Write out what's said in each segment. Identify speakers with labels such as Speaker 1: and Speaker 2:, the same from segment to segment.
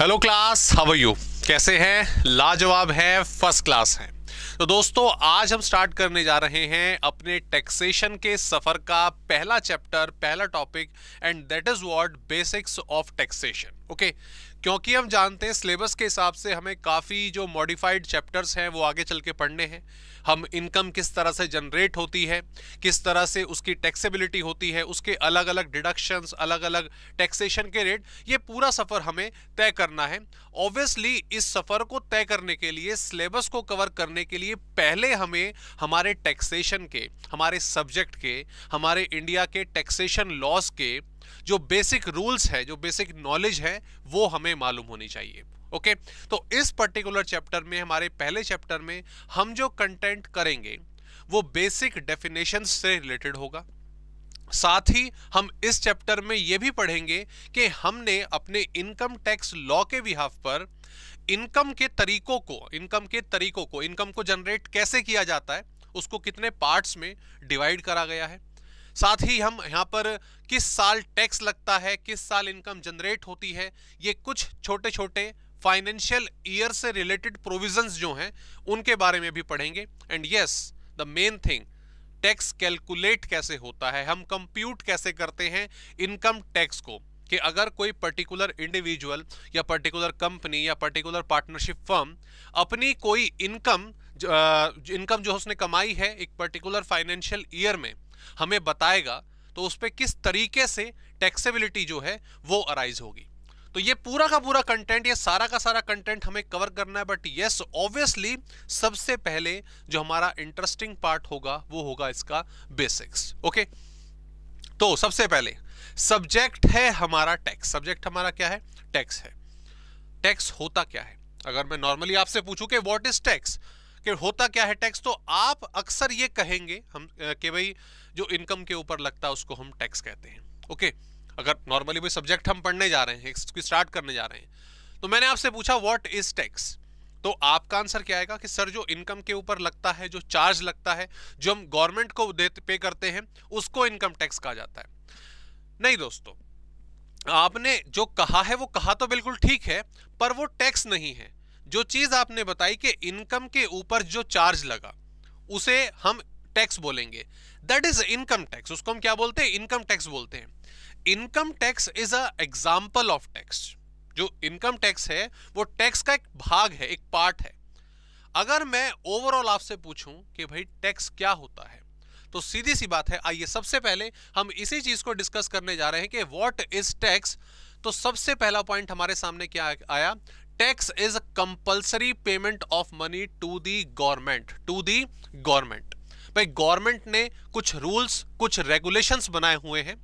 Speaker 1: Hello class how you कैसे हैं लाजवाब है फर्स्ट क्लास है तो दोस्तों आज हम स्टार्ट करने जा रहे हैं अपने टैक्सेशन के सफर का पहला चैप्टर पहला topic and that is what basics of taxation okay क्योंकि हम जानते हैं सिलेबस के हिसाब से हमें काफ़ी जो मॉडिफाइड चैप्टर्स हैं वो आगे चल के पढ़ने हैं हम इनकम किस तरह से जनरेट होती है किस तरह से उसकी टैक्सेबिलिटी होती है उसके अलग अलग डिडक्शंस अलग अलग टैक्सेशन के रेट ये पूरा सफ़र हमें तय करना है ऑब्वियसली इस सफ़र को तय करने के लिए सिलेबस को कवर करने के लिए पहले हमें हमारे टैक्सेशन के हमारे सब्जेक्ट के हमारे इंडिया के टैक्सेशन लॉस के जो बेसिक रूल्स है जो बेसिक नॉलेज है वो हमें हमें मालूम होनी चाहिए ओके तो इस पर्टिकुलर चैप्टर में हमारे पहले चैप्टर में हम जो कंटेंट करेंगे वो बेसिक डेफिनेशन से रिलेटेड होगा साथ ही हम इस चैप्टर में यह भी पढ़ेंगे कि हमने अपने इनकम टैक्स लॉ के बिहाफ पर इनकम के तरीकों को इनकम के तरीकों को इनकम को जनरेट कैसे किया जाता है उसको कितने पार्ट्स में डिवाइड करा गया है साथ ही हम यहाँ पर किस साल टैक्स लगता है किस साल इनकम जनरेट होती है ये कुछ छोटे छोटे फाइनेंशियल ईयर से रिलेटेड प्रोविजंस जो हैं उनके बारे में भी पढ़ेंगे and yes the main thing tax calculate कैसे होता है हम कंप्यूट कैसे करते हैं इनकम टैक्स को कि अगर कोई पर्टिकुलर इंडिविजुअल या पर्टिकुलर कंपनी या पर्टिकुलर पार्टनरशिप फर्म अपनी कोई इनकम इनकम जो उसने कमाई है एक पर्टिकुलर फाइनेंशियल ईयर में हमें बताएगा तो उस पर किस तरीके से टैक्सेबिलिटी जो है वो अराइज होगी तो ये पूरा का पूरा कंटेंट ये सारा का सारा कंटेंट हमें कवर करना है बट यस ऑब्वियसली सबसे पहले जो हमारा इंटरेस्टिंग पार्ट होगा वो होगा इसका बेसिक्स ओके तो सबसे पहले सब्जेक्ट है हमारा टैक्स सब्जेक्ट हमारा क्या है टैक्स है टैक्स होता क्या है अगर मैं नॉर्मली आपसे पूछूं कि व्हाट इज टैक्स कि होता क्या है टैक्स तो आप अक्सर ये कहेंगे हम कि भाई जो इनकम के ऊपर लगता है उसको हम टैक्स कहते हैं ओके अगर नॉर्मली कोई सब्जेक्ट हम पढ़ने जा रहे हैं इसकी स्टार्ट करने जा रहे हैं तो मैंने आपसे पूछा व्हाट इज टैक्स तो आपका आंसर क्या आएगा कि सर जो इनकम के ऊपर लगता है जो चार्ज लगता है जो हम गवर्नमेंट को देते पे करते हैं उसको इनकम टैक्स कहा जाता है नहीं दोस्तों आपने जो कहा है वो कहा तो बिल्कुल ठीक है पर वो टैक्स नहीं है जो चीज़ आपने बताई कि इनकम के ऊपर जो चार्ज लगा उसे हम टैक्स बोलेंगे दैट इज इनकम टैक्स उसको हम क्या बोलते हैं इनकम टैक्स बोलते हैं income tax is a example of tax जो इनकम टैक्स है वो टैक्स का एक भाग है एक पार्ट है अगर मैं ओवरऑल आपसे पूछूं कि भाई टैक्स क्या होता है तो सीधी सी बात है आइए सबसे पहले हम इसी चीज को डिस्कस करने जा रहे हैं कि व्हाट इज टैक्स तो सबसे पहला पॉइंट हमारे सामने क्या आया tax is compulsory payment of money to the government to the government भाई गवर्नमेंट ने कुछ रूल्स कुछ रेगुलेशंस बनाए हुए हैं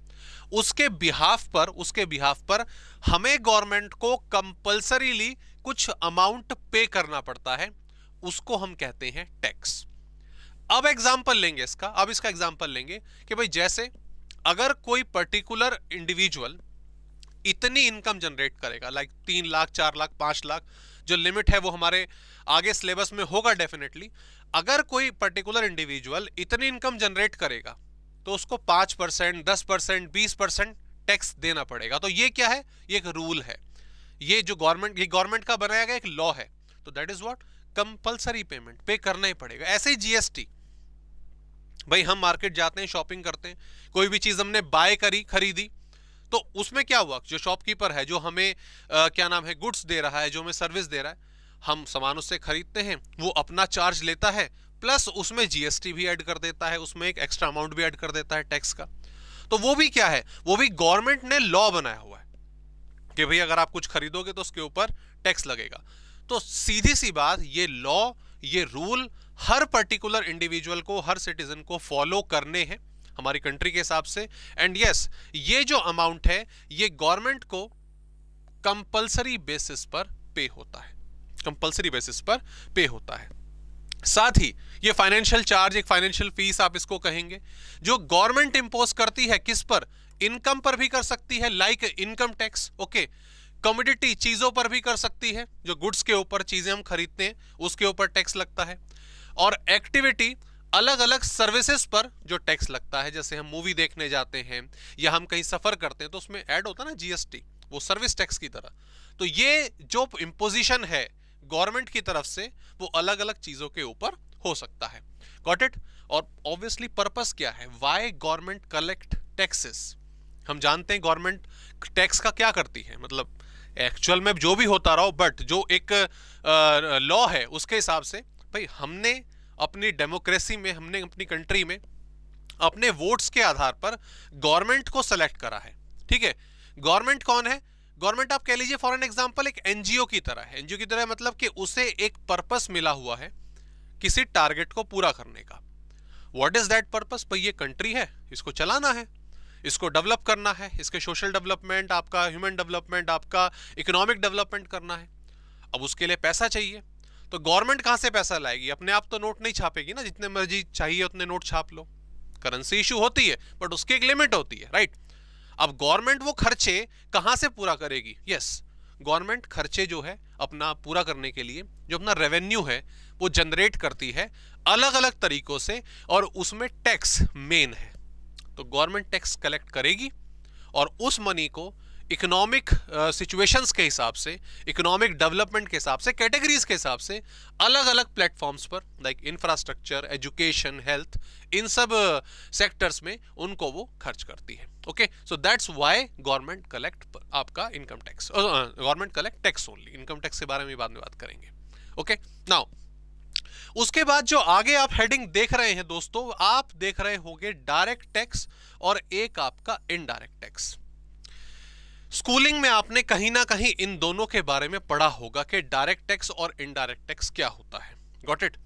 Speaker 1: उसके बिहाफ पर उसके बिहाफ पर हमें गवर्नमेंट को कंपल्सरीली कुछ अमाउंट पे करना पड़ता है उसको हम कहते हैं टैक्स अब एग्जाम्पल लेंगे इसका अब इसका एग्जाम्पल लेंगे कि भाई जैसे अगर कोई पर्टिकुलर इंडिविजुअल इतनी इनकम जनरेट करेगा लाइक तीन लाख चार लाख पांच लाख जो लिमिट है वो हमारे आगे सिलेबस में होगा डेफिनेटली अगर कोई पर्टिकुलर इंडिविजुअल इतनी इनकम जनरेट करेगा तो उसको पांच परसेंट दस परसेंट बीस परसेंट टैक्स देना पड़ेगा तो ये क्या है ये एक रूल है ये जो गवर्नमेंट ये गवर्नमेंट का बनाया गया एक लॉ है तो that is what compulsory payment pay करना ही पड़ेगा ऐसे ही जीएसटी भाई हम मार्केट जाते हैं शॉपिंग करते हैं कोई भी चीज़ हमने बाय करी खरीदी तो उसमें क्या हुआ जो शॉपकीपर है जो हमें आ, क्या नाम है गुड्स दे रहा है जो हमें सर्विस दे रहा है हम सामान उससे खरीदते हैं वो अपना चार्ज लेता है प्लस उसमें जीएसटी भी ऐड कर देता है उसमें एक एक्स्ट्रा अमाउंट भी ऐड कर देता है टैक्स का तो वो भी क्या है वो भी गवर्नमेंट ने लॉ बनाया हुआ है कि भाई अगर आप कुछ खरीदोगे तो उसके ऊपर टैक्स लगेगा तो सीधी सी बात ये लॉ ये रूल हर पर्टिकुलर इंडिविजुअल को हर सिटीजन को फॉलो करने हैं हमारी कंट्री के हिसाब से एंड यस yes, ये जो अमाउंट है ये गवर्नमेंट को कंपलसरी बेसिस पर पे होता है कंपलसरी बेसिस पर पे होता है साथ ही ये फाइनेंशियल चार्ज एक फाइनेंशियल फीस आप इसको कहेंगे जो गवर्नमेंट इंपोज करती है किस पर इनकम पर भी कर सकती है like income tax okay commodity चीजों पर भी कर सकती है जो गुड्स के ऊपर चीजें हम खरीदते हैं उसके ऊपर टैक्स लगता है और एक्टिविटी अलग अलग सर्विसेज पर जो टैक्स लगता है जैसे हम मूवी देखने जाते हैं या हम कहीं सफर करते हैं तो उसमें ऐड होता है ना जीएसटी वो सर्विस टैक्स की तरह तो ये जो इम्पोजिशन है गवर्नमेंट की तरफ से वो अलग अलग चीजों के ऊपर हो सकता है गॉट इट और ऑब्वियसली पर्पस क्या है वाई गवर्नमेंट कलेक्ट टैक्सेस हम जानते हैं गवर्नमेंट टैक्स का क्या करती है मतलब एक्चुअल में जो भी होता रहो बट जो एक लॉ है उसके हिसाब से भाई हमने अपनी डेमोक्रेसी में हमने अपनी कंट्री में अपने वोट्स के आधार पर गवर्नमेंट को सेलेक्ट करा है ठीक है गवर्नमेंट कौन है गवर्नमेंट आप कह लीजिए फॉर एन एग्जाम्पल एक एनजीओ की तरह है एनजीओ की तरह मतलब कि उसे एक पर्पस मिला हुआ है किसी टारगेट को पूरा करने का वॉट इज दैट पर्पस पर ये कंट्री है इसको चलाना है इसको डेवलप करना है इसके सोशल डेवलपमेंट आपका ह्यूमन डेवलपमेंट आपका इकोनॉमिक डेवलपमेंट करना है अब उसके लिए पैसा चाहिए तो गवर्नमेंट कहां से पैसा लाएगी अपने आप तो नोट नहीं छापेगी ना जितने मर्जी चाहिए उतने नोट छाप लो करेंसी इशू होती है बट उसकी एक लिमिट होती है राइट अब गवर्नमेंट वो खर्चे कहां से पूरा करेगी यस गवर्नमेंट खर्चे जो है अपना पूरा करने के लिए जो अपना रेवेन्यू है वो जनरेट करती है अलग अलग तरीकों से और उसमें टैक्स मेन है तो गवर्नमेंट टैक्स कलेक्ट करेगी और उस मनी को इकोनॉमिक सिचुएशंस uh, के हिसाब से इकोनॉमिक डेवलपमेंट के हिसाब से कैटेगरीज के हिसाब से अलग अलग प्लेटफॉर्म्स पर लाइक इंफ्रास्ट्रक्चर एजुकेशन हेल्थ इन सब सेक्टर्स uh, में उनको वो खर्च करती है okay so that's why government collect आपका income tax government collect tax only income tax के बारे में बाद में बात करेंगे ओके okay? नाउ उसके बाद जो आगे आप हेडिंग देख रहे हैं दोस्तों आप देख रहे होंगे डायरेक्ट टैक्स और एक आपका इनडायरेक्ट टैक्स स्कूलिंग में आपने कहीं ना कहीं इन दोनों के बारे में पढ़ा होगा कि डायरेक्ट टैक्स और इनडायरेक्ट टैक्स क्या होता है गॉट इट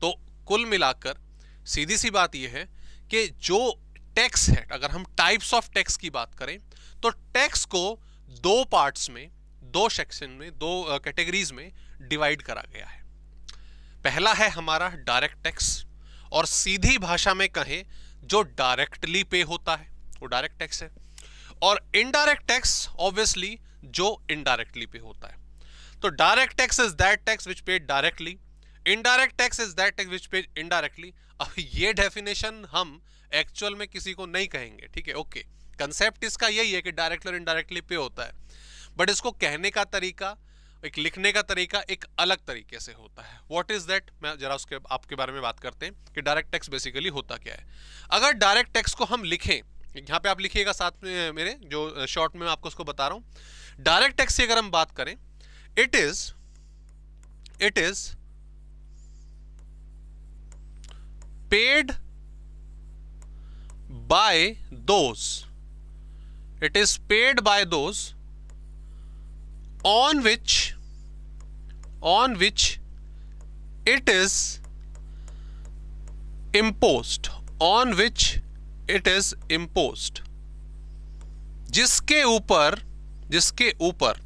Speaker 1: तो कुल मिलाकर सीधी सी बात यह है कि जो टैक्स है अगर हम टाइप्स ऑफ टैक्स की बात करें तो टैक्स को दो पार्ट्स में दो सेक्शन में दो कैटेगरीज में डिवाइड करा गया है पहला है हमारा डायरेक्ट टैक्स और सीधी भाषा में कहें जो डायरेक्टली पे होता है वो डायरेक्ट टैक्स है और इनडायरेक्ट टैक्स ऑब्वियसली जो इनडायरेक्टली पे होता है तो direct tax is that tax which paid directly indirect tax is that tax which paid indirectly अब ये डेफिनेशन हम एक्चुअल में किसी को नहीं कहेंगे ठीक है ओके कंसेप्ट इसका यही है कि डायरेक्टली और इनडायरेक्टली पे होता है बट इसको कहने का तरीका एक लिखने का तरीका एक अलग तरीके से होता है वॉट इज दैट मैं जरा उसके आपके बारे में बात करते हैं कि डायरेक्ट टैक्स बेसिकली होता क्या है अगर डायरेक्ट टैक्स को हम लिखें यहाँ पे आप लिखिएगा साथ में मेरे जो शॉर्ट में आपको उसको बता रहा हूं डायरेक्ट टैक्स की अगर हम बात करें it is it is paid by those it is paid by those on which on which it is imposed on which it is imposed जिसके ऊपर जिसके ऊपर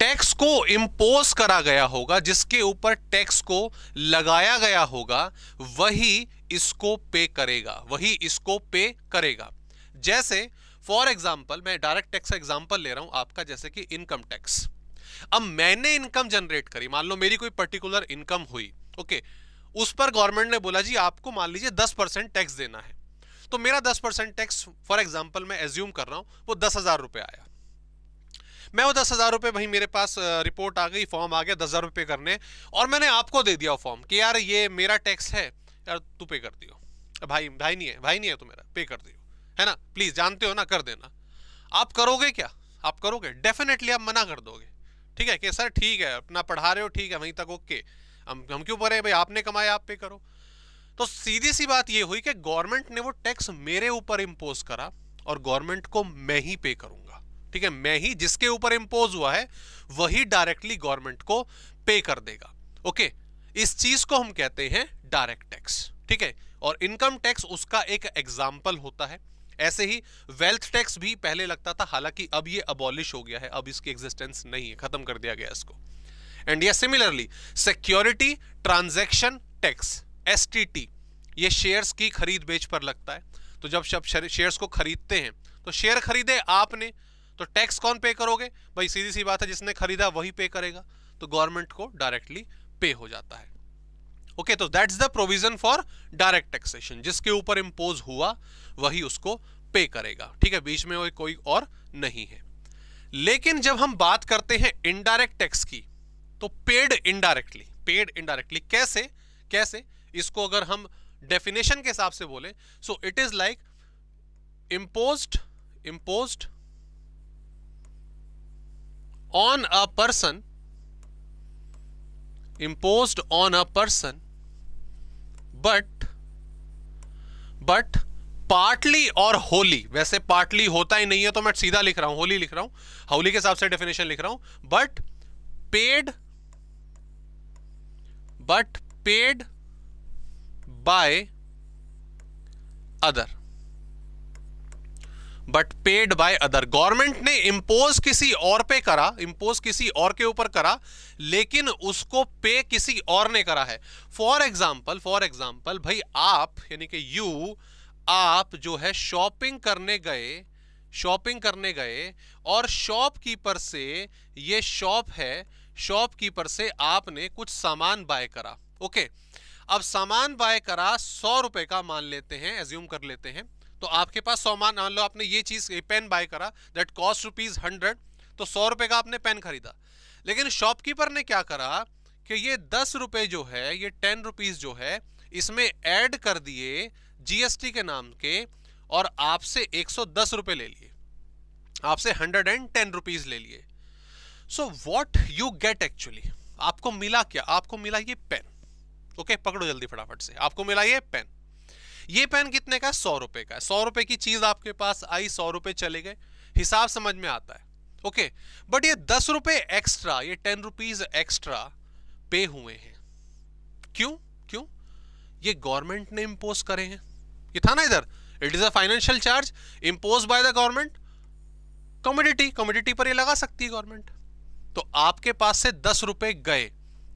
Speaker 1: टैक्स को इम्पोज करा गया होगा जिसके ऊपर टैक्स को लगाया गया होगा वही इसको पे करेगा वही इसको पे करेगा जैसे फॉर एग्जाम्पल मैं डायरेक्ट टैक्स का एग्जाम्पल ले रहा हूं आपका जैसे कि इनकम टैक्स अब मैंने इनकम जनरेट करी मान लो मेरी कोई पर्टिकुलर इनकम हुई ओके उस पर गवर्नमेंट ने बोला जी आपको मान लीजिए दस परसेंट टैक्स देना है तो मेरा दस परसेंट टैक्स फॉर एग्जाम्पल मैं एज्यूम कर रहा हूँ वो दस हज़ार रुपये आया मैं वो दस हज़ार रुपये भाई मेरे पास रिपोर्ट आ गई फॉर्म आ गया दस हज़ार रुपये करने और मैंने आपको दे दिया वो फॉर्म कि यार ये मेरा टैक्स है यार तू पे कर दियो भाई भाई नहीं है भाई नहीं है तू मेरा पे कर दियो है ना प्लीज़ जानते हो ना कर देना आप करोगे क्या आप करोगे डेफिनेटली आप मना कर दोगे ठीक है कि सर ठीक है अपना पढ़ा रहे हो ठीक है वहीं तक ओके हम हम क्यों पढ़े भाई आपने कमाया आप पे करो तो सीधी सी बात यह हुई कि गवर्नमेंट ने वो टैक्स मेरे ऊपर इंपोज करा और गवर्नमेंट को मैं ही पे करूंगा ठीक है मैं ही जिसके ऊपर इंपोज हुआ है वही डायरेक्टली गवर्नमेंट को पे कर देगा ओके इस चीज को हम कहते हैं डायरेक्ट टैक्स ठीक है और इनकम टैक्स उसका एक एग्जाम्पल होता है ऐसे ही वेल्थ टैक्स भी पहले लगता था हालांकि अब ये अबॉलिश हो गया है अब इसकी एग्जिस्टेंस नहीं है खत्म कर दिया गया इसको एंड या similarly security transaction tax as ये शेयर्स की खरीद बेच पर लगता है तो जब शब शेयर्स को खरीदते हैं तो शेयर खरीदे आपने तो टैक्स कौन पे करोगे भाई सीधी सी बात है जिसने खरीदा वही पे करेगा तो गवर्नमेंट को डायरेक्टली पे हो जाता है ओके तो that's the provision for direct taxation जिसके ऊपर इंपोज हुआ वही उसको पे करेगा ठीक है बीच में वो कोई और नहीं है लेकिन जब हम बात करते हैं इनडायरेक्ट टैक्स की तो पेड इनडायरेक्टली पेड इनडायरेक्टली कैसे कैसे इसको अगर हम डेफिनेशन के हिसाब से बोले so it is like imposed imposed on a person imposed on a person but but partly और होली वैसे पार्टली होता ही नहीं है तो मैं सीधा लिख रहा हूं होली लिख रहा हूं होली के हिसाब से डेफिनेशन लिख रहा हूं but paid but paid by other but paid by other government ने इंपोज किसी और पे करा इंपोज किसी और के ऊपर करा लेकिन उसको पे किसी और ने करा है फॉर एग्जाम्पल फॉर एग्जाम्पल भाई आप यानी कि यू आप जो है शॉपिंग करने गए शॉपिंग करने गए और शॉपकीपर से ये शॉप है शॉपकीपर से आपने कुछ सामान बाय करा ओके okay. अब सामान बाय करा सौ रुपए का मान लेते हैं एज्यूम कर लेते हैं तो आपके पास सौ मान मान लो आपने ये चीज पेन बाय करा दैट कॉस्ट रुपीज हंड्रेड तो सौ रुपए का आपने पेन खरीदा लेकिन शॉपकीपर ने क्या करा कि ये दस रुपए जो है ये टेन रुपीज जो है इसमें ऐड कर दिए जीएसटी के नाम के और आपसे एक सौ दस रुपए ले लिए आपसे हंड्रेड एंड टेन रुपीज ले लिए so what you get actually आपको मिला क्या आपको मिला ये पेन ओके पकड़ो जल्दी फटाफट से आपको मिला ये पेन ये पेन कितने का सौ रुपए का सौ रुपए की चीज आपके पास आई सौ रुपए चले गए हिसाब समझ में आता है ओके बट ये दस रुपए एक्स्ट्रा ये टेन रुपीज एक्स्ट्रा पे हुए हैं क्यों क्यों ये गवर्नमेंट ने इम्पोज करे हैं ये था ना इधर it is a financial charge impose by the government commodity commodity पर ये लगा सकती है गवर्नमेंट तो आपके पास से दस रुपए गए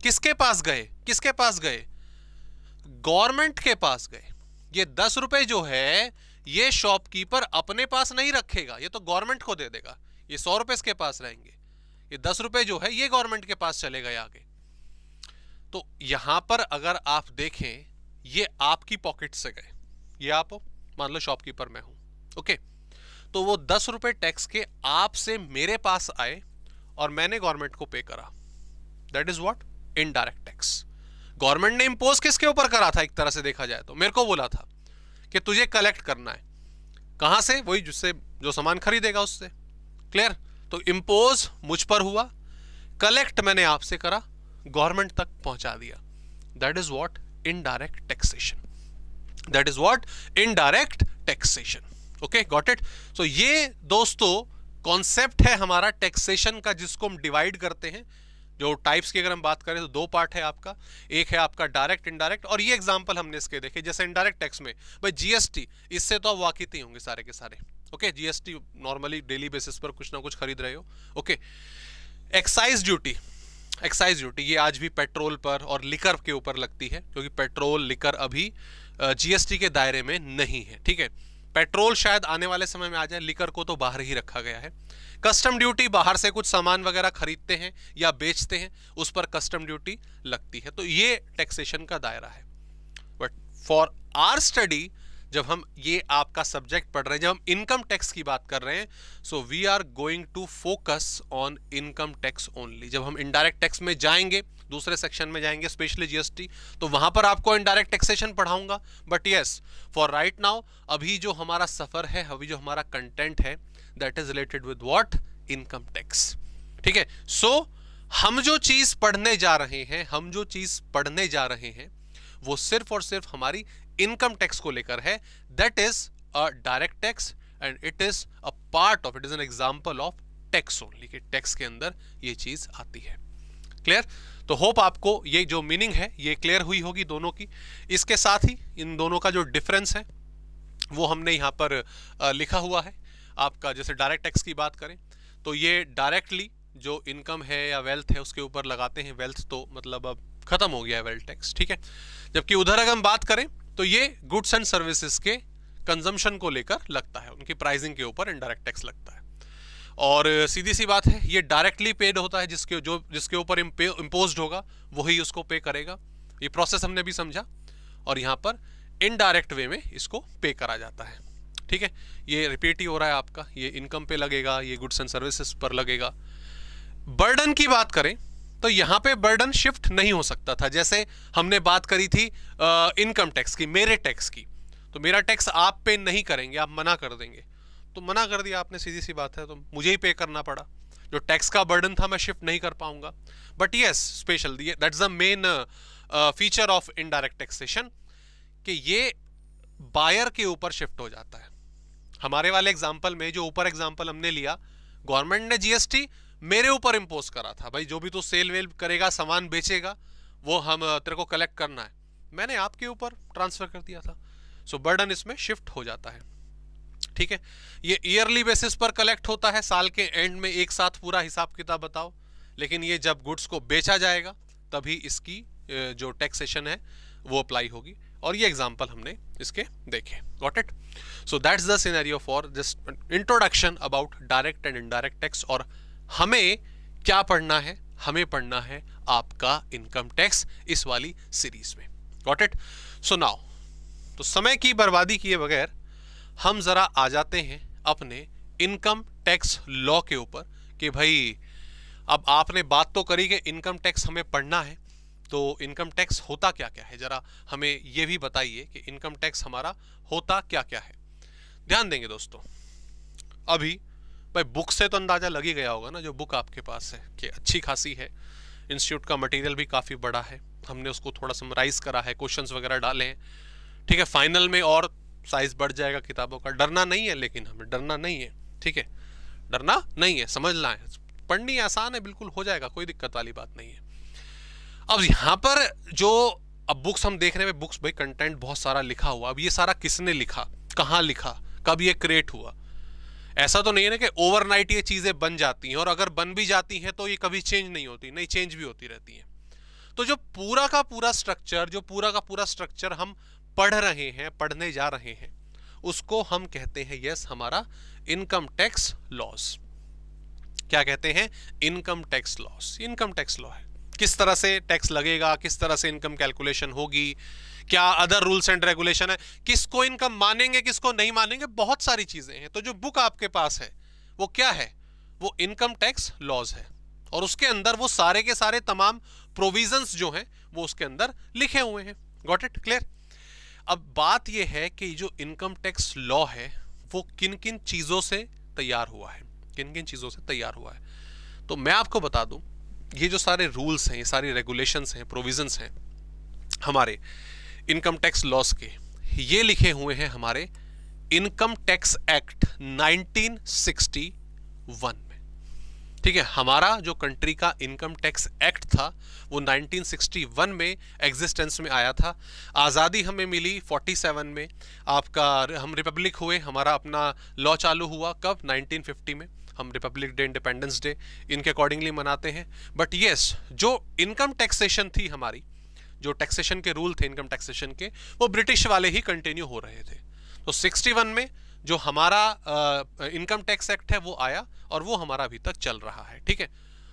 Speaker 1: किसके पास गए किसके पास गए गवर्नमेंट के पास गए ये दस रुपए जो है ये शॉपकीपर अपने पास नहीं रखेगा ये तो गवर्नमेंट को दे देगा ये सौ रुपए इसके पास रहेंगे ये दस रुपए जो है ये गवर्नमेंट के पास चले गए आगे तो यहां पर अगर आप देखें ये आपकी पॉकेट से गए ये आप मान लो शॉपकीपर मैं हूं ओके तो वो दस रुपए टैक्स के आपसे मेरे पास आए और मैंने गवर्नमेंट को पे करा that is what indirect tax government ने इम्पोज किसके ऊपर करा था एक तरह से देखा जाए तो मेरे को बोला था कि तुझे कलेक्ट करना है कहाँ से वही जिससे जो सामान खरीदेगा उससे क्लियर तो इम्पोज मुझ पर हुआ कलेक्ट मैंने आपसे करा गवर्नमेंट तक पहुंचा दिया that is what indirect taxation that is what indirect taxation okay got it so ये दोस्तों कॉन्सेप्ट है हमारा टैक्सेशन का जिसको हम डिवाइड करते हैं जो टाइप्स की अगर हम बात करें तो दो पार्ट है आपका एक है आपका डायरेक्ट इनडायरेक्ट और ये एग्जाम्पल हमने इसके देखे जैसे इनडायरेक्ट टैक्स में भाई जीएसटी इससे तो आप वाकित ही होंगे सारे के सारे okay GST normally daily basis पर कुछ ना कुछ खरीद रहे हो okay excise duty excise duty ये आज भी पेट्रोल पर और लिकर के ऊपर लगती है क्योंकि पेट्रोल लिकर अभी जीएसटी के दायरे में नहीं है ठीक है पेट्रोल शायद आने वाले समय में आ जाए लिकर को तो बाहर ही रखा गया है कस्टम ड्यूटी बाहर से कुछ सामान वगैरह खरीदते हैं या बेचते हैं उस पर कस्टम ड्यूटी लगती है तो ये टैक्सेशन का दायरा है बट फॉर आर स्टडी जब हम ये आपका सब्जेक्ट पढ़ रहे हैं जब हम इनकम टैक्स की बात कर रहे हैं so we are going to focus on income tax only जब हम इनडायरेक्ट टैक्स में जाएंगे दूसरे सेक्शन में जाएंगे स्पेशली जीएसटी तो वहां पर आपको इनडायरेक्ट टैक्सेशन पढ़ाऊंगा but yes for right now अभी जो हमारा सफर है अभी जो हमारा कंटेंट है that is related with what income tax ठीक है सो हम जो चीज पढ़ने जा रहे हैं हम जो चीज पढ़ने जा रहे हैं वो सिर्फ और सिर्फ हमारी इनकम टैक्स को लेकर है that is a direct tax and it is a part of it is an example of tax only के टैक्स के अंदर ये चीज आती है क्लियर तो होप आपको ये जो मीनिंग है ये क्लियर हुई होगी दोनों की इसके साथ ही इन दोनों का जो डिफरेंस है वो हमने यहाँ पर लिखा हुआ है आपका जैसे डायरेक्ट टैक्स की बात करें तो ये डायरेक्टली जो इनकम है या वेल्थ है उसके ऊपर लगाते हैं वेल्थ तो मतलब अब खत्म हो गया है वेल्थ टैक्स ठीक है जबकि उधर अगर हम बात करें तो ये गुड्स एंड सर्विसेज के कंजम्पशन को लेकर लगता है उनकी प्राइसिंग के ऊपर इनडायरेक्ट टैक्स लगता है और सीधी सी बात है ये डायरेक्टली पेड होता है जिसके जो जिसके ऊपर इम्पोज होगा वही उसको पे करेगा ये प्रोसेस हमने भी समझा और यहाँ पर इनडायरेक्ट वे में इसको पे करा जाता है ठीक है ये रिपीट ही हो रहा है आपका ये इनकम पे लगेगा ये गुड्स एंड सर्विसेज पर लगेगा बर्डन की बात करें तो यहाँ पे बर्डन शिफ्ट नहीं हो सकता था जैसे हमने बात करी थी इनकम टैक्स की मेरे टैक्स की तो मेरा टैक्स आप पे नहीं करेंगे आप मना कर देंगे तो मना कर दिया आपने सीधी सी बात है तो मुझे ही पे करना पड़ा जो टैक्स का बर्डन था मैं शिफ्ट नहीं कर पाऊंगा but yes special that's the main feature of indirect taxation कि ये बायर के ऊपर शिफ्ट हो जाता है हमारे वाले एग्जाम्पल में जो ऊपर एग्जाम्पल हमने लिया गवर्नमेंट ने जीएसटी मेरे ऊपर इम्पोज करा था भाई जो भी तो सेल वेल करेगा सामान बेचेगा वो हम uh, तेरे को कलेक्ट करना है मैंने आपके ऊपर ट्रांसफर कर दिया था सो so, बर्डन इसमें शिफ्ट हो जाता है ठीक है ये ईयरली बेसिस पर कलेक्ट होता है साल के एंड में एक साथ पूरा हिसाब किताब बताओ लेकिन ये जब गुड्स को बेचा जाएगा तभी इसकी जो टैक्सेशन है वो अप्लाई होगी और ये एग्जांपल हमने इसके देखे got it so that's the scenario for this introduction about direct and indirect tax और हमें क्या पढ़ना है हमें पढ़ना है आपका इनकम टैक्स इस वाली सीरीज में गॉट इट सो नाउ तो समय की बर्बादी किए बगैर हम ज़रा आ जाते हैं अपने इनकम टैक्स लॉ के ऊपर कि भाई अब आपने बात तो करी कि इनकम टैक्स हमें पढ़ना है तो इनकम टैक्स होता क्या क्या है ज़रा हमें ये भी बताइए कि इनकम टैक्स हमारा होता क्या क्या है ध्यान देंगे दोस्तों अभी भाई बुक से तो अंदाज़ा लग ही गया होगा ना जो बुक आपके पास है कि अच्छी खासी है इंस्टीट्यूट का मटेरियल भी काफ़ी बड़ा है हमने उसको थोड़ा समराइज़ करा है क्वेश्चंस वगैरह डाले हैं ठीक है फाइनल में और साइज बढ़ जाएगा किताबों का डरना नहीं है लेकिन हमें डरना नहीं है ठीक है डरना नहीं है समझना है पढ़नी आसान है बिल्कुल हो जाएगा कोई दिक्कत वाली बात नहीं है अब यहाँ पर जो अब बुक्स हम देख रहे हैं बुक्स भाई कंटेंट बहुत सारा लिखा हुआ अब ये सारा किसने लिखा कहाँ लिखा कब ये क्रिएट हुआ ऐसा तो नहीं है ना कि ओवरनाइट ये चीज़ें बन जाती हैं और अगर बन भी जाती हैं तो ये कभी चेंज नहीं होती नहीं चेंज भी होती रहती हैं तो जो पूरा का पूरा स्ट्रक्चर जो पूरा का पूरा स्ट्रक्चर हम पढ़ रहे हैं पढ़ने जा रहे हैं उसको हम कहते हैं यस हमारा इनकम टैक्स लॉस क्या कहते हैं income tax laws income tax law है किस तरह से टैक्स लगेगा किस तरह से इनकम कैलकुलेशन होगी क्या अदर रूल्स एंड रेगुलेशन है किसको इनकम मानेंगे किसको नहीं मानेंगे बहुत सारी चीज़ें हैं तो जो बुक आपके पास है वो क्या है वो इनकम टैक्स लॉज है और उसके अंदर वो सारे के सारे तमाम प्रोविजंस जो हैं वो उसके अंदर लिखे हुए हैं गॉट इट क्लियर अब बात यह है कि जो इनकम टैक्स लॉ है वो किन किन चीज़ों से तैयार हुआ है किन किन चीज़ों से तैयार हुआ है तो मैं आपको बता दूं ये जो सारे रूल्स हैं ये सारी रेगुलेशंस हैं प्रोविजंस हैं हमारे इनकम टैक्स लॉस के ये लिखे हुए हैं हमारे इनकम टैक्स एक्ट 1961 ठीक है हमारा जो कंट्री का इनकम टैक्स एक्ट था वो 1961 में एग्जिस्टेंस में आया था आज़ादी हमें मिली 47 में आपका हम रिपब्लिक हुए हमारा अपना लॉ चालू हुआ कब 1950 में हम रिपब्लिक डे इंडिपेंडेंस डे इनके अकॉर्डिंगली मनाते हैं बट येस जो इनकम टैक्सेशन थी हमारी जो टैक्सेशन के रूल थे इनकम टैक्सेशन के वो ब्रिटिश वाले ही कंटिन्यू हो रहे थे तो 61 में जो हमारा इनकम टैक्स एक्ट है वो आया और वो हमारा अभी तक चल रहा है ठीक है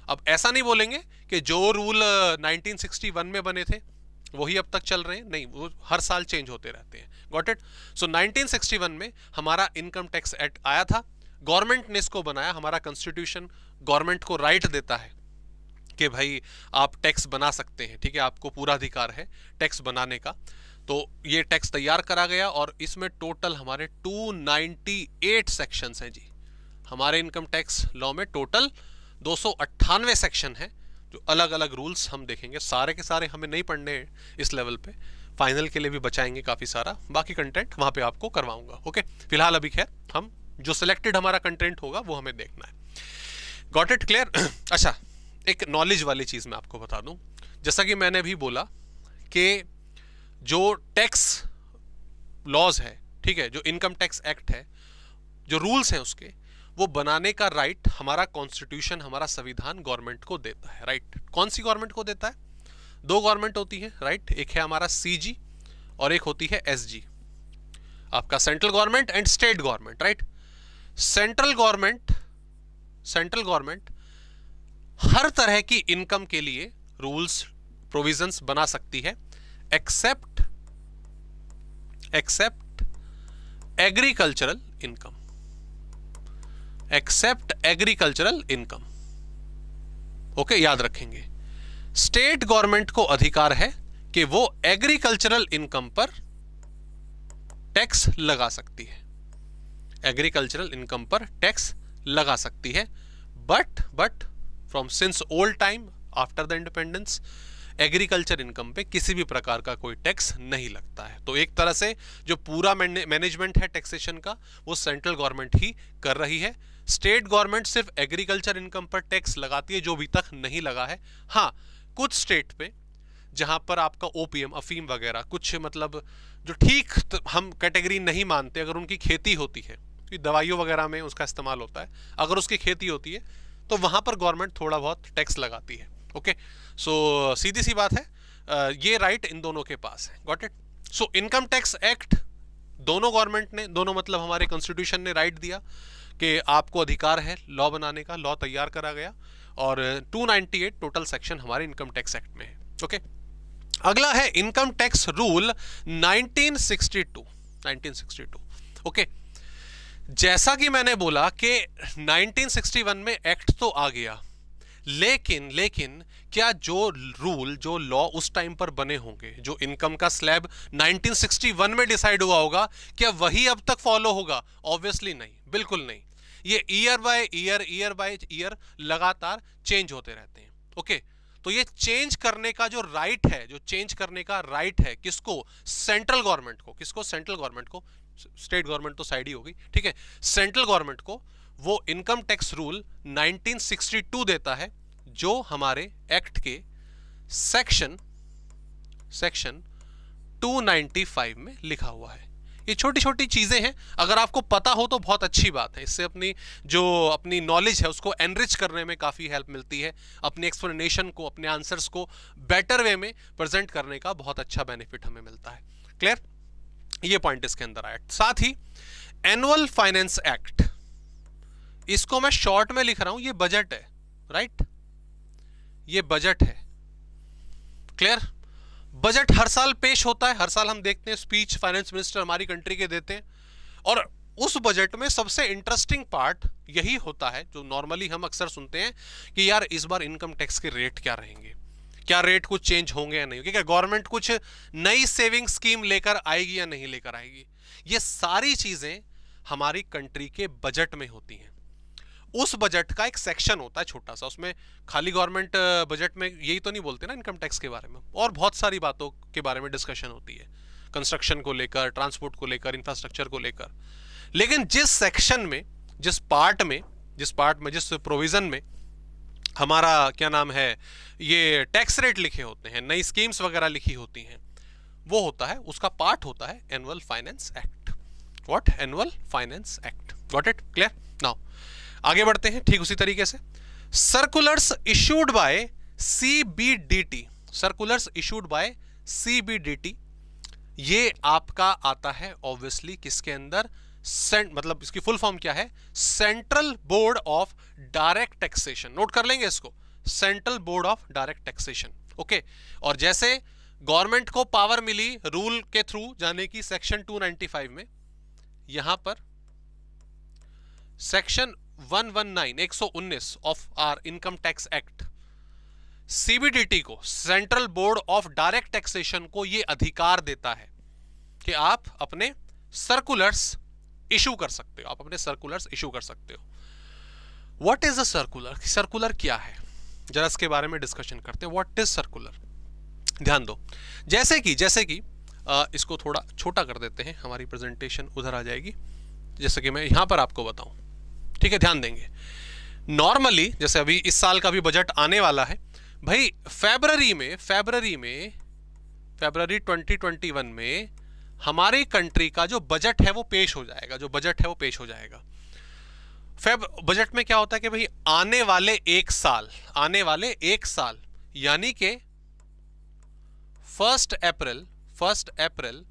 Speaker 1: अब ऐसा नहीं बोलेंगे कि जो रूल 1961 में बने थे वही अब तक चल रहे हैं नहीं वो हर साल चेंज होते रहते हैं गॉट इट सो 1961 में हमारा इनकम टैक्स एक्ट आया था गवर्नमेंट ने इसको बनाया हमारा कॉन्स्टिट्यूशन गवर्नमेंट को राइट देता है कि भाई आप टैक्स बना सकते हैं ठीक है आपको पूरा अधिकार है टैक्स बनाने का तो ये टैक्स तैयार करा गया और इसमें टोटल हमारे 298 सेक्शंस हैं जी हमारे इनकम टैक्स लॉ में टोटल दो सेक्शन हैं जो अलग अलग रूल्स हम देखेंगे सारे के सारे हमें नहीं पढ़ने इस लेवल पे फाइनल के लिए भी बचाएंगे काफ़ी सारा बाकी कंटेंट वहाँ पे आपको करवाऊंगा ओके फिलहाल अभी खैर हम जो सिलेक्टेड हमारा कंटेंट होगा वो हमें देखना है गॉट इट क्लियर अच्छा एक नॉलेज वाली चीज़ मैं आपको बता दूँ जैसा कि मैंने भी बोला कि जो टैक्स लॉज है ठीक है जो इनकम टैक्स एक्ट है जो रूल्स हैं उसके वो बनाने का राइट हमारा कॉन्स्टिट्यूशन हमारा संविधान गवर्नमेंट को देता है राइट कौन सी गवर्नमेंट को देता है दो गवर्नमेंट होती है राइट एक है हमारा सी और एक होती है एस आपका central government and state government right central government central government हर तरह की इनकम के लिए रूल्स प्रोविजंस बना सकती है except except agricultural income except agricultural income okay याद रखेंगे स्टेट गवर्नमेंट को अधिकार है कि वो एग्रीकल्चरल इनकम पर टैक्स लगा सकती है एग्रीकल्चरल इनकम पर टैक्स लगा सकती है but but from since old time after the independence agriculture income पे किसी भी प्रकार का कोई टैक्स नहीं लगता है तो एक तरह से जो पूरा मैनेजमेंट है टैक्सेशन का वो सेंट्रल गवर्नमेंट ही कर रही है स्टेट गवर्नमेंट सिर्फ एग्रीकल्चर इनकम पर टैक्स लगाती है जो अभी तक नहीं लगा है हाँ कुछ स्टेट पे जहां पर आपका ओपीएम अफीम वगैरह कुछ मतलब जो ठीक हम कैटेगरी नहीं मानते अगर उनकी खेती होती है दवाइयों वगैरह में उसका इस्तेमाल होता है अगर उसकी खेती होती है तो वहां पर गवर्नमेंट थोड़ा बहुत टैक्स लगाती है ओके सो सीधी सी बात है uh, ये राइट इन दोनों के पास है got it so income tax act दोनों गवर्नमेंट ने दोनों मतलब हमारे कॉन्स्टिट्यूशन ने राइट दिया कि आपको अधिकार है लॉ बनाने का लॉ तैयार करा गया और 298 टोटल सेक्शन हमारे इनकम टैक्स एक्ट में है ओके अगला है इनकम टैक्स रूल 1962 1962 ओके जैसा कि मैंने बोला कि 1961 में एक्ट तो आ गया लेकिन लेकिन क्या जो रूल जो लॉ उस टाइम पर बने होंगे जो इनकम का स्लैब 1961 में डिसाइड हुआ होगा क्या वही अब तक फॉलो होगा ऑब्वियसली नहीं बिल्कुल नहीं ये year by year year by year लगातार चेंज होते रहते हैं ओके तो ये चेंज करने का जो राइट है जो चेंज करने का राइट है किसको सेंट्रल गवर्नमेंट को किसको सेंट्रल गवर्नमेंट को स्टेट गवर्नमेंट तो साइड ही होगी ठीक है सेंट्रल गवर्नमेंट को वो इनकम टैक्स रूल 1962 देता है जो हमारे एक्ट के सेक्शन सेक्शन 295 में लिखा हुआ है ये छोटी छोटी चीज़ें हैं अगर आपको पता हो तो बहुत अच्छी बात है इससे अपनी जो अपनी नॉलेज है उसको एनरिच करने में काफ़ी हेल्प मिलती है अपनी एक्सप्लेनेशन को अपने आंसर्स को बेटर वे में प्रेजेंट करने का बहुत अच्छा बेनिफिट हमें मिलता है क्लियर ये पॉइंट इसके अंदर आया साथ ही एनुअल फाइनेंस एक्ट इसको मैं शॉर्ट में लिख रहा हूं ये बजट है राइट ये बजट है क्लियर बजट हर साल पेश होता है हर साल हम देखते हैं स्पीच फाइनेंस मिनिस्टर हमारी कंट्री के देते हैं और उस बजट में सबसे इंटरेस्टिंग पार्ट यही होता है जो नॉर्मली हम अक्सर सुनते हैं कि यार इस बार इनकम टैक्स के रेट क्या रहेंगे क्या रेट कुछ चेंज होंगे या नहीं क्योंकि गवर्नमेंट कुछ नई सेविंग स्कीम लेकर आएगी या नहीं लेकर आएगी ये सारी चीज़ें हमारी कंट्री के बजट में होती हैं उस बजट का एक सेक्शन होता है छोटा सा उसमें खाली गवर्नमेंट बजट में यही तो नहीं बोलते ना इनकम टैक्स के बारे में और बहुत सारी बातों के बारे में डिस्कशन होती है कंस्ट्रक्शन को लेकर ट्रांसपोर्ट को लेकर इंफ्रास्ट्रक्चर को लेकर लेकिन जिस सेक्शन में जिस पार्ट में जिस पार्ट में जिस प्रोविज़न में हमारा क्या नाम है ये टैक्स रेट लिखे होते हैं नई स्कीम्स वगैरह लिखी होती हैं वो होता है उसका पार्ट होता है annual finance act what annual finance act what it clear now आगे बढ़ते हैं ठीक उसी तरीके से circulars issued by CBDT circulars issued by CBDT ये आपका आता है ऑब्वियसली किसके अंदर सेंट मतलब इसकी फुल फॉर्म क्या है central board of direct taxation note कर लेंगे इसको central board of direct taxation okay और जैसे गवर्नमेंट को पावर मिली रूल के थ्रू जाने की सेक्शन 295 में यहां पर section 119 of our income tax act CBDT को central board of direct taxation को यह अधिकार देता है कि आप अपने सर्कुलर्स इशू कर सकते हो आप अपने सर्कुलर्स इशू कर सकते हो what is a circular circular क्या है जरा इसके बारे में डिस्कशन करते हैं व्हाट इज सर्कुलर ध्यान दो जैसे कि जैसे कि इसको थोड़ा छोटा कर देते हैं हमारी प्रेजेंटेशन उधर आ जाएगी जैसे कि मैं यहां पर आपको बताऊं ठीक है ध्यान देंगे नॉर्मली जैसे अभी इस साल का भी बजट आने वाला है भाई फेबररी में फेबररी में फेबररी 2021 में हमारी कंट्री का जो बजट है वो पेश हो जाएगा जो बजट है वो पेश हो जाएगा फेब बजट में क्या होता है कि भाई आने वाले एक साल आने वाले एक साल यानी के first April first April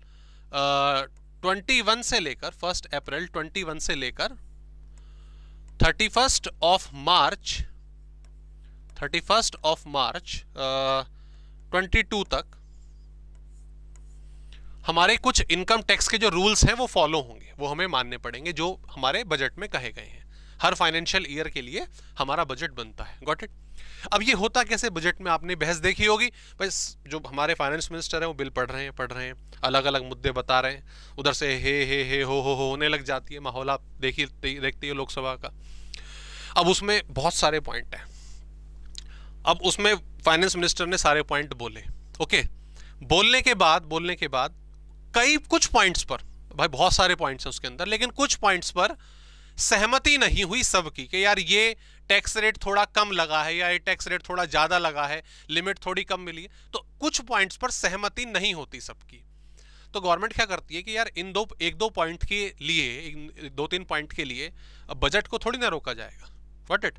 Speaker 1: twenty one से लेकर फर्स्ट अप्रैल ट्वेंटी वन से लेकर thirty first of March thirty first of March twenty two तक हमारे कुछ इनकम टैक्स के जो रूल्स हैं वो फॉलो होंगे वो हमें मानने पड़ेंगे जो हमारे बजट में कहे गए हैं हर फाइनेंशियल ईयर के लिए हमारा बजट बनता है गॉट इट अब ये होता कैसे बजट में आपने बहस देखी होगी भाई जो हमारे फाइनेंस मिनिस्टर हैं वो बिल पढ़ रहे हैं पढ़ रहे हैं अलग अलग मुद्दे बता रहे हैं उधर से हे हे हे हो हो होने लग जाती है माहौल आप देखी देखती है लोकसभा का अब उसमें बहुत सारे पॉइंट हैं अब उसमें फाइनेंस मिनिस्टर ने सारे पॉइंट बोले ओके बोलने के बाद बोलने के बाद कई कुछ पॉइंट्स पर भाई बहुत सारे पॉइंट्स हैं उसके अंदर लेकिन कुछ पॉइंट्स पर सहमति नहीं हुई सबकी कि यार ये टैक्स रेट थोड़ा कम लगा है या ये टैक्स रेट थोड़ा ज़्यादा लगा है लिमिट थोड़ी कम मिली है तो कुछ पॉइंट्स पर सहमति नहीं होती सबकी तो गवर्नमेंट क्या करती है कि यार इन दो एक दो पॉइंट के लिए दो तीन पॉइंट के लिए बजट को थोड़ी ना रोका जाएगा वट इट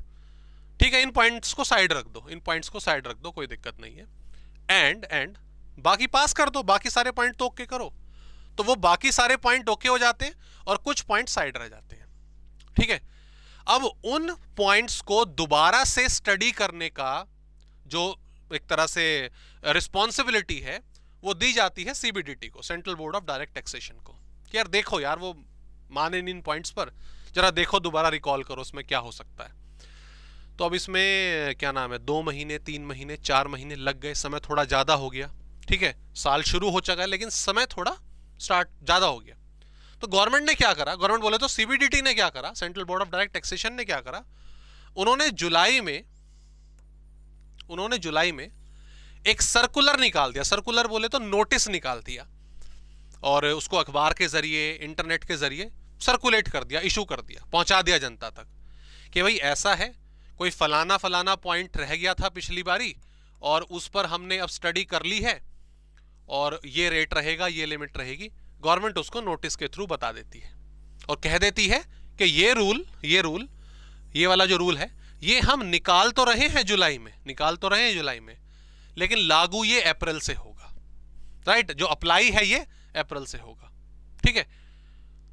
Speaker 1: ठीक है इन पॉइंट्स को साइड रख दो इन पॉइंट्स को साइड रख दो कोई दिक्कत नहीं है एंड एंड बाकी पास कर दो बाकी सारे पॉइंट तो ओके करो तो वो बाकी सारे पॉइंट ओके हो जाते हैं और कुछ पॉइंट साइड रह जाते हैं ठीक है अब उन पॉइंट्स को दोबारा से स्टडी करने का जो एक तरह से रिस्पॉन्सिबिलिटी है वो दी जाती है सीबीडीटी को central board of direct taxation को कि यार देखो यार वो माने इन पॉइंट्स पर जरा देखो दोबारा रिकॉल करो उसमें क्या हो सकता है तो अब इसमें क्या नाम है दो महीने तीन महीने चार महीने लग गए समय थोड़ा ज़्यादा हो गया ठीक है साल शुरू हो चुका है लेकिन समय थोड़ा स्टार्ट ज़्यादा हो गया तो गवर्नमेंट ने क्या करा गवर्नमेंट बोले तो सीबीडीटी ने क्या करा central board of direct taxation ने क्या करा उन्होंने जुलाई में उन्होंने जुलाई में एक सर्कुलर निकाल दिया सर्कुलर बोले तो नोटिस निकाल दिया और उसको अखबार के जरिए इंटरनेट के जरिए सर्कुलेट कर दिया इशू कर दिया पहुंचा दिया जनता तक कि भाई ऐसा है कोई फलाना फलाना पॉइंट रह गया था पिछली बारी और उस पर हमने अब स्टडी कर ली है और ये रेट रहेगा ये लिमिट रहेगी गवर्नमेंट उसको नोटिस के थ्रू बता देती है और कह देती है कि ये रूल ये रूल ये वाला जो रूल है ये हम निकाल तो रहे हैं जुलाई में निकाल तो रहे हैं जुलाई में लेकिन लागू ये अप्रैल से होगा राइट जो अप्लाई है ये अप्रैल से होगा ठीक है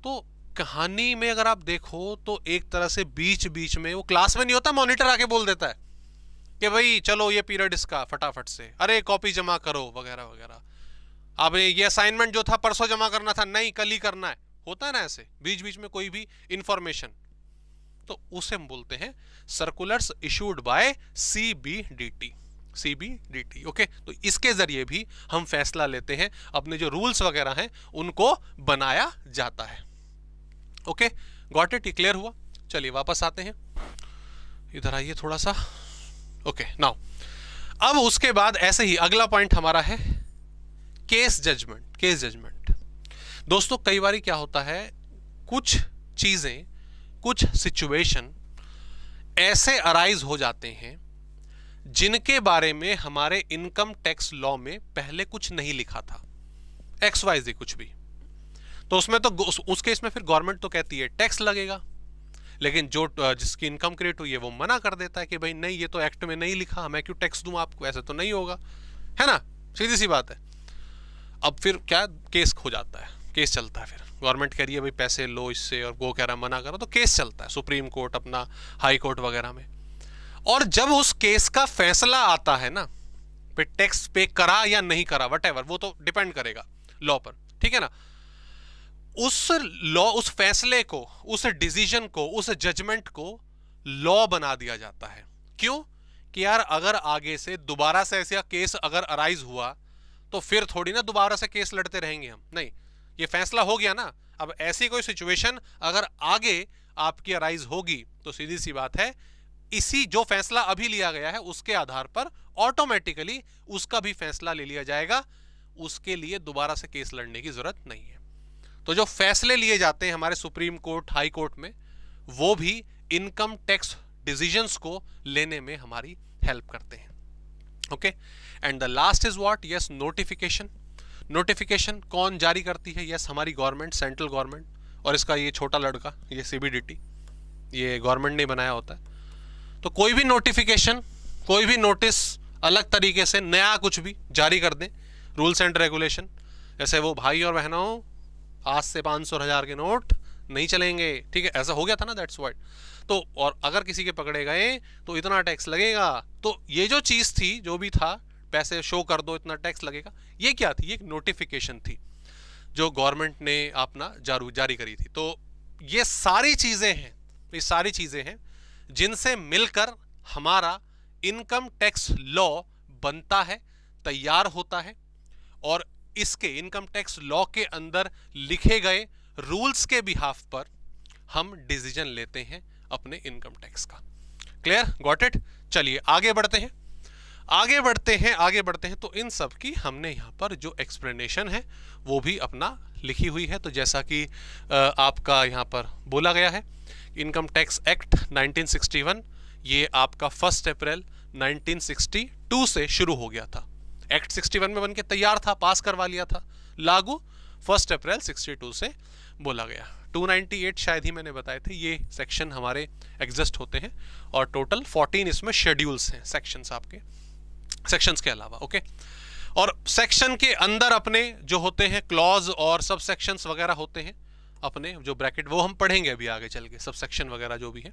Speaker 1: तो कहानी में अगर आप देखो तो एक तरह से बीच बीच में वो क्लास में नहीं होता मॉनिटर आके बोल देता है कि भाई चलो ये पीरियड इसका फटाफट से अरे कॉपी जमा करो वगैरह वगैरह अब ये असाइनमेंट जो था परसों जमा करना था नहीं कल ही करना है होता है ना ऐसे बीच बीच में कोई भी इंफॉर्मेशन तो उसे हम बोलते हैं circulars issued by C B D T C B D T okay तो इसके जरिए भी हम फैसला लेते हैं अपने जो रूल्स वगैरह हैं उनको बनाया जाता है ओके गॉट इट क्लियर हुआ चलिए वापस आते हैं इधर आइए थोड़ा सा ओके okay, नाउ अब उसके बाद ऐसे ही अगला पॉइंट हमारा है केस जजमेंट केस जजमेंट दोस्तों कई बार क्या होता है कुछ चीज़ें कुछ सिचुएशन ऐसे अराइज हो जाते हैं जिनके बारे में हमारे इनकम टैक्स लॉ में पहले कुछ नहीं लिखा था एक्स वाई जी कुछ भी तो उसमें तो उस, उसके में फिर गवर्नमेंट तो कहती है टैक्स लगेगा लेकिन जो जिसकी इनकम क्रिएट हुई है वो मना कर देता है कि भाई नहीं ये तो एक्ट में नहीं लिखा मैं क्यों टैक्स दूं आपको ऐसे तो नहीं होगा है ना सीधी सी बात है अब फिर क्या केस हो जाता है केस चलता है फिर गवर्नमेंट कह रही है भाई पैसे लो इससे और वो कह रहा है मना करो तो केस चलता है सुप्रीम कोर्ट अपना हाई कोर्ट वगैरह में और जब उस केस का फैसला आता है ना पे टैक्स पे करा या नहीं करा वट वो तो डिपेंड करेगा लॉ पर ठीक है ना उस लॉ उस फैसले को उस डिसीजन को उस जजमेंट को लॉ बना दिया जाता है क्यों कि यार अगर आगे से दोबारा से ऐसा केस अगर अराइज हुआ तो फिर थोड़ी ना दोबारा से केस लड़ते रहेंगे हम नहीं ये फैसला हो गया ना अब ऐसी कोई सिचुएशन अगर आगे आपकी अराइज होगी तो सीधी सी बात है इसी जो फैसला अभी लिया गया है उसके आधार पर ऑटोमेटिकली उसका भी फैसला ले लिया जाएगा उसके लिए दोबारा से केस लड़ने की जरूरत नहीं है तो जो फैसले लिए जाते हैं हमारे सुप्रीम कोर्ट हाई कोर्ट में वो भी इनकम टैक्स डिसीजंस को लेने में हमारी हेल्प करते हैं okay and the last is what yes notification notification कौन जारी करती है यस yes, हमारी गवर्नमेंट सेंट्रल गवर्नमेंट और इसका ये छोटा लड़का ये सीबीडीटी ये गवर्नमेंट ने बनाया होता है तो कोई भी नोटिफिकेशन कोई भी नोटिस अलग तरीके से नया कुछ भी जारी कर दें रूल्स एंड रेगुलेशन जैसे वो भाई और बहनों आज से पाँच सौ हज़ार के नोट नहीं चलेंगे ठीक है ऐसा हो गया था ना दैट्स वाइट तो और अगर किसी के पकड़े गए तो इतना टैक्स लगेगा तो ये जो चीज़ थी जो भी था पैसे शो कर दो इतना टैक्स लगेगा ये क्या थी ये एक नोटिफिकेशन थी जो गवर्नमेंट ने अपना जारू जारी करी थी तो ये सारी चीज़ें हैं ये सारी चीज़ें हैं जिनसे मिलकर हमारा इनकम टैक्स लॉ बनता है तैयार होता है और इसके इनकम टैक्स लॉ के अंदर लिखे गए रूल्स के बिहाफ पर हम डिसीजन लेते हैं अपने इनकम टैक्स का क्लियर गॉट इट चलिए आगे बढ़ते हैं आगे बढ़ते हैं आगे बढ़ते हैं तो इन सब की हमने यहाँ पर जो एक्सप्लेनेशन है वो भी अपना लिखी हुई है तो जैसा कि आपका यहाँ पर बोला गया है इनकम टैक्स एक्ट 1961 ये आपका फर्स्ट अप्रैल 1962 से शुरू हो गया था एक्ट 61 में बनके तैयार था पास करवा लिया था लागू फर्स्ट अप्रैल 62 से बोला गया 298 शायद ही मैंने बताए थे ये सेक्शन हमारे एग्जिस्ट होते हैं और टोटल 14 इसमें शेड्यूल्स हैं सेक्शंस आपके सेक्शंस के अलावा ओके और सेक्शन के अंदर अपने जो होते हैं क्लॉज और सब सेक्शंस वगैरह होते हैं अपने जो ब्रैकेट वो हम पढ़ेंगे अभी आगे चल के सब सेक्शन वगैरह जो भी है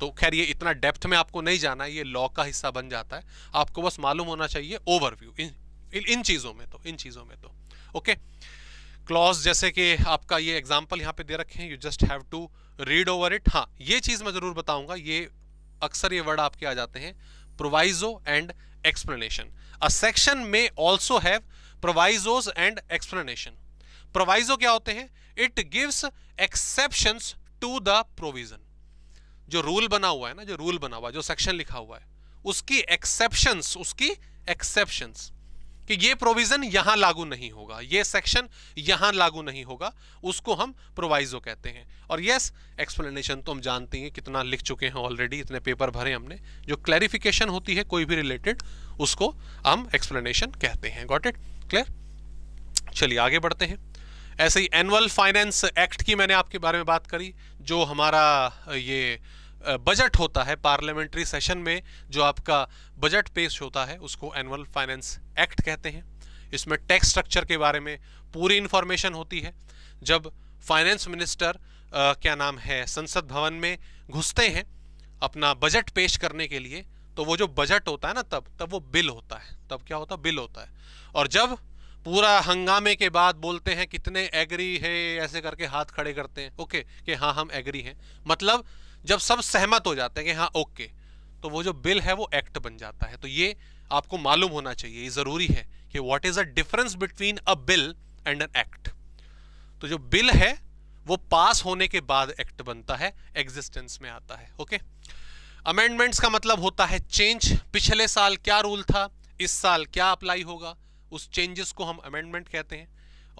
Speaker 1: तो खैर ये इतना डेप्थ में आपको नहीं जाना ये लॉ का हिस्सा बन जाता है आपको बस मालूम होना चाहिए ओवरव्यू इन इन चीज़ों में तो इन चीज़ों में तो ओके okay? क्लॉज जैसे कि आपका ये एग्जाम्पल यहाँ पे दे रखे हैं you just have to read over it हाँ ये चीज़ मैं ज़रूर बताऊंगा ये अक्सर ये वर्ड आपके आ जाते हैं proviso and explanation a section में also have provisos and explanation proviso क्या होते हैं it gives exception to the provision जो रूल बना हुआ है ना जो रूल बना हुआ है जो सेक्शन लिखा हुआ है उसकी एक्सेप्शन उसकी एक्सेप्शंस कि ये प्रोविजन यहां लागू नहीं होगा ये सेक्शन यहां लागू नहीं होगा उसको हम प्रोवाइजो कहते हैं और यस एक्सप्लेनेशन तो हम जानते हैं कितना लिख चुके हैं ऑलरेडी इतने पेपर भरे हमने जो क्लैरिफिकेशन होती है कोई भी रिलेटेड उसको हम एक्सप्लेनेशन कहते हैं गॉट इट क्लियर चलिए आगे बढ़ते हैं ऐसे ही एनुअल फाइनेंस एक्ट की मैंने आपके बारे में बात करी जो हमारा ये बजट होता है पार्लियामेंट्री सेशन में जो आपका बजट पेश होता है उसको एनुअल फाइनेंस एक्ट कहते हैं इसमें टैक्स स्ट्रक्चर के बारे में पूरी इन्फॉर्मेशन होती है जब फाइनेंस मिनिस्टर क्या नाम है संसद भवन में घुसते हैं अपना बजट पेश करने के लिए तो वो जो बजट होता है ना तब तब वो बिल होता है तब क्या होता है बिल होता है और जब पूरा हंगामे के बाद बोलते हैं कितने एग्री है ऐसे करके हाथ खड़े करते हैं ओके कि हाँ हम एग्री हैं मतलब जब सब सहमत हो जाते हैं कि हाँ ओके तो वो जो बिल है वो एक्ट बन जाता है तो ये आपको मालूम होना चाहिए ये ज़रूरी है कि what is a difference between a bill and an act तो जो बिल है वो पास होने के बाद एक्ट बनता है एग्जिस्टेंस में आता है ओके अमेंडमेंट्स का मतलब होता है चेंज पिछले साल क्या रूल था इस साल क्या अप्लाई होगा उस चेंजेस को हम अमेंडमेंट कहते हैं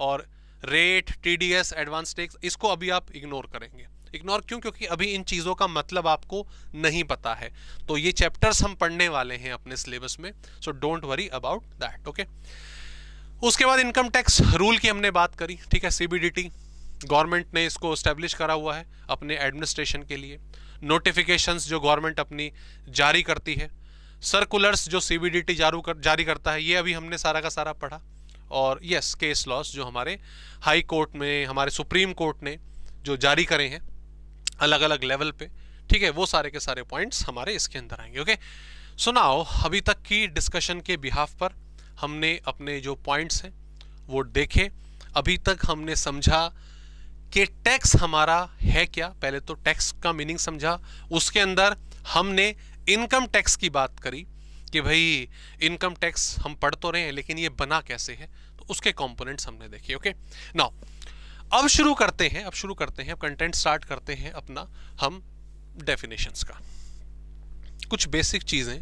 Speaker 1: और रेट टीडीएस एडवांस टैक्स इसको अभी आप इग्नोर करेंगे इग्नोर क्यों क्योंकि अभी इन चीज़ों का मतलब आपको नहीं पता है तो ये चैप्टर्स हम पढ़ने वाले हैं अपने सिलेबस में so don't worry about that okay उसके बाद इनकम टैक्स रूल की हमने बात करी ठीक है सी गवर्नमेंट ने इसको इस्टेब्लिश करा हुआ है अपने एडमिनिस्ट्रेशन के लिए नोटिफिकेशंस जो गवर्नमेंट अपनी जारी करती है सर्कुलर्स जो सीबीडीटी जारू कर जारी करता है ये अभी हमने सारा का सारा पढ़ा और यस केस लॉस जो हमारे हाई कोर्ट में हमारे सुप्रीम कोर्ट ने जो जारी करे हैं अलग अलग लेवल पे ठीक है वो सारे के सारे पॉइंट्स हमारे इसके अंदर आएंगे ओके सुनाओ अभी तक की डिस्कशन के बिहाफ पर हमने अपने जो पॉइंट्स हैं वो देखे अभी तक हमने समझा कि टैक्स हमारा है क्या पहले तो टैक्स का मीनिंग समझा उसके अंदर हमने इनकम टैक्स की बात करी कि भाई इनकम टैक्स हम पढ़ तो रहे हैं लेकिन ये बना कैसे है तो उसके कंपोनेंट्स हमने देखे ओके नाउ अब शुरू करते हैं अब शुरू करते हैं अब कंटेंट स्टार्ट करते हैं अपना हम डेफिनेशंस का कुछ बेसिक चीज़ें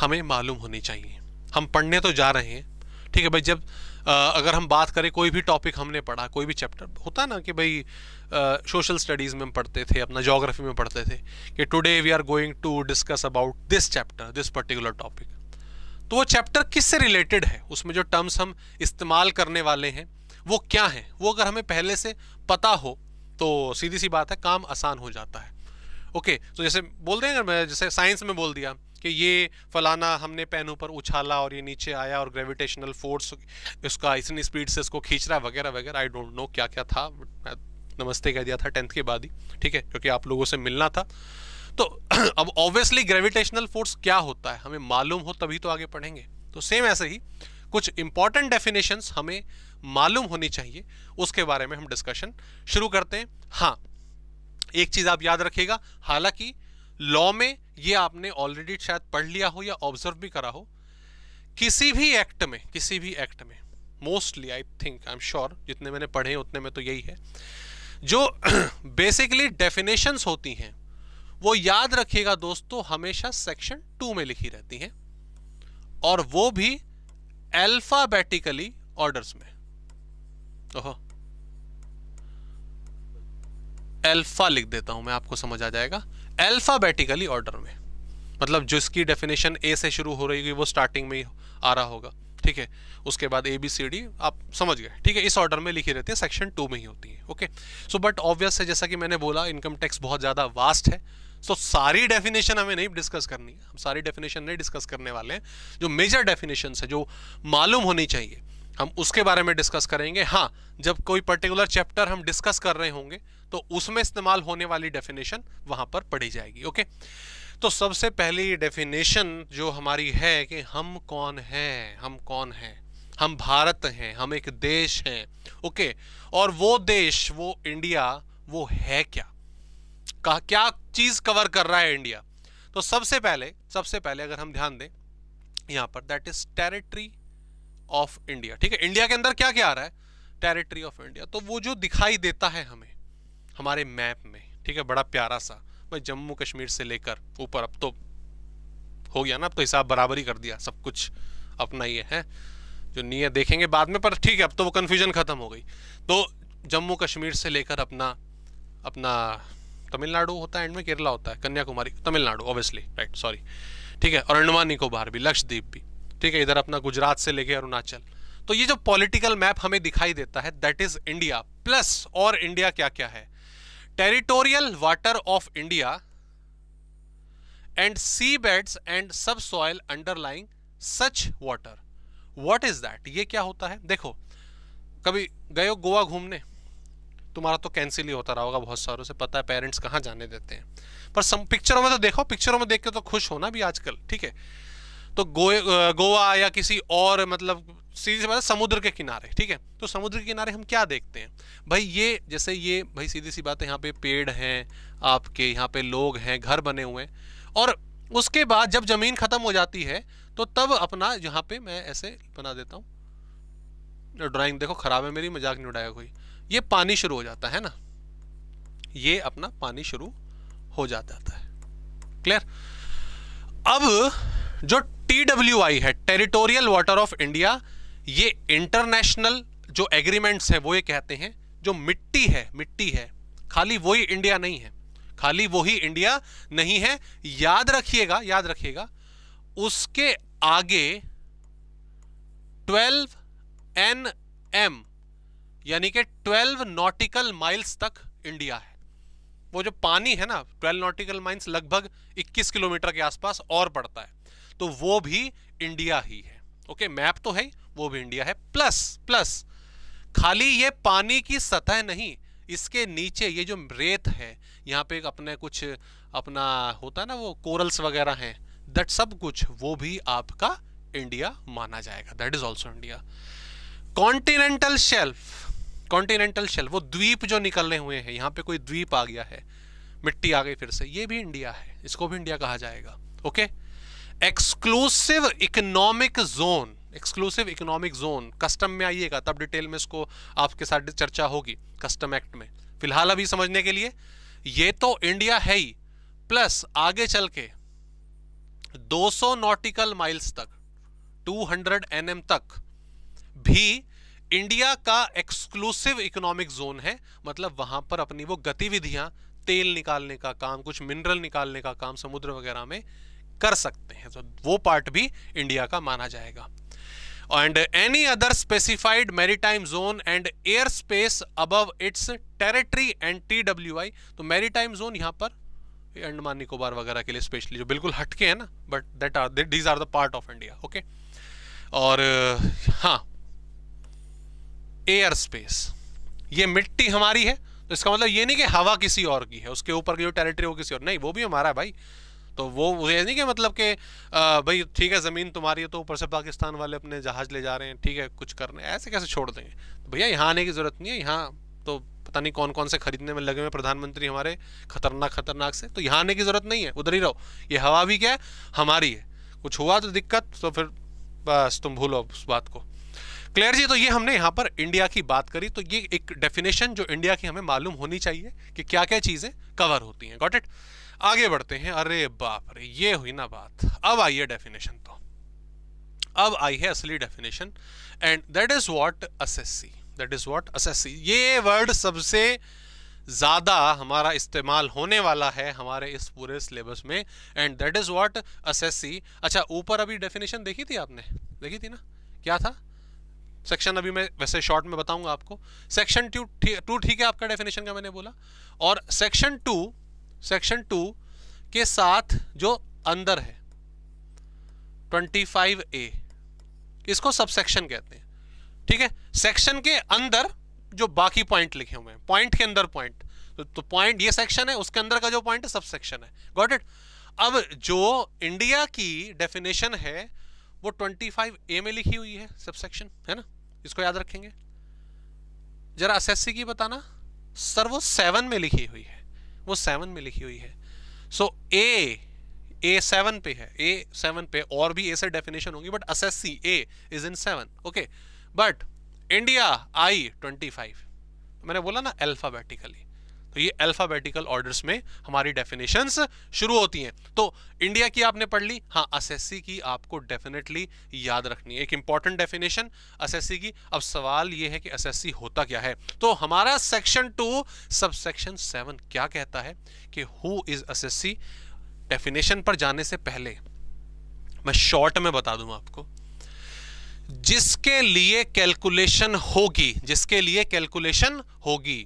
Speaker 1: हमें मालूम होनी चाहिए हम पढ़ने तो जा रहे हैं ठीक है भाई जब आ, अगर हम बात करें कोई भी टॉपिक हमने पढ़ा कोई भी चैप्टर होता ना कि भाई सोशल स्टडीज़ में हम पढ़ते थे अपना जोग्राफी में पढ़ते थे कि today we are going to discuss about this chapter this particular topic तो वो चैप्टर किससे रिलेटेड है उसमें जो टर्म्स हम इस्तेमाल करने वाले हैं वो क्या हैं वो अगर हमें पहले से पता हो तो सीधी सी बात है काम आसान हो जाता है ओके okay, तो जैसे बोल दें अगर मैं जैसे साइंस में बोल दिया कि ये फलाना हमने पेन ऊपर उछाला और ये नीचे आया और ग्रेविटेशनल फोर्स इसका इतनी स्पीड से इसको खींच रहा वगैरह वगैरह आई डोंट नो क्या क्या था मैं नमस्ते कह दिया था टेंथ के बाद ही ठीक है क्योंकि आप लोगों से मिलना था तो अब ऑब्वियसली ग्रेविटेशनल फोर्स क्या होता है हमें मालूम हो तभी तो आगे पढ़ेंगे तो सेम ऐसे ही कुछ इंपॉर्टेंट डेफिनेशन हमें मालूम होनी चाहिए उसके बारे में हम डिस्कशन शुरू करते हैं हाँ एक चीज़ आप याद रखिएगा हालांकि लॉ में ये आपने ऑलरेडी शायद पढ़ लिया हो या ऑब्जर्व भी करा हो किसी भी एक्ट में किसी भी एक्ट में mostly I think I am sure जितने मैंने पढ़े उतने में तो यही है जो बेसिकली डेफिनेशंस होती हैं वो याद रखिएगा दोस्तों हमेशा सेक्शन टू में लिखी रहती हैं और वो भी एल्फाबेटिकली ऑर्डर्स में ओहो एल्फा लिख देता हूं मैं आपको समझ आ जाएगा एल्फाबेटिकली ऑर्डर में मतलब जिसकी डेफिनेशन ए से शुरू हो रही होगी वो स्टार्टिंग में ही आ रहा होगा ठीक है उसके बाद ए बी सी डी आप समझ गए ठीक है इस ऑर्डर में लिखी रहती है सेक्शन टू में ही होती है ओके सो बट ऑब्वियस है जैसा कि मैंने बोला इनकम टैक्स बहुत ज़्यादा वास्ट है सो so, सारी डेफिनेशन हमें नहीं डिस्कस करनी है हम सारी डेफिनेशन नहीं डिस्कस करने वाले हैं जो मेजर डेफिनेशन है जो मालूम होनी चाहिए हम उसके बारे में डिस्कस करेंगे हाँ जब कोई पर्टिकुलर चैप्टर हम डिस्कस कर रहे होंगे तो उसमें इस्तेमाल होने वाली डेफिनेशन वहां पर पढ़ी जाएगी ओके तो सबसे पहली डेफिनेशन जो हमारी है कि हम कौन हैं हम कौन हैं हम भारत हैं हम एक देश हैं ओके और वो देश वो इंडिया वो है क्या क्या चीज कवर कर रहा है इंडिया तो सबसे पहले सबसे पहले अगर हम ध्यान दें यहां पर that is territory of India ठीक है इंडिया के अंदर क्या क्या आ रहा है टेरिटरी ऑफ इंडिया तो वो जो दिखाई देता है हमें हमारे मैप में ठीक है बड़ा प्यारा सा भाई जम्मू कश्मीर से लेकर ऊपर अब तो हो गया ना अब तो हिसाब बराबर ही कर दिया सब कुछ अपना ही है जो नियत देखेंगे बाद में पर ठीक है अब तो वो कन्फ्यूजन खत्म हो गई तो जम्मू कश्मीर से लेकर अपना अपना तमिलनाडु होता है एंड में केरला होता है Kanyakumari Tamil Nadu obviously right sorry ठीक है और अंडमान निकोबार भी लक्षद्वीप भी ठीक है इधर अपना गुजरात से लेके अरुणाचल तो ये जो पॉलिटिकल मैप हमें दिखाई देता है दैट इज इंडिया प्लस और इंडिया क्या क्या है territorial water of India and sea beds and subsoil underlying such water what is that ये क्या होता है देखो कभी गए हो गोवा घूमने तुम्हारा तो कैंसिल ही होता रहा होगा बहुत सारों से पता है पेरेंट्स कहाँ जाने देते हैं पर सम पिक्चरों में तो देखो पिक्चरों में देख के तो खुश होना भी आजकल ठीक है तो गोवा या किसी और मतलब सीधी बात मतलब समुद्र के किनारे ठीक है तो समुद्र के किनारे हम क्या देखते हैं भाई ये जैसे ये भाई सीधी सी बात है यहाँ पे पेड़ हैं आपके यहाँ पे लोग हैं घर बने हुए हैं और उसके बाद जब जमीन खत्म हो जाती है तो तब अपना यहाँ पे मैं ऐसे बना देता हूँ ड्राइंग देखो खराब है मेरी मजाक नहीं उड़ाया कोई ये पानी शुरू हो जाता है ना ये अपना पानी शुरू हो जाता है क्लियर अब जो टी है टेरिटोरियल वाटर ऑफ इंडिया ये इंटरनेशनल जो एग्रीमेंट्स हैं वो ये कहते हैं जो मिट्टी है मिट्टी है खाली वही इंडिया नहीं है खाली वही इंडिया नहीं है याद रखिएगा याद रखिएगा उसके आगे 12 एन एम यानी कि 12 नॉटिकल माइल्स तक इंडिया है वो जो पानी है ना 12 नॉटिकल माइल्स लगभग 21 किलोमीटर के आसपास और पड़ता है तो वो भी इंडिया ही है ओके मैप तो है वो भी इंडिया है प्लस प्लस खाली ये पानी की सतह नहीं इसके नीचे ये जो रेत है यहाँ पे अपने कुछ अपना होता है ना वो कोरल्स वगैरह हैं दैट सब कुछ वो भी आपका इंडिया माना जाएगा that is also India continental shelf continental shelf वो द्वीप जो निकलने हुए हैं यहाँ पे कोई द्वीप आ गया है मिट्टी आ गई फिर से ये भी इंडिया है इसको भी इंडिया कहा जाएगा okay exclusive economic zone exclusive economic zone custom में आइएगा तब डिटेल में इसको आपके साथ चर्चा होगी कस्टम एक्ट में फिलहाल अभी समझने के लिए ये तो इंडिया है ही प्लस आगे चल के 200 नॉटिकल माइल्स तक 200 एनएम तक भी इंडिया का एक्सक्लूसिव इकोनॉमिक जोन है मतलब वहां पर अपनी वो गतिविधियां तेल निकालने का काम कुछ मिनरल निकालने का काम समुद्र वगैरह में कर सकते हैं तो वो पार्ट भी इंडिया का माना जाएगा and any other specified maritime zone and air space अब it's territory and T W I तो मैरीटाइम जोन यहां पर अंडमान निकोबार वगैरह के लिए स्पेशली जो बिल्कुल हटके है ना but that are these are the part of India okay और हाँ एयर स्पेस ये मिट्टी हमारी है तो इसका मतलब ये नहीं कि हवा किसी और की है उसके ऊपर की जो टेरिटरी वो किसी और नहीं वो भी हमारा है भाई तो वो ये नहीं कि मतलब कि भाई ठीक है ज़मीन तुम्हारी है तो ऊपर से पाकिस्तान वाले अपने जहाज़ ले जा रहे हैं ठीक है कुछ कर रहे हैं ऐसे कैसे छोड़ देंगे तो भैया यहाँ आने की ज़रूरत नहीं है यहाँ तो पता नहीं कौन कौन से खरीदने में लगे हुए प्रधानमंत्री हमारे खतरनाक खतरनाक से तो यहाँ आने की ज़रूरत नहीं है उधर ही रहो ये हवा भी क्या है हमारी है कुछ हुआ तो दिक्कत तो फिर बस तुम भूलो उस बात को क्लियर जी तो ये हमने यहाँ पर इंडिया की बात करी तो ये एक डेफिनेशन जो इंडिया की हमें मालूम होनी चाहिए कि क्या क्या चीज़ें कवर होती हैं गॉट इट आगे बढ़ते हैं अरे बाप रे ये हुई ना बात अब आई है डेफिनेशन तो अब आई है असली definition and that is what assessee that is what assessee ये वर्ड सबसे ज़्यादा हमारा इस्तेमाल होने वाला है हमारे इस पूरे सिलेबस में and that is what assessee अच्छा ऊपर अभी डेफिनेशन देखी थी आपने देखी थी ना क्या था सेक्शन अभी मैं वैसे शॉर्ट में बताऊंगा आपको सेक्शन टू टू ठीक है आपका डेफिनेशन का मैंने बोला और सेक्शन टू सेक्शन टू के साथ जो अंदर है 25 ए इसको सब सेक्शन कहते हैं ठीक है सेक्शन के अंदर जो बाकी पॉइंट लिखे हुए हैं पॉइंट के अंदर पॉइंट तो पॉइंट तो ये सेक्शन है उसके अंदर का जो पॉइंट है सब सेक्शन है गॉट इट अब जो इंडिया की डेफिनेशन है वो 25 ए में लिखी हुई है सब सेक्शन है ना इसको याद रखेंगे जरा एसएससी की बताना सर वो सेवन में लिखी हुई है वो सेवन में लिखी हुई है सो ए ए सेवन पे है ए सेवन पे और भी ए से डेफिनेशन होगी but C A is in seven okay but India I twenty five मैंने बोला ना अल्फाबेटिकली तो ये अल्फाबेटिकल ऑर्डर्स में हमारी डेफिनेशंस शुरू होती हैं तो इंडिया की आपने पढ़ ली हाँ असेसी की आपको डेफिनेटली याद रखनी है एक इंपॉर्टेंट डेफिनेशन सी की अब सवाल ये है कि सी होता क्या है तो हमारा section two subsection seven क्या कहता है कि हु इज असेसी डेफिनेशन पर जाने से पहले मैं शॉर्ट में बता दूं आपको जिसके लिए कैलकुलेशन होगी जिसके लिए कैलकुलेशन होगी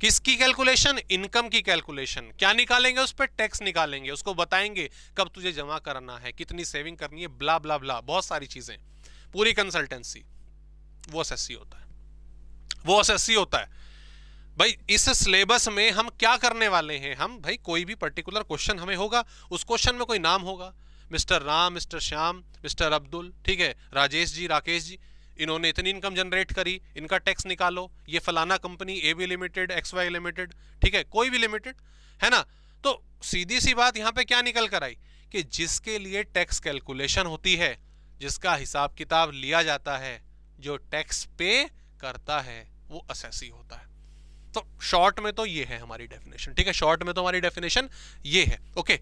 Speaker 1: किसकी कैलकुलेशन इनकम की कैलकुलेशन क्या निकालेंगे उस पर टैक्स निकालेंगे उसको बताएंगे कब तुझे जमा करना है कितनी सेविंग करनी है ब्ला ब्ला ब्ला बहुत सारी चीजें पूरी कंसल्टेंसी वो एस होता है वो एस होता है भाई इस सिलेबस में हम क्या करने वाले हैं हम भाई कोई भी पर्टिकुलर क्वेश्चन हमें होगा उस क्वेश्चन में कोई नाम होगा Mister Ram Mister Shyam Mister Abdul ठीक है राजेश जी राकेश जी इन्होंने इतनी इनकम जनरेट करी इनका टैक्स निकालो ये फलाना company A B limited X Y limited ठीक है कोई भी लिमिटेड है ना तो सीधी सी बात यहाँ पे क्या निकल कर आई कि जिसके लिए टैक्स कैलकुलेशन होती है जिसका हिसाब किताब लिया जाता है जो टैक्स पे करता है वो असैसी होता है तो शॉर्ट में तो ये है हमारी डेफिनेशन ठीक है शॉर्ट में तो हमारी डेफिनेशन ये है ओके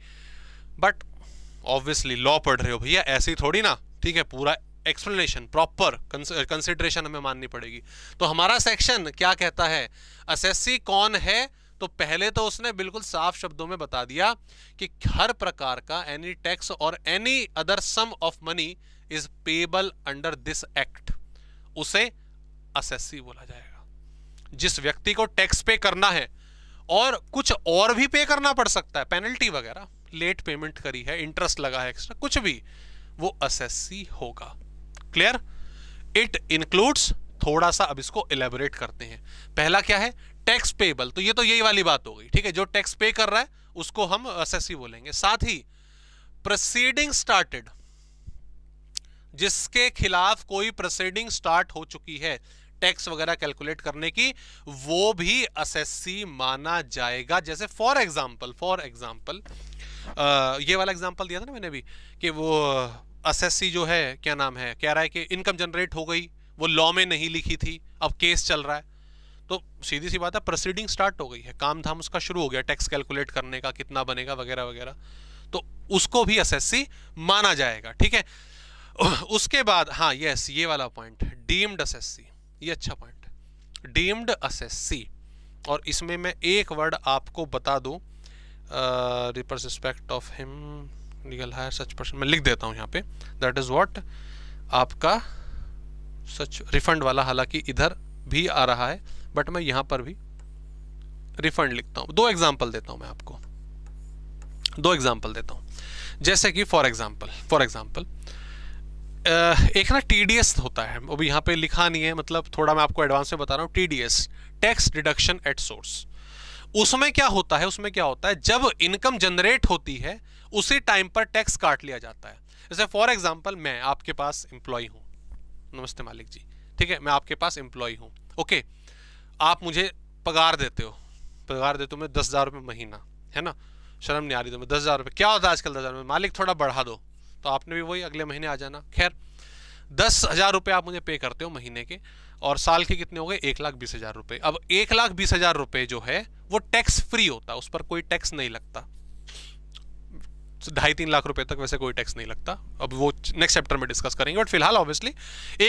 Speaker 1: बट ऑब्वियसली लॉ पढ़ रहे हो भैया ऐसी थोड़ी ना ठीक है पूरा एक्सप्लेनेशन प्रॉपर कंसिडरेशन हमें माननी पड़ेगी तो हमारा सेक्शन क्या कहता है असेसी कौन है तो पहले तो उसने बिल्कुल साफ शब्दों में बता दिया कि हर प्रकार का एनी टैक्स और any other sum of money is payable under this act उसे असेसी बोला जाएगा जिस व्यक्ति को टैक्स पे करना है और कुछ और भी पे करना पड़ सकता है पेनल्टी वगैरह लेट पेमेंट करी है इंटरेस्ट लगा है एक्स्ट्रा कुछ भी वो असेसी होगा क्लियर इट इंक्लूड्स थोड़ा सा अब इसको इलेबोरेट करते हैं पहला क्या है टैक्स पेबल तो ये तो यही वाली बात हो गई ठीक है जो टैक्स पे कर रहा है उसको हम एसएससी बोलेंगे साथ ही प्रोसीडिंग स्टार्टेड जिसके खिलाफ कोई प्रोसीडिंग स्टार्ट हो चुकी है टैक्स वगैरह कैलकुलेट करने की वो भी असेसी माना जाएगा जैसे फॉर एग्जाम्पल फॉर एग्जाम्पल ये वाला एग्जाम्पल दिया था ना मैंने भी कि वो एसएससी जो है क्या नाम है कह रहा है कि इनकम जनरेट हो गई वो लॉ में नहीं लिखी थी अब केस चल रहा है तो सीधी सी बात है प्रोसीडिंग स्टार्ट हो गई है काम धाम उसका शुरू हो गया टैक्स कैलकुलेट करने का कितना बनेगा वगैरह वगैरह तो उसको भी एसएससी माना जाएगा ठीक है उसके बाद हाँ यस ये वाला पॉइंट डीम्ड एसएससी ये अच्छा पॉइंट डीम्ड एसएससी और इसमें मैं एक वर्ड आपको बता दूं रिपर्स respect of him legal heir such person मैं लिख देता हूँ यहाँ पे दैट इज़ व्हाट आपका सच रिफंड वाला हालांकि इधर भी आ रहा है बट मैं यहाँ पर भी रिफंड लिखता हूँ दो एग्जाम्पल देता हूँ मैं आपको दो एग्जाम्पल देता हूँ जैसे कि फॉर एग्जाम्पल फॉर एग्जाम्पल एक ना टी होता है वो भी यहाँ पे लिखा नहीं है मतलब थोड़ा मैं आपको एडवांस में बता रहा हूँ T D tax deduction at source उसमें क्या होता है उसमें क्या होता है जब इनकम जनरेट होती है उसी टाइम पर टैक्स काट लिया जाता है जैसे फॉर एग्जाम्पल मैं आपके पास एम्प्लॉय हूँ नमस्ते मालिक जी ठीक है मैं आपके पास एम्प्लॉय हूँ ओके आप मुझे पगार देते हो पगार देते हो मैं दस हज़ार रुपये महीना है ना शर्म नहीं आ रही तो मैं दस हज़ार रुपये क्या होता है आजकल दस हज़ार रुपये मालिक थोड़ा बढ़ा दो तो आपने भी वही अगले महीने आ जाना खैर दस हज़ार रुपये आप मुझे पे करते हो महीने के और साल के कितने हो गए एक लाख बीस हज़ार रुपये अब एक लाख बीस हज़ार रुपये जो है वो टैक्स फ्री होता है उस पर कोई टैक्स नहीं लगता ढाई तीन लाख रुपए तक वैसे कोई टैक्स नहीं लगता अब वो नेक्स्ट चैप्टर में डिस्कस करेंगे बट फिलहाल ऑब्वियसली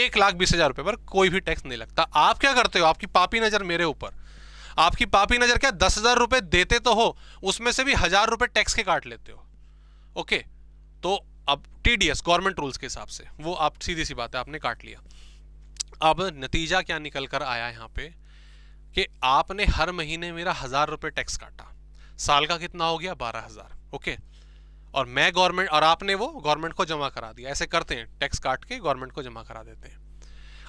Speaker 1: एक लाख बीस हज़ार रुपए पर कोई भी टैक्स नहीं लगता आप क्या करते हो आपकी पापी नज़र मेरे ऊपर आपकी पापी नज़र क्या दस हज़ार रुपए देते तो हो उसमें से भी हज़ार रुपए टैक्स के काट लेते हो ओके तो अब टी गवर्नमेंट रूल्स के हिसाब से वो आप सीधी सी बात है आपने काट लिया अब नतीजा क्या निकल कर आया यहाँ पे कि आपने हर महीने मेरा हज़ार रुपए टैक्स काटा साल का कितना हो गया बारह हज़ार ओके okay? और मैं गवर्नमेंट और आपने वो गवर्नमेंट को जमा करा दिया ऐसे करते हैं टैक्स काट के गवर्नमेंट को जमा करा देते हैं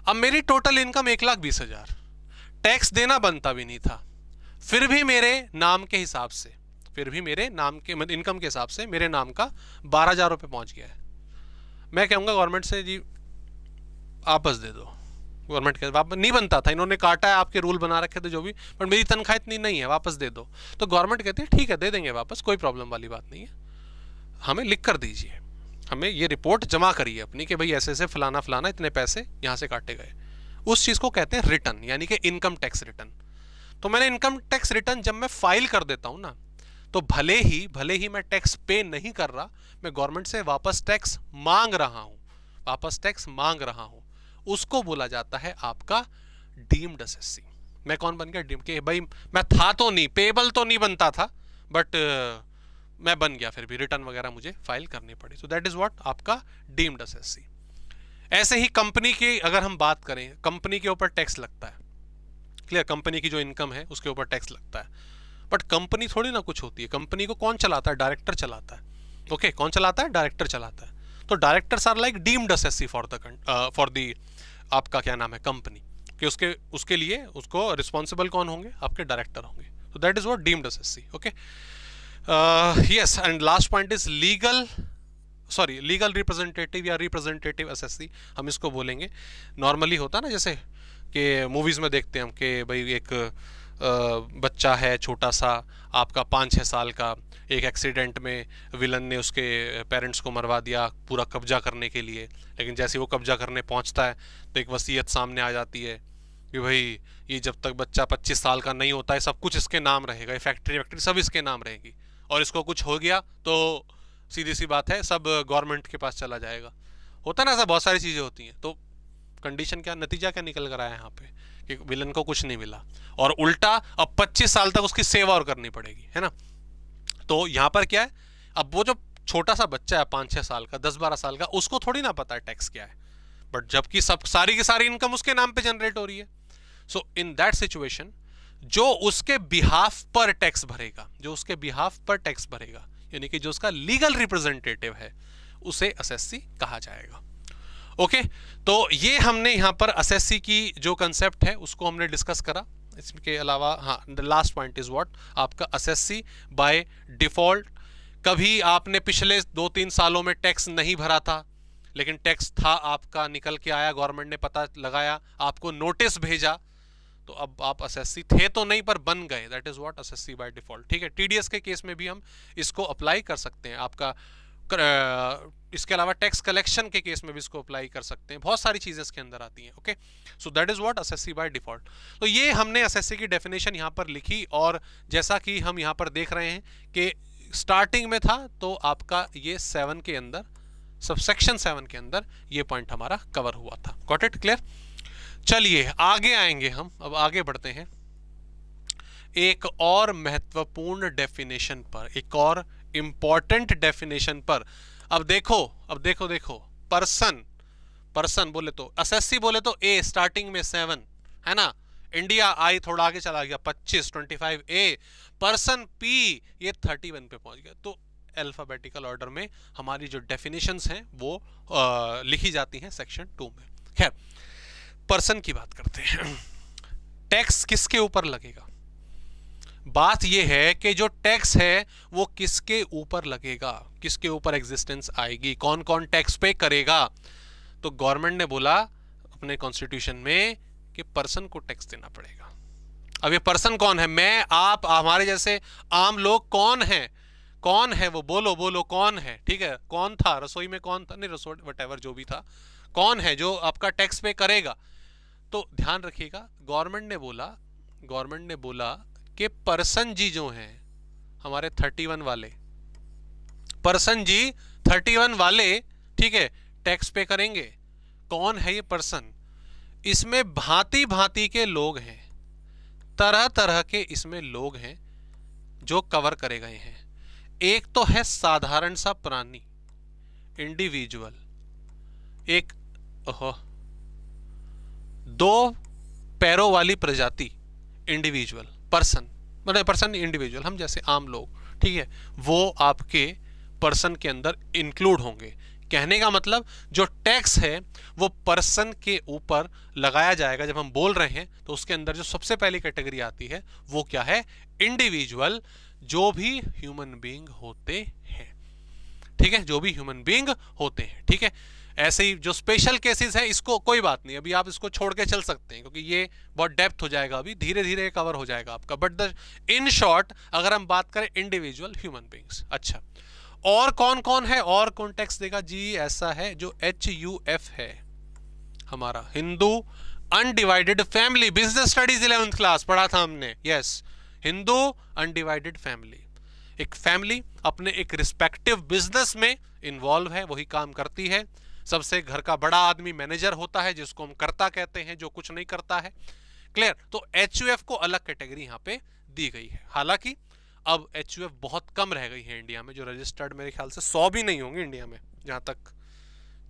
Speaker 1: अब मेरी टोटल इनकम एक लाख बीस हज़ार टैक्स देना बनता भी नहीं था फिर भी मेरे नाम के हिसाब से फिर भी मेरे नाम के मतलब इनकम के हिसाब से मेरे नाम का बारह हज़ार रुपये पहुँच गया है मैं कहूँगा गवर्नमेंट से जी वापस दे दो गवर्नमेंट के वापस नहीं बनता था इन्होंने काटा है आपके रूल बना रखे थे जो भी बट मेरी तनख्वाह इतनी नहीं है वापस दे दो तो गवर्नमेंट कहती है ठीक है दे देंगे वापस कोई प्रॉब्लम वाली बात नहीं है हमें लिख कर दीजिए हमें ये रिपोर्ट जमा करिए अपनी कि भाई ऐसे ऐसे फलाना फलाना इतने पैसे यहाँ से काटे गए उस चीज़ को कहते हैं रिटर्न यानी कि इनकम टैक्स रिटर्न तो मैंने इनकम टैक्स रिटर्न जब मैं फाइल कर देता हूँ ना तो भले ही भले ही मैं टैक्स पे नहीं कर रहा मैं गवर्नमेंट से वापस टैक्स मांग रहा हूँ वापस टैक्स मांग रहा हूँ उसको बोला जाता है आपका डीम्ड एस मैं कौन बन गया डीम के भाई मैं था तो नहीं पेबल तो नहीं बनता था बट मैं बन गया फिर भी रिटर्न वगैरह मुझे फाइल करनी पड़े सो दैट इज़ वॉट आपका डीम्ड एस ऐसे ही कंपनी की अगर हम बात करें कंपनी के ऊपर टैक्स लगता है क्लियर कंपनी की जो इनकम है उसके ऊपर टैक्स लगता है बट कंपनी थोड़ी ना कुछ होती है कंपनी को कौन चलाता है डायरेक्टर चलाता है ओके okay, कौन चलाता है डायरेक्टर चलाता है तो directors are like deemed as for the for the आपका क्या नाम है कंपनी कि उसके उसके लिए उसको रिस्पॉन्सिबल कौन होंगे आपके डायरेक्टर होंगे तो that is what deemed as okay uh, yes and last point is legal sorry legal representative या रिप्रेजेंटेटिव एसएससी हम इसको बोलेंगे नॉर्मली होता ना जैसे कि मूवीज़ में देखते हैं हम कि भाई एक uh, बच्चा है छोटा सा आपका पाँच छः साल का एक एक्सीडेंट में विलन ने उसके पेरेंट्स को मरवा दिया पूरा कब्जा करने के लिए लेकिन जैसे वो कब्जा करने पहुंचता है तो एक वसीयत सामने आ जाती है कि भाई ये जब तक बच्चा 25 साल का नहीं होता है सब कुछ इसके नाम रहेगा ये फैक्ट्री वैक्ट्री सब इसके नाम रहेगी और इसको कुछ हो गया तो सीधी सी बात है सब गवर्नमेंट के पास चला जाएगा होता ना ऐसा बहुत सारी चीज़ें होती हैं तो कंडीशन क्या नतीजा क्या निकल कर आया यहाँ पे कि विलन को कुछ नहीं मिला और उल्टा अब 25 साल तक उसकी सेवा और करनी पड़ेगी है ना तो यहाँ पर क्या है अब वो जो छोटा सा बच्चा है पाँच छः साल का दस बारह साल का उसको थोड़ी ना पता है टैक्स क्या है बट जबकि सब सारी की सारी इनकम उसके नाम पर जनरेट हो रही है सो इन दैट सिचुएशन जो उसके बिहाफ पर टैक्स भरेगा जो उसके बिहाफ पर टैक्स भरेगा यानी कि जो उसका लीगल रिप्रेजेंटेटिव है उसे असेसी कहा जाएगा ओके तो ये हमने यहाँ पर असेसी की जो कंसेप्ट है उसको हमने डिस्कस करा इसके अलावा हाँ the last point is what आपका असेसी बाय डिफॉल्ट कभी आपने पिछले दो तीन सालों में टैक्स नहीं भरा था लेकिन टैक्स था आपका निकल के आया गवर्नमेंट ने पता लगाया आपको नोटिस भेजा तो अब आप असेसी थे तो नहीं पर बन गए that is what assessee by default ठीक है टीडीएस के केस में भी हम इसको अप्लाई कर सकते हैं आपका इसके अलावा टैक्स कलेक्शन के केस में भी इसको अप्लाई कर सकते हैं बहुत सारी चीज़ें इसके अंदर आती हैं okay so that is what assessee by default तो ये हमने असेसी की डेफिनेशन यहाँ पर लिखी और जैसा कि हम यहाँ पर देख रहे हैं कि स्टार्टिंग में था तो आपका ये सेवन के अंदर सबसेक्शन सेवन के अंदर ये पॉइंट हमारा कवर हुआ था गॉट इट क्लियर चलिए आगे आएंगे हम अब आगे बढ़ते हैं एक और महत्वपूर्ण डेफिनेशन पर एक और इंपॉर्टेंट डेफिनेशन पर अब देखो अब देखो देखो पर्सन पर्सन बोले तो एसएससी बोले तो ए स्टार्टिंग में सेवन है ना इंडिया आई थोड़ा आगे चला गया पच्चीस twenty five A person P ये थर्टी वन पे पहुंच गया तो अल्फ़ाबेटिकल ऑर्डर में हमारी जो डेफिनेशंस हैं वो आ, लिखी जाती हैं सेक्शन टू में खैर पर्सन की बात करते हैं टैक्स किसके ऊपर लगेगा बात यह है कि जो टैक्स है वो किसके ऊपर लगेगा किसके ऊपर एग्जिस्टेंस आएगी कौन कौन टैक्स पे करेगा तो गवर्नमेंट ने बोला अपने कॉन्स्टिट्यूशन में कि पर्सन को टैक्स देना पड़ेगा अब ये पर्सन कौन है मैं आप हमारे जैसे आम लोग कौन हैं कौन है वो बोलो बोलो कौन है ठीक है कौन था रसोई में कौन था नहीं रसोई वट जो भी था कौन है जो आपका टैक्स पे करेगा तो ध्यान रखिएगा गवर्नमेंट ने बोला गवर्नमेंट ने बोला कि पर्सन जी जो हैं हमारे 31 वाले पर्सन जी 31 वाले ठीक है टैक्स पे करेंगे कौन है ये पर्सन इसमें भांति भांति के लोग हैं तरह तरह के इसमें लोग हैं जो कवर करे गए हैं एक तो है साधारण सा प्राणी इंडिविजुअल एक ओह दो पैरों वाली प्रजाति इंडिविजुअल पर्सन मतलब पर्सन इंडिविजुअल हम जैसे आम लोग ठीक है वो आपके पर्सन के अंदर इंक्लूड होंगे कहने का मतलब जो टैक्स है वो पर्सन के ऊपर लगाया जाएगा जब हम बोल रहे हैं तो उसके अंदर जो सबसे पहली कैटेगरी आती है वो क्या है इंडिविजुअल जो भी ह्यूमन बींग होते हैं ठीक है जो भी ह्यूमन बींग होते हैं ठीक है ऐसे ही जो स्पेशल केसेस हैं इसको कोई बात नहीं अभी आप इसको छोड़ के चल सकते हैं क्योंकि ये बहुत डेप्थ हो जाएगा अभी धीरे धीरे कवर हो जाएगा आपका बट द इन शॉर्ट अगर हम बात करें इंडिविजुअल ह्यूमन बींग्स अच्छा और कौन कौन है और कॉन्टेक्स देगा जी ऐसा है जो एच यू एफ है हमारा Hindu undivided family business studies eleventh class पढ़ा था हमने यस हिंदू अनडिवाइडेड फैमिली एक फैमिली अपने एक रिस्पेक्टिव बिजनेस में इन्वॉल्व है वही काम करती है सबसे घर का बड़ा आदमी मैनेजर होता है जिसको हम करता कहते हैं जो कुछ नहीं करता है क्लियर तो एच को अलग कैटेगरी यहाँ पे दी गई है हालांकि अब एच बहुत कम रह गई है इंडिया में जो रजिस्टर्ड मेरे ख्याल से सौ भी नहीं होंगे इंडिया में जहां तक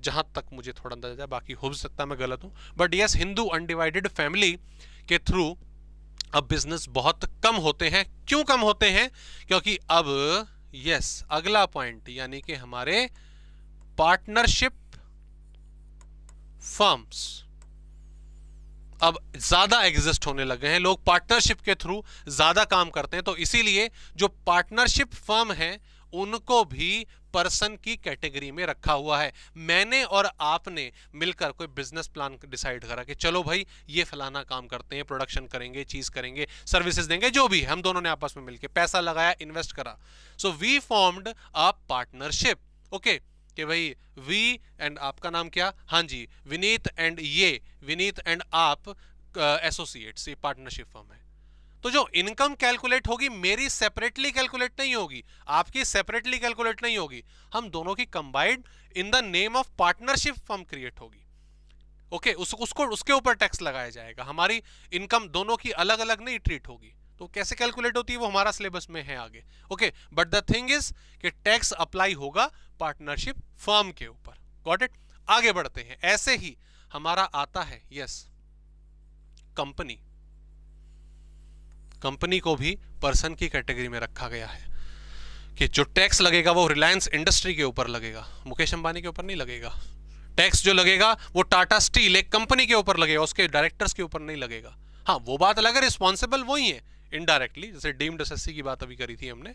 Speaker 1: जहां तक मुझे थोड़ा अंदाजा है बाकी हो सकता मैं गलत हूँ but yes Hindu undivided family के थ्रू अब बिजनेस बहुत कम होते हैं क्यों कम होते हैं क्योंकि अब यस अगला पॉइंट यानी कि हमारे पार्टनरशिप फर्म्स अब ज़्यादा एग्जिस्ट होने लगे हैं लोग पार्टनरशिप के थ्रू ज़्यादा काम करते हैं तो इसीलिए जो पार्टनरशिप फर्म है उनको भी पर्सन की कैटेगरी में रखा हुआ है मैंने और आपने मिलकर कोई बिजनेस प्लान डिसाइड करा कि चलो भाई ये फलाना काम करते हैं प्रोडक्शन करेंगे चीज करेंगे सर्विसेज देंगे जो भी हम दोनों ने आपस में मिलकर पैसा लगाया इन्वेस्ट करा so we formed a partnership okay कि भाई वी एंड आपका नाम क्या हाँ जी विनीत एंड ये विनीत एंड आप एसोसिएट्स ये पार्टनरशिप फर्म है तो जो इनकम कैलकुलेट होगी मेरी सेपरेटली कैलकुलेट नहीं होगी आपकी सेपरेटली कैलकुलेट नहीं होगी हम दोनों की combined in the name of partnership firm create होगी ओके okay, उस, उसको उसके ऊपर टैक्स लगाया जाएगा हमारी इनकम दोनों की अलग अलग नहीं ट्रीट होगी तो कैसे कैलकुलेट होती है वो हमारा सिलेबस में है आगे okay but the thing is कि टैक्स अप्लाई होगा पार्टनरशिप फर्म के ऊपर गॉट इट आगे बढ़ते हैं ऐसे ही हमारा आता है यस कंपनी कंपनी को भी पर्सन की कैटेगरी में रखा गया है कि जो टैक्स लगेगा वो रिलायंस इंडस्ट्री के ऊपर लगेगा मुकेश अंबानी के ऊपर नहीं लगेगा टैक्स जो लगेगा वो टाटा स्टील एक कंपनी के ऊपर लगेगा उसके डायरेक्टर्स के ऊपर नहीं लगेगा हाँ वो बात अलग है रिस्पॉन्सिबल वही है इनडायरेक्टली जैसे डीम्ड एस की बात अभी करी थी हमने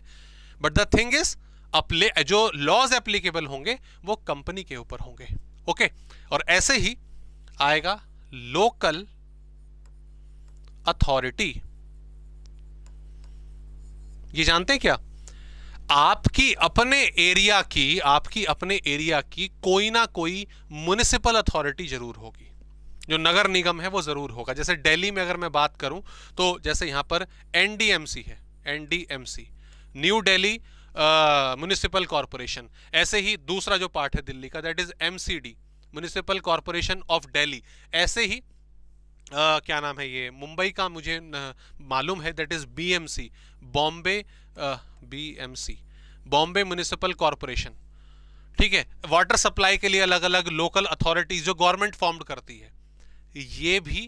Speaker 1: बट द थिंग इज अपले जो लॉज एप्लीकेबल होंगे वो कंपनी के ऊपर होंगे ओके okay? और ऐसे ही आएगा लोकल अथॉरिटी ये जानते हैं क्या आपकी अपने एरिया की आपकी अपने एरिया की कोई ना कोई म्यूनिसिपल अथॉरिटी जरूर होगी जो नगर निगम है वो ज़रूर होगा जैसे दिल्ली में अगर मैं बात करूं तो जैसे यहाँ पर एनडीएमसी है NDMC new Delhi municipal corporation ऐसे ही दूसरा जो पार्ट है दिल्ली का that is MCD municipal corporation of Delhi ऐसे ही Uh, क्या नाम है ये मुंबई का मुझे मालूम है that is BMC Bombay BMC Bombay municipal corporation ठीक है वाटर सप्लाई के लिए अलग अलग लोकल अथॉरिटीज़ जो गवर्नमेंट फॉर्म्ड करती है ये भी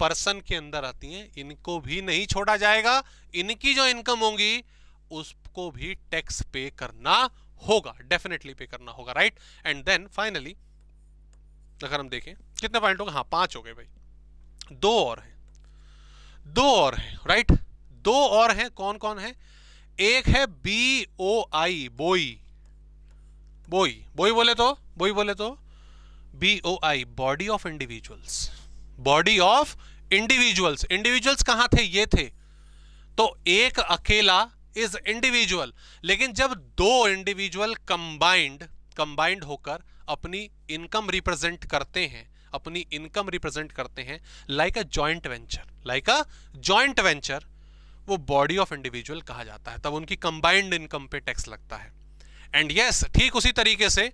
Speaker 1: पर्सन के अंदर आती हैं इनको भी नहीं छोड़ा जाएगा इनकी जो इनकम होगी उसको भी टैक्स पे करना होगा डेफिनेटली पे करना होगा राइट एंड देन फाइनली अगर हम देखें कितने पॉइंट हो गए हाँ पांच हो गए भाई दो और हैं दो और हैं राइट दो और हैं कौन कौन है एक है बी ओ आई बोई बोई बोई बोले तो बोई बोले तो B O I body of individuals body of individuals individuals कहां थे ये थे तो एक अकेला इज इंडिविजुअल लेकिन जब दो इंडिविजुअल कंबाइंड कंबाइंड होकर अपनी इनकम रिप्रेजेंट करते हैं अपनी इनकम रिप्रेजेंट करते हैं like a joint venture like a joint venture वो बॉडी ऑफ इंडिविजुअल कहा जाता है तब उनकी कंबाइंड इनकम पे टैक्स लगता है एंड यस ठीक उसी तरीके से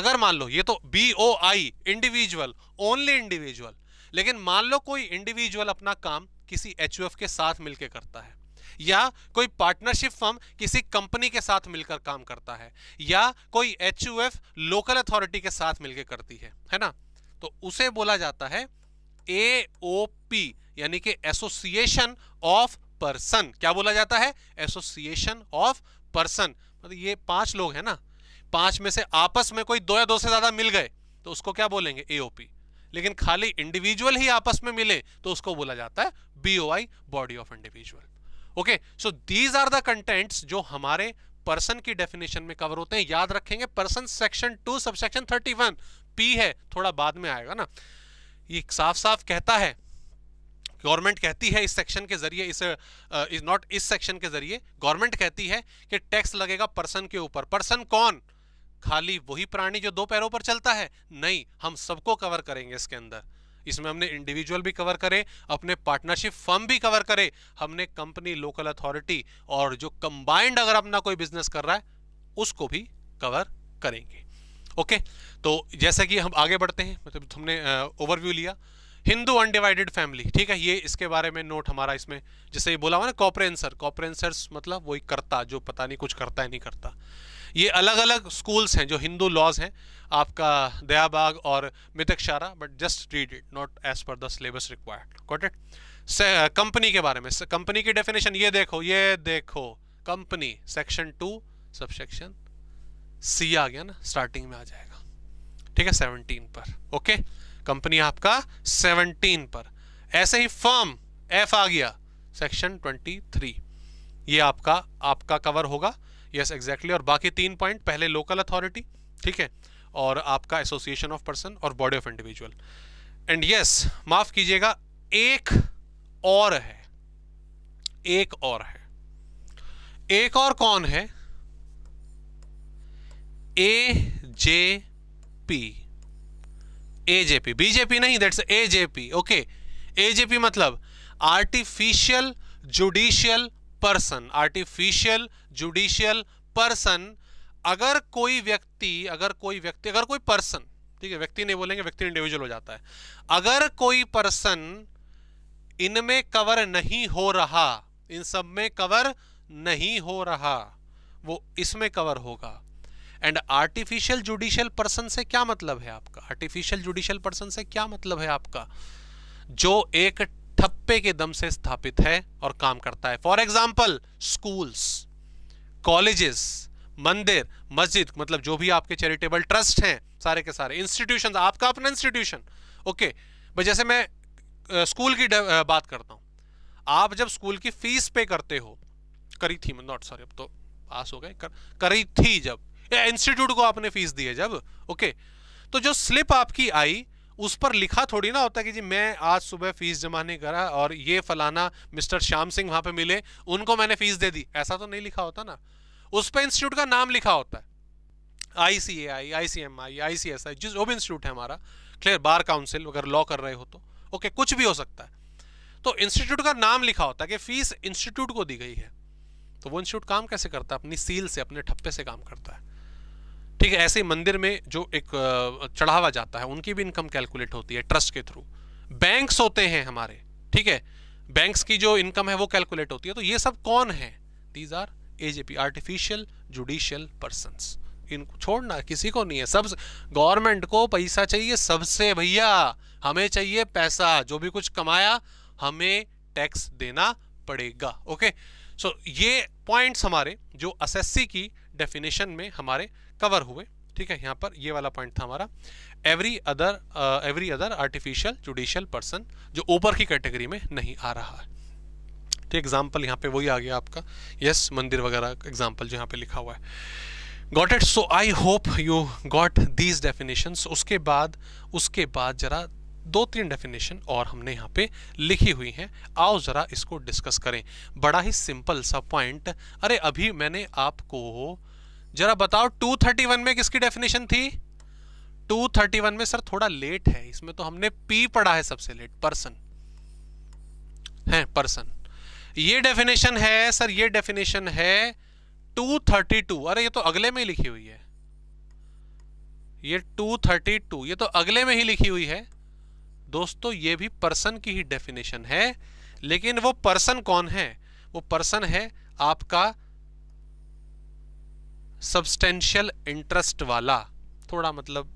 Speaker 1: अगर मान लो ये तो B O I individual only individual लेकिन मान लो कोई इंडिविजुअल अपना काम किसी एच के साथ मिलकर करता है या कोई पार्टनरशिप फर्म किसी कंपनी के साथ मिलकर काम करता है या कोई एच लोकल अथॉरिटी के साथ मिलकर करती है है ना तो उसे बोला जाता है ए यानी कि एसोसिएशन ऑफ पर्सन क्या बोला जाता है एसोसिएशन ऑफ पर्सन मतलब ये पांच लोग हैं ना पांच में से आपस में कोई दो या दो से ज्यादा मिल गए तो उसको क्या बोलेंगे एओपी लेकिन खाली इंडिविजुअल ही आपस में मिले तो उसको बोला जाता है BOI body of individual okay so these are the contents जो हमारे पर्सन की डेफिनेशन में कवर होते हैं याद रखेंगे person section two subsection thirty one P है थोड़ा बाद में आएगा ना ये साफ साफ कहता है गवर्नमेंट कहती है इस सेक्शन के जरिए इस इज uh, नॉट इस सेक्शन के जरिए गवर्नमेंट कहती है कि टैक्स लगेगा पर्सन के ऊपर पर्सन कौन खाली वही प्राणी जो दो पैरों पर चलता है नहीं हम सबको कवर करेंगे इसके अंदर इसमें हमने इंडिविजुअल भी कवर करे अपने पार्टनरशिप फर्म भी कवर करे हमने कंपनी लोकल अथॉरिटी और जो कंबाइंड अगर अपना कोई बिजनेस कर रहा है उसको भी कवर करेंगे ओके तो जैसा कि हम आगे बढ़ते हैं मतलब तो हमने ओवरव्यू लिया हिंदू अनडिवाइडेड फैमिली ठीक है ये इसके बारे में नोट हमारा इसमें जैसे ये बोला हुआ ना कॉपरेंसर कॉपरेंसर मतलब वही करता जो पता नहीं कुछ करता है नहीं करता ये अलग अलग स्कूल्स हैं जो हिंदू लॉज हैं आपका दयाबाग और Mitakshara but just read it not as per the syllabus required got it company के बारे में कंपनी की डेफिनेशन ये देखो ये देखो company section two subsection C आ गया ना स्टार्टिंग में आ जाएगा ठीक है सेवनटीन पर ओके कंपनी आपका सेवनटीन पर ऐसे ही फर्म एफ आ गया सेक्शन ट्वेंटी थ्री ये आपका आपका कवर होगा यस एग्जैक्टली और बाकी तीन पॉइंट पहले लोकल अथॉरिटी ठीक है और आपका एसोसिएशन ऑफ पर्सन और body of individual and yes माफ कीजिएगा एक और है एक और है एक और कौन है A J P AJP BJP नहीं दैट्स एजेपी ओके एजेपी मतलब artificial judicial person artificial judicial person अगर कोई व्यक्ति अगर कोई व्यक्ति अगर कोई पर्सन ठीक है व्यक्ति नहीं बोलेंगे व्यक्ति इंडिविजुअल हो जाता है अगर कोई पर्सन इनमें कवर नहीं हो रहा इन सब में कवर नहीं हो रहा वो इसमें कवर होगा एंड आर्टिफिशियल जुडिशियल पर्सन से क्या मतलब है आपका आर्टिफिशियल जुडिशियल पर्सन से क्या मतलब है आपका जो एक ठप्पे के दम से स्थापित है और काम करता है फॉर एग्जाम्पल स्कूल्स कॉलेजेस मंदिर मस्जिद मतलब जो भी आपके चैरिटेबल ट्रस्ट हैं सारे के सारे इंस्टीट्यूशन आपका अपना इंस्टीट्यूशन ओके भाई जैसे मैं स्कूल की बात करता हूँ आप जब स्कूल की फीस पे करते हो करी थी नॉट सॉरी अब तो पास हो गए कर, करी थी जब इंस्टीट्यूट को आपने फीस दी है जब ओके तो जो स्लिप आपकी आई उस पर लिखा थोड़ी ना होता कि जी मैं आज सुबह फीस जमा नहीं करा और ये फलाना मिस्टर श्याम सिंह वहां पे मिले उनको मैंने फीस दे दी ऐसा तो नहीं लिखा होता ना उस पर इंस्टीट्यूट का नाम लिखा होता है आई सी ए आई आई C M I I C S I जिस जो भी इंस्टीट्यूट है हमारा क्लियर बार काउंसिल अगर लॉ कर रहे हो तो ओके कुछ भी हो सकता है तो इंस्टीट्यूट का नाम लिखा होता है कि फीस इंस्टीट्यूट को दी गई है तो वो इंस्टीट्यूट काम कैसे करता है अपनी सील से अपने ठप्पे से काम करता है ठीक है ऐसे मंदिर में जो एक चढ़ावा जाता है उनकी भी इनकम कैलकुलेट होती है ट्रस्ट के थ्रू बैंक्स होते हैं हमारे ठीक है बैंक्स की जो इनकम है वो कैलकुलेट होती है तो ये सब कौन है these are AJP artificial judicial person इनको छोड़ना किसी को नहीं है सब गवर्नमेंट को पैसा चाहिए सबसे भैया हमें चाहिए पैसा जो भी कुछ कमाया हमें टैक्स देना पड़ेगा ओके सो so, ये पॉइंट्स हमारे जो असेसी की डेफिनेशन में हमारे कवर हुए ठीक है यहाँ पर ये वाला पॉइंट था हमारा every other every other artificial judicial person जो ऊपर की कैटेगरी में नहीं आ रहा है तो एग्जाम्पल यहाँ पे वही आ गया आपका यस yes, मंदिर वगैरह एग्जाम्पल जो यहाँ पे लिखा हुआ है got it so I hope you got these definition उसके बाद उसके बाद जरा दो तीन डेफिनेशन और हमने यहाँ पे लिखी हुई हैं आओ ज़रा इसको डिस्कस करें बड़ा ही सिंपल सा पॉइंट अरे अभी मैंने आपको जरा बताओ 231 में किसकी डेफिनेशन थी 231 में सर थोड़ा लेट है इसमें तो हमने पी पढ़ा है सबसे लेट पर्सन है पर्सन ये डेफिनेशन है सर ये डेफिनेशन है 232 अरे ये तो अगले में ही लिखी हुई है ये 232 ये तो अगले में ही लिखी हुई है दोस्तों ये भी पर्सन की ही डेफिनेशन है लेकिन वो पर्सन कौन है वो पर्सन है आपका सब्सटेंशियल इंटरेस्ट वाला थोड़ा मतलब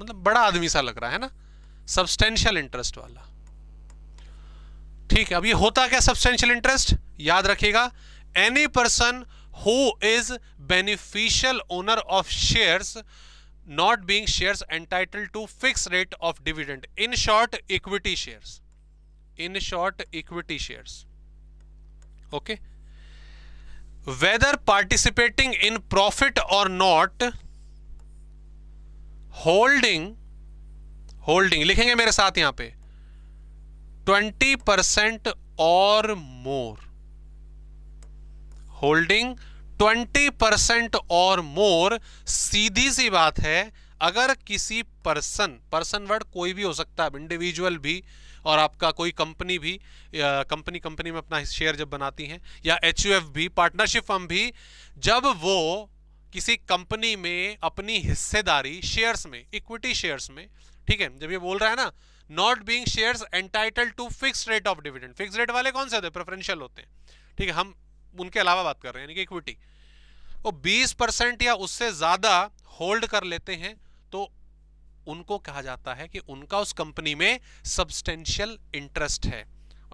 Speaker 1: मतलब बड़ा आदमी सा लग रहा है ना सब्सटेंशियल इंटरेस्ट वाला ठीक है अब ये होता क्या सब्सटेंशियल इंटरेस्ट याद रखिएगा any person who is beneficial owner of shares not being shares entitle to fix rate of dividend in short equity shares in short equity shares okay whether participating in profit or not holding holding लिखेंगे मेरे साथ यहां पे 20% percent और मोर holding 20% percent और मोर सीधी सी बात है अगर किसी पर्सन पर्सन वर्ड कोई भी हो सकता है इंडिविजुअल भी और आपका कोई कंपनी भी कंपनी कंपनी में अपना शेयर जब बनाती हैं या एच भी पार्टनरशिप फर्म भी जब वो किसी कंपनी में अपनी हिस्सेदारी शेयर्स में इक्विटी शेयर्स में ठीक है जब ये बोल रहा है ना not being share entitle to fix rate of dividend fix rate वाले कौन से होते हैं प्रेफरेंशियल होते हैं ठीक है हम उनके अलावा बात कर रहे हैं यानी कि इक्विटी वो 20 परसेंट या उससे ज़्यादा होल्ड कर लेते हैं तो उनको कहा जाता है कि उनका उस कंपनी में सब्सटेंशियल इंटरेस्ट है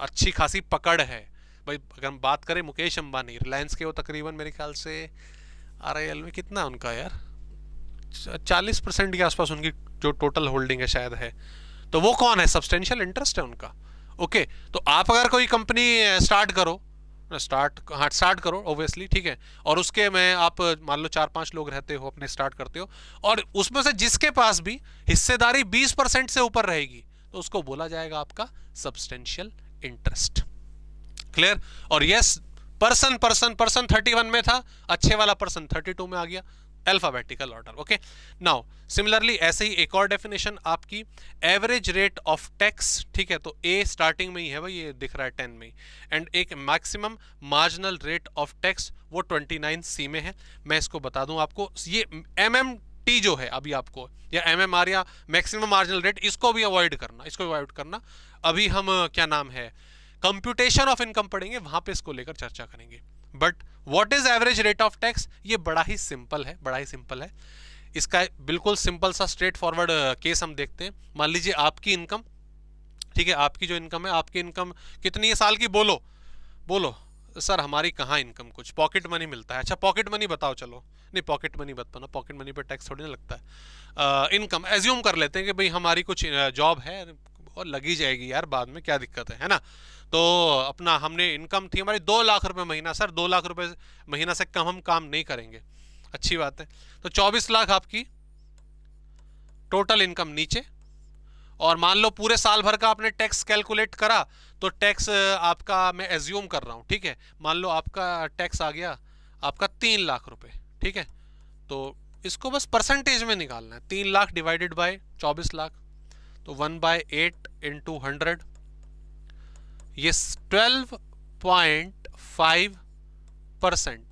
Speaker 1: अच्छी खासी पकड़ है भाई अगर हम बात करें मुकेश अंबानी रिलायंस के वो तकरीबन मेरे ख्याल से आर आई एल में कितना उनका यार चालीस परसेंट के आसपास उनकी जो टोटल होल्डिंग है शायद है तो वो कौन है सब्सटेंशियल इंटरेस्ट है उनका ओके तो आप अगर कोई कंपनी स्टार्ट करो स्टार्ट हाँ स्टार्ट करो ऑब्वियसली ठीक है और उसके में आप मान लो चार पांच लोग रहते हो अपने स्टार्ट करते हो और उसमें से जिसके पास भी हिस्सेदारी 20 परसेंट से ऊपर रहेगी तो उसको बोला जाएगा आपका सब्सटेंशियल इंटरेस्ट क्लियर और यस पर्सन पर्सन पर्सन 31 में था अच्छे वाला पर्सन 32 में आ गया alphabetical order okay now similarly ऐसे ही एक और डेफिनेशन आपकी एवरेज रेट ऑफ टैक्स ठीक है तो ए स्टार्टिंग में ही है भाई ये दिख रहा है टेन में एंड एक maximum marginal rate of tax वो ट्वेंटी नाइन सी में है मैं इसको बता दूं आपको ये एम एम टी जो है अभी आपको या एम एम आर या मैक्सिमम मार्जिनल रेट इसको भी अवॉइड करना इसको अवॉइड करना अभी हम क्या नाम है uh, कंप्यूटेशन ऑफ इनकम पढ़ेंगे वहां पे इसको लेकर चर्चा करेंगे but what is average rate of tax ये बड़ा ही सिंपल है बड़ा ही सिंपल है इसका बिल्कुल सिंपल सा स्ट्रेट फॉरवर्ड केस हम देखते हैं मान लीजिए आपकी इनकम ठीक है आपकी जो इनकम है आपकी इनकम कितनी है साल की बोलो बोलो सर हमारी कहाँ इनकम कुछ पॉकेट मनी मिलता है अच्छा पॉकेट मनी बताओ चलो नहीं पॉकेट मनी मत ना पॉकेट मनी पर टैक्स थोड़ी ना लगता है इनकम एज्यूम कर लेते हैं कि भाई हमारी कुछ जॉब है और लगी जाएगी यार बाद में क्या दिक्कत है है ना तो अपना हमने इनकम थी हमारी दो लाख रुपए महीना सर दो लाख रुपए महीना से कम हम काम नहीं करेंगे अच्छी बात है तो चौबीस लाख आपकी टोटल इनकम नीचे और मान लो पूरे साल भर का आपने टैक्स कैलकुलेट करा तो टैक्स आपका मैं एज्यूम कर रहा हूँ ठीक है मान लो आपका टैक्स आ गया आपका तीन लाख रुपए ठीक है तो इसको बस परसेंटेज में निकालना है तीन लाख डिवाइडेड बाय चौबीस लाख तो one by eight into hundred ये ट्वेल्व पॉइंट फाइव परसेंट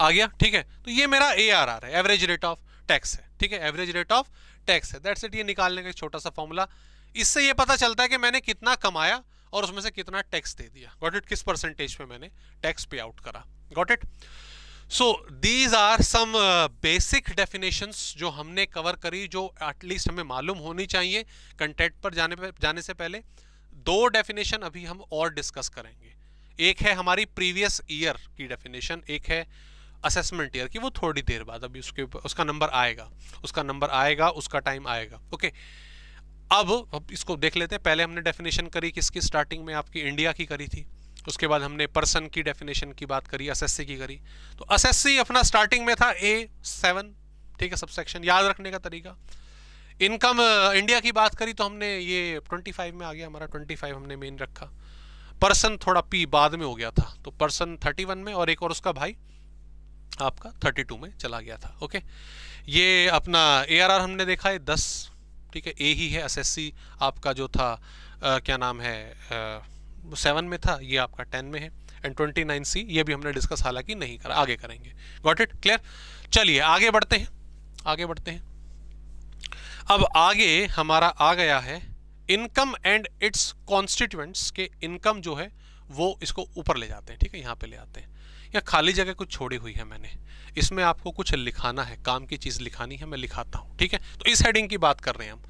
Speaker 1: आ गया ठीक है तो ये मेरा ए आर आर है एवरेज रेट ऑफ टैक्स है ठीक है एवरेज रेट ऑफ टैक्स है दैट्स इट ये निकालने का छोटा सा फॉर्मूला इससे ये पता चलता है कि मैंने कितना कमाया और उसमें से कितना टैक्स दे दिया गॉट इट किस परसेंटेज पे मैंने टैक्स पे आउट करा got it so these are some basic definitions जो हमने कवर करी जो एटलीस्ट हमें मालूम होनी चाहिए कंटेंट पर जाने पर जाने से पहले दो डेफिनेशन अभी हम और डिस्कस करेंगे एक है हमारी प्रीवियस ईयर की डेफिनेशन एक है असेसमेंट ईयर की वो थोड़ी देर बाद अभी उसके उसका नंबर आएगा उसका नंबर आएगा उसका टाइम आएगा ओके okay. अब, अब इसको देख लेते हैं पहले हमने डेफिनेशन करी किसकी स्टार्टिंग में आपकी इंडिया की करी थी उसके बाद हमने पर्सन की डेफिनेशन की बात करी एस की करी तो एस अपना स्टार्टिंग में था ए सेवन ठीक है सबसेक्शन याद रखने का तरीका इनकम इंडिया की बात करी तो हमने ये 25 में आ गया हमारा 25 हमने मेन रखा पर्सन थोड़ा पी बाद में हो गया था तो पर्सन 31 में और एक और उसका भाई आपका 32 में चला गया था ओके ये अपना ए हमने देखा है दस ठीक है ए ही है एस आपका जो था आ, क्या नाम है आ, सेवन में था ये आपका टेन में है एंड ट्वेंटी नाइन सी ये भी हमने डिस्कस हालांकि नहीं करा आगे करेंगे गॉट इट क्लियर चलिए आगे बढ़ते हैं आगे बढ़ते हैं अब आगे हमारा आ गया है इनकम एंड इट्स कॉन्स्टिट्यूएंट्स के इनकम जो है वो इसको ऊपर ले जाते हैं ठीक है यहाँ पे ले आते हैं या खाली जगह कुछ छोड़ी हुई है मैंने इसमें आपको कुछ लिखाना है काम की चीज़ लिखानी है मैं लिखाता हूँ ठीक है तो इस हेडिंग की बात कर रहे हैं हम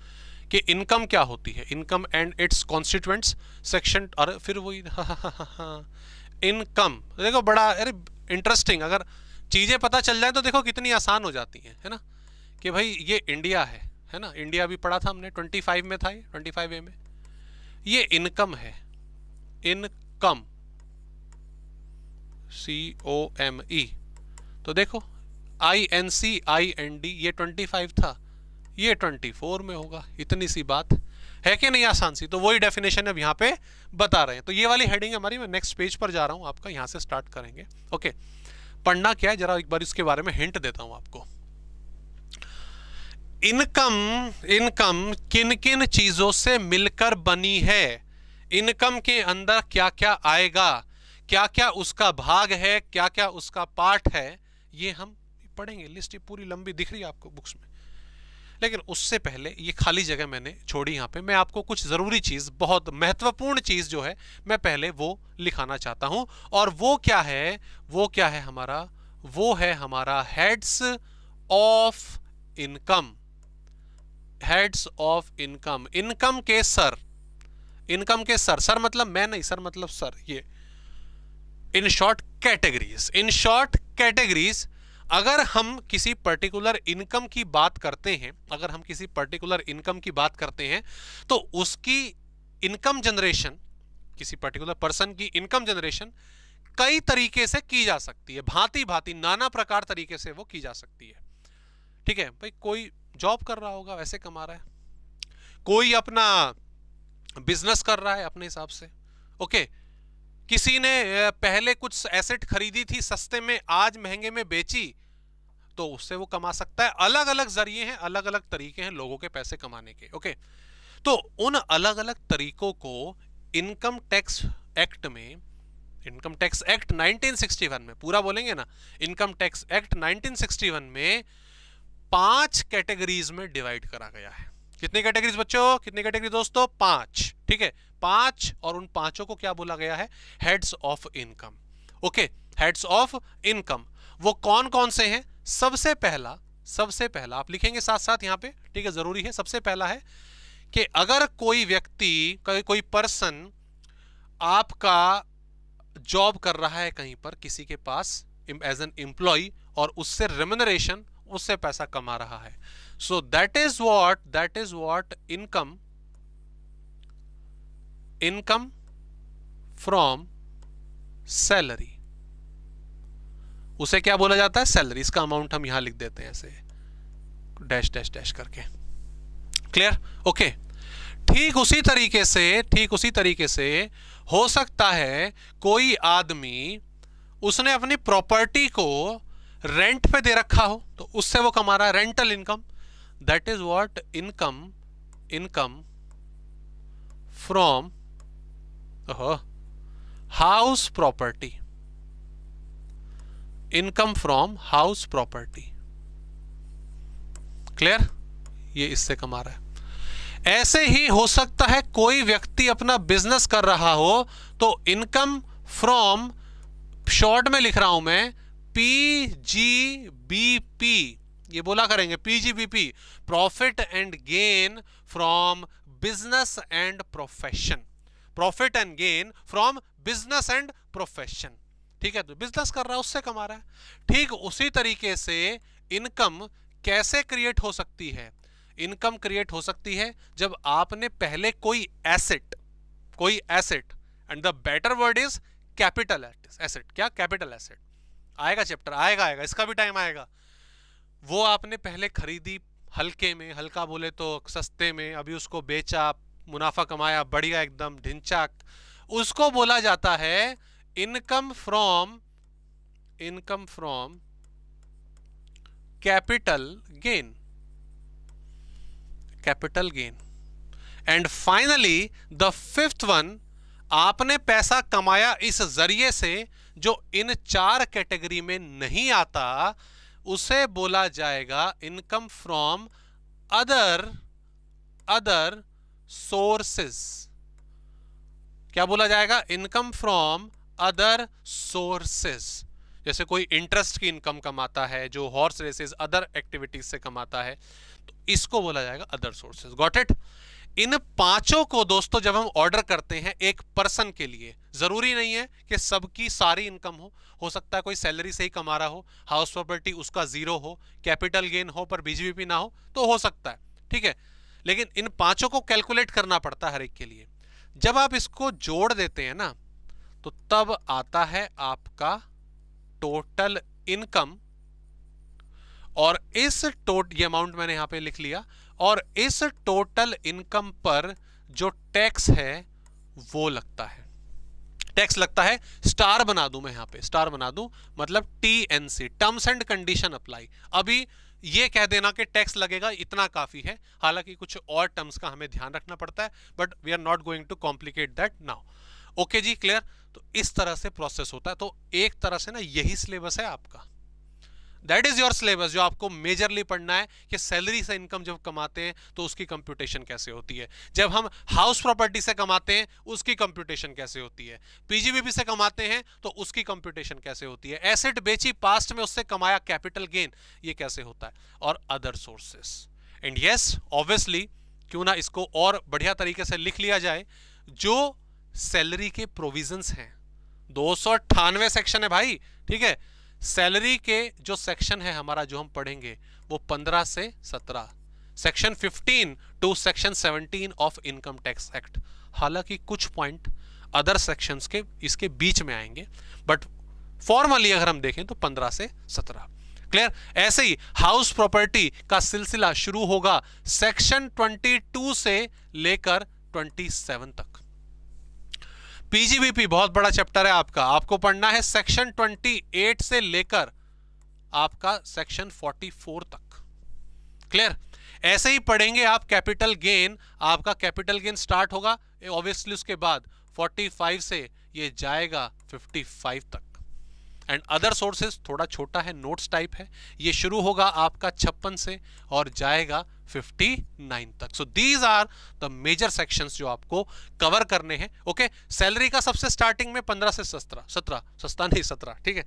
Speaker 1: कि इनकम क्या होती है income and its constituents section अरे फिर वही हाँ, हाँ, हाँ, इनकम देखो बड़ा अरे इंटरेस्टिंग अगर चीज़ें पता चल जाए तो देखो कितनी आसान हो जाती हैं है ना कि भाई ये इंडिया है है ना इंडिया भी पढ़ा था हमने 25 में था ये 25 ए में ये इनकम है इनकम सी ओ एम ई तो देखो I N C I N D ये 25 था ये 24 में होगा इतनी सी बात है कि नहीं आसान सी तो वही डेफिनेशन अब यहाँ पे बता रहे हैं तो ये वाली हेडिंग हमारी मैं नेक्स्ट पेज पर जा रहा हूँ आपका यहाँ से स्टार्ट करेंगे ओके पढ़ना क्या है जरा एक बार इसके बारे में हिंट देता हूँ आपको इनकम इनकम किन किन चीज़ों से मिलकर बनी है इनकम के अंदर क्या क्या आएगा क्या क्या उसका भाग है क्या क्या उसका पार्ट है ये हम पढ़ेंगे लिस्ट ये पूरी लंबी दिख रही है आपको बुक्स में लेकिन उससे पहले ये खाली जगह मैंने छोड़ी यहाँ पे मैं आपको कुछ ज़रूरी चीज़ बहुत महत्वपूर्ण चीज़ जो है मैं पहले वो लिखाना चाहता हूँ और वो क्या है वो क्या है हमारा वो है हमारा heads of income heads of income income के सर इनकम के सर सर मतलब मैं नहीं सर मतलब सर ये in short categories in short categories अगर हम किसी पर्टिकुलर इनकम की बात करते हैं अगर हम किसी पर्टिकुलर इनकम की बात करते हैं तो उसकी इनकम जनरेशन किसी पर्टिकुलर पर्सन की इनकम जनरेशन कई तरीके से की जा सकती है भांति भांति नाना प्रकार तरीके से वो की जा सकती है ठीक है भाई कोई जॉब कर रहा होगा वैसे कमा रहा है कोई अपना बिजनेस कर रहा है अपने हिसाब से ओके किसी ने पहले कुछ एसेट खरीदी थी सस्ते में आज महंगे में बेची तो उससे वो कमा सकता है अलग अलग जरिए हैं अलग अलग तरीके हैं लोगों के पैसे कमाने के ओके तो उन अलग अलग तरीकों को इनकम टैक्स एक्ट में इनकम टैक्स एक्ट 1961 में पूरा बोलेंगे ना इनकम टैक्स एक्ट 1961 में पांच कैटेगरीज में डिवाइड करा गया है कितने कैटेगरीज बच्चों कितने कैटेगरी दोस्तों पांच ठीक है पांच और उन पांचों को क्या बोला गया है heads of income okay heads of income वो कौन कौन से हैं सबसे पहला सबसे पहला आप लिखेंगे साथ साथ यहां पे ठीक है जरूरी है सबसे पहला है कि अगर कोई व्यक्ति कोई पर्सन आपका जॉब कर रहा है कहीं पर किसी के पास एज एन एम्प्लॉय और उससे रेमुनरेशन उससे पैसा कमा रहा है so that is what that is what income income from salary उसे क्या बोला जाता है सैलरी इसका अमाउंट हम यहां लिख देते हैं ऐसे डैश डैश डैश करके क्लियर ओके ठीक उसी तरीके से ठीक उसी तरीके से हो सकता है कोई आदमी उसने अपनी प्रॉपर्टी को रेंट पे दे रखा हो तो उससे वो कमा रहा है rental income that is what income income from house property income from house property clear ये इससे कमा रहा है ऐसे ही हो सकता है कोई व्यक्ति अपना बिजनेस कर रहा हो तो इनकम फ्रॉम शॉर्ट में लिख रहा हूं मैं पी जी बी पी ये बोला करेंगे P G B P profit and gain from business and profession profit and gain from business and profession ठीक है तो बिजनेस कर रहा है उससे कमा रहा है ठीक उसी तरीके से इनकम कैसे क्रिएट हो सकती है इनकम क्रिएट हो सकती है जब आपने पहले कोई एसेट कोई asset and the better word is capital asset क्या कैपिटल एसेट आएगा चैप्टर आएगा आएगा इसका भी टाइम आएगा वो आपने पहले खरीदी हल्के में हल्का बोले तो सस्ते में अभी उसको बेचा मुनाफा कमाया बढ़िया एकदम ढिंचाक उसको बोला जाता है income from income from capital gain capital gain and finally the fifth one आपने पैसा कमाया इस जरिए से जो इन चार कैटेगरी में नहीं आता उसे बोला जाएगा income from other other sources क्या बोला जाएगा इनकम फ्रॉम अदर सोर्सेस जैसे कोई इंटरेस्ट की इनकम कमाता है जो हॉर्स रेसेस अदर एक्टिविटीज से कमाता है तो इसको बोला जाएगा अदर सोर्सेस गॉट इट इन पांचों को दोस्तों जब हम ऑर्डर करते हैं एक पर्सन के लिए जरूरी नहीं है कि सबकी सारी इनकम हो हो सकता है कोई सैलरी से ही कमा रहा हो हाउस प्रॉपर्टी उसका जीरो हो कैपिटल गेन हो पर बीजेपी ना हो तो हो सकता है ठीक है लेकिन इन पांचों को कैलकुलेट करना पड़ता है हर एक के लिए जब आप इसको जोड़ देते हैं ना तो तब आता है आपका टोटल इनकम और इस टोट ये अमाउंट मैंने यहां पे लिख लिया और इस टोटल इनकम पर जो टैक्स है वो लगता है टैक्स लगता है स्टार बना दूं मैं यहां पे स्टार बना दूं मतलब TNC terms and condition apply अभी ये कह देना कि टैक्स लगेगा इतना काफी है हालांकि कुछ और टर्म्स का हमें ध्यान रखना पड़ता है but we are not going to complicate that now okay जी क्लियर तो इस तरह से प्रोसेस होता है तो एक तरह से ना यही सिलेबस है आपका दैट इज योर सिलेबस जो आपको मेजरली पढ़ना है कि सैलरी से इनकम जब कमाते हैं तो उसकी कंप्यूटेशन कैसे होती है जब हम हाउस प्रॉपर्टी से कमाते हैं उसकी कंप्यूटेशन कैसे होती है पीजीबीपी से कमाते हैं तो उसकी कंप्यूटेशन कैसे होती है एसेट बेची पास्ट में उससे कमाया कैपिटल गेन ये कैसे होता है और other sources and yes obviously क्यों ना इसको और बढ़िया तरीके से लिख लिया जाए जो सैलरी के प्रोविजंस हैं दो सेक्शन है भाई ठीक है सैलरी के जो सेक्शन है हमारा जो हम पढ़ेंगे वो 15 से 17 section 15 to section 17 of income tax act हालांकि कुछ पॉइंट अदर सेक्शंस के इसके बीच में आएंगे बट फॉर्मली अगर हम देखें तो 15 से 17 क्लियर ऐसे ही हाउस प्रॉपर्टी का सिलसिला शुरू होगा सेक्शन 22 से लेकर 27 तक पीजीबीपी बहुत बड़ा चैप्टर है आपका आपको पढ़ना है सेक्शन 28 से लेकर आपका सेक्शन 44 तक क्लियर ऐसे ही पढ़ेंगे आप कैपिटल गेन आपका कैपिटल गेन स्टार्ट होगा ऑब्वियसली उसके बाद 45 से ये जाएगा 55 तक एंड अदर सोर्सेस थोड़ा छोटा है नोट्स टाइप है ये शुरू होगा आपका छप्पन से और जाएगा 59 तक so these are the major sections जो आपको कवर करने हैं ओके सैलरी का सबसे स्टार्टिंग में 15 से 17 17 सस्ता नहीं 17 ठीक है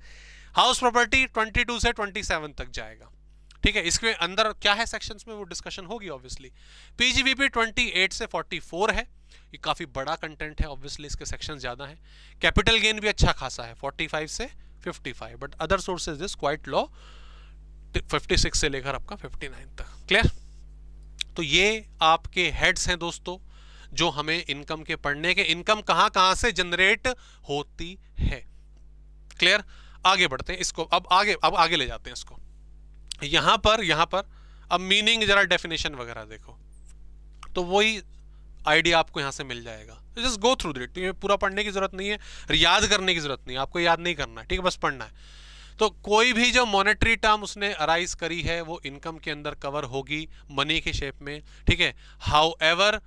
Speaker 1: हाउस प्रॉपर्टी 22 से 27 तक जाएगा ठीक है इसके अंदर क्या है सेक्शंस में वो डिस्कशन होगी ऑब्वियसली पीजीबीपी 28 से 44 है ये काफ़ी बड़ा कंटेंट है ऑब्वियसली इसके सेक्शंस ज़्यादा हैं कैपिटल गेन भी अच्छा खासा है 45 से 55 but other sources is quite low 56 से लेकर आपका 59 तक क्लियर तो ये आपके हेड्स हैं दोस्तों जो हमें इनकम के पढ़ने के इनकम कहां कहां से जनरेट होती है क्लियर आगे बढ़ते हैं इसको अब आगे अब आगे ले जाते हैं इसको यहां पर यहां पर अब मीनिंग जरा डेफिनेशन वगैरह देखो तो वही आइडिया आपको यहां से मिल जाएगा जस्ट गो थ्रू दिट पूरा पढ़ने की जरूरत नहीं है याद करने की जरूरत नहीं है आपको याद नहीं करना है ठीक है बस पढ़ना है तो कोई भी जो मॉनेटरी टर्म उसने अराइज करी है वो इनकम के अंदर कवर होगी मनी के शेप में ठीक है however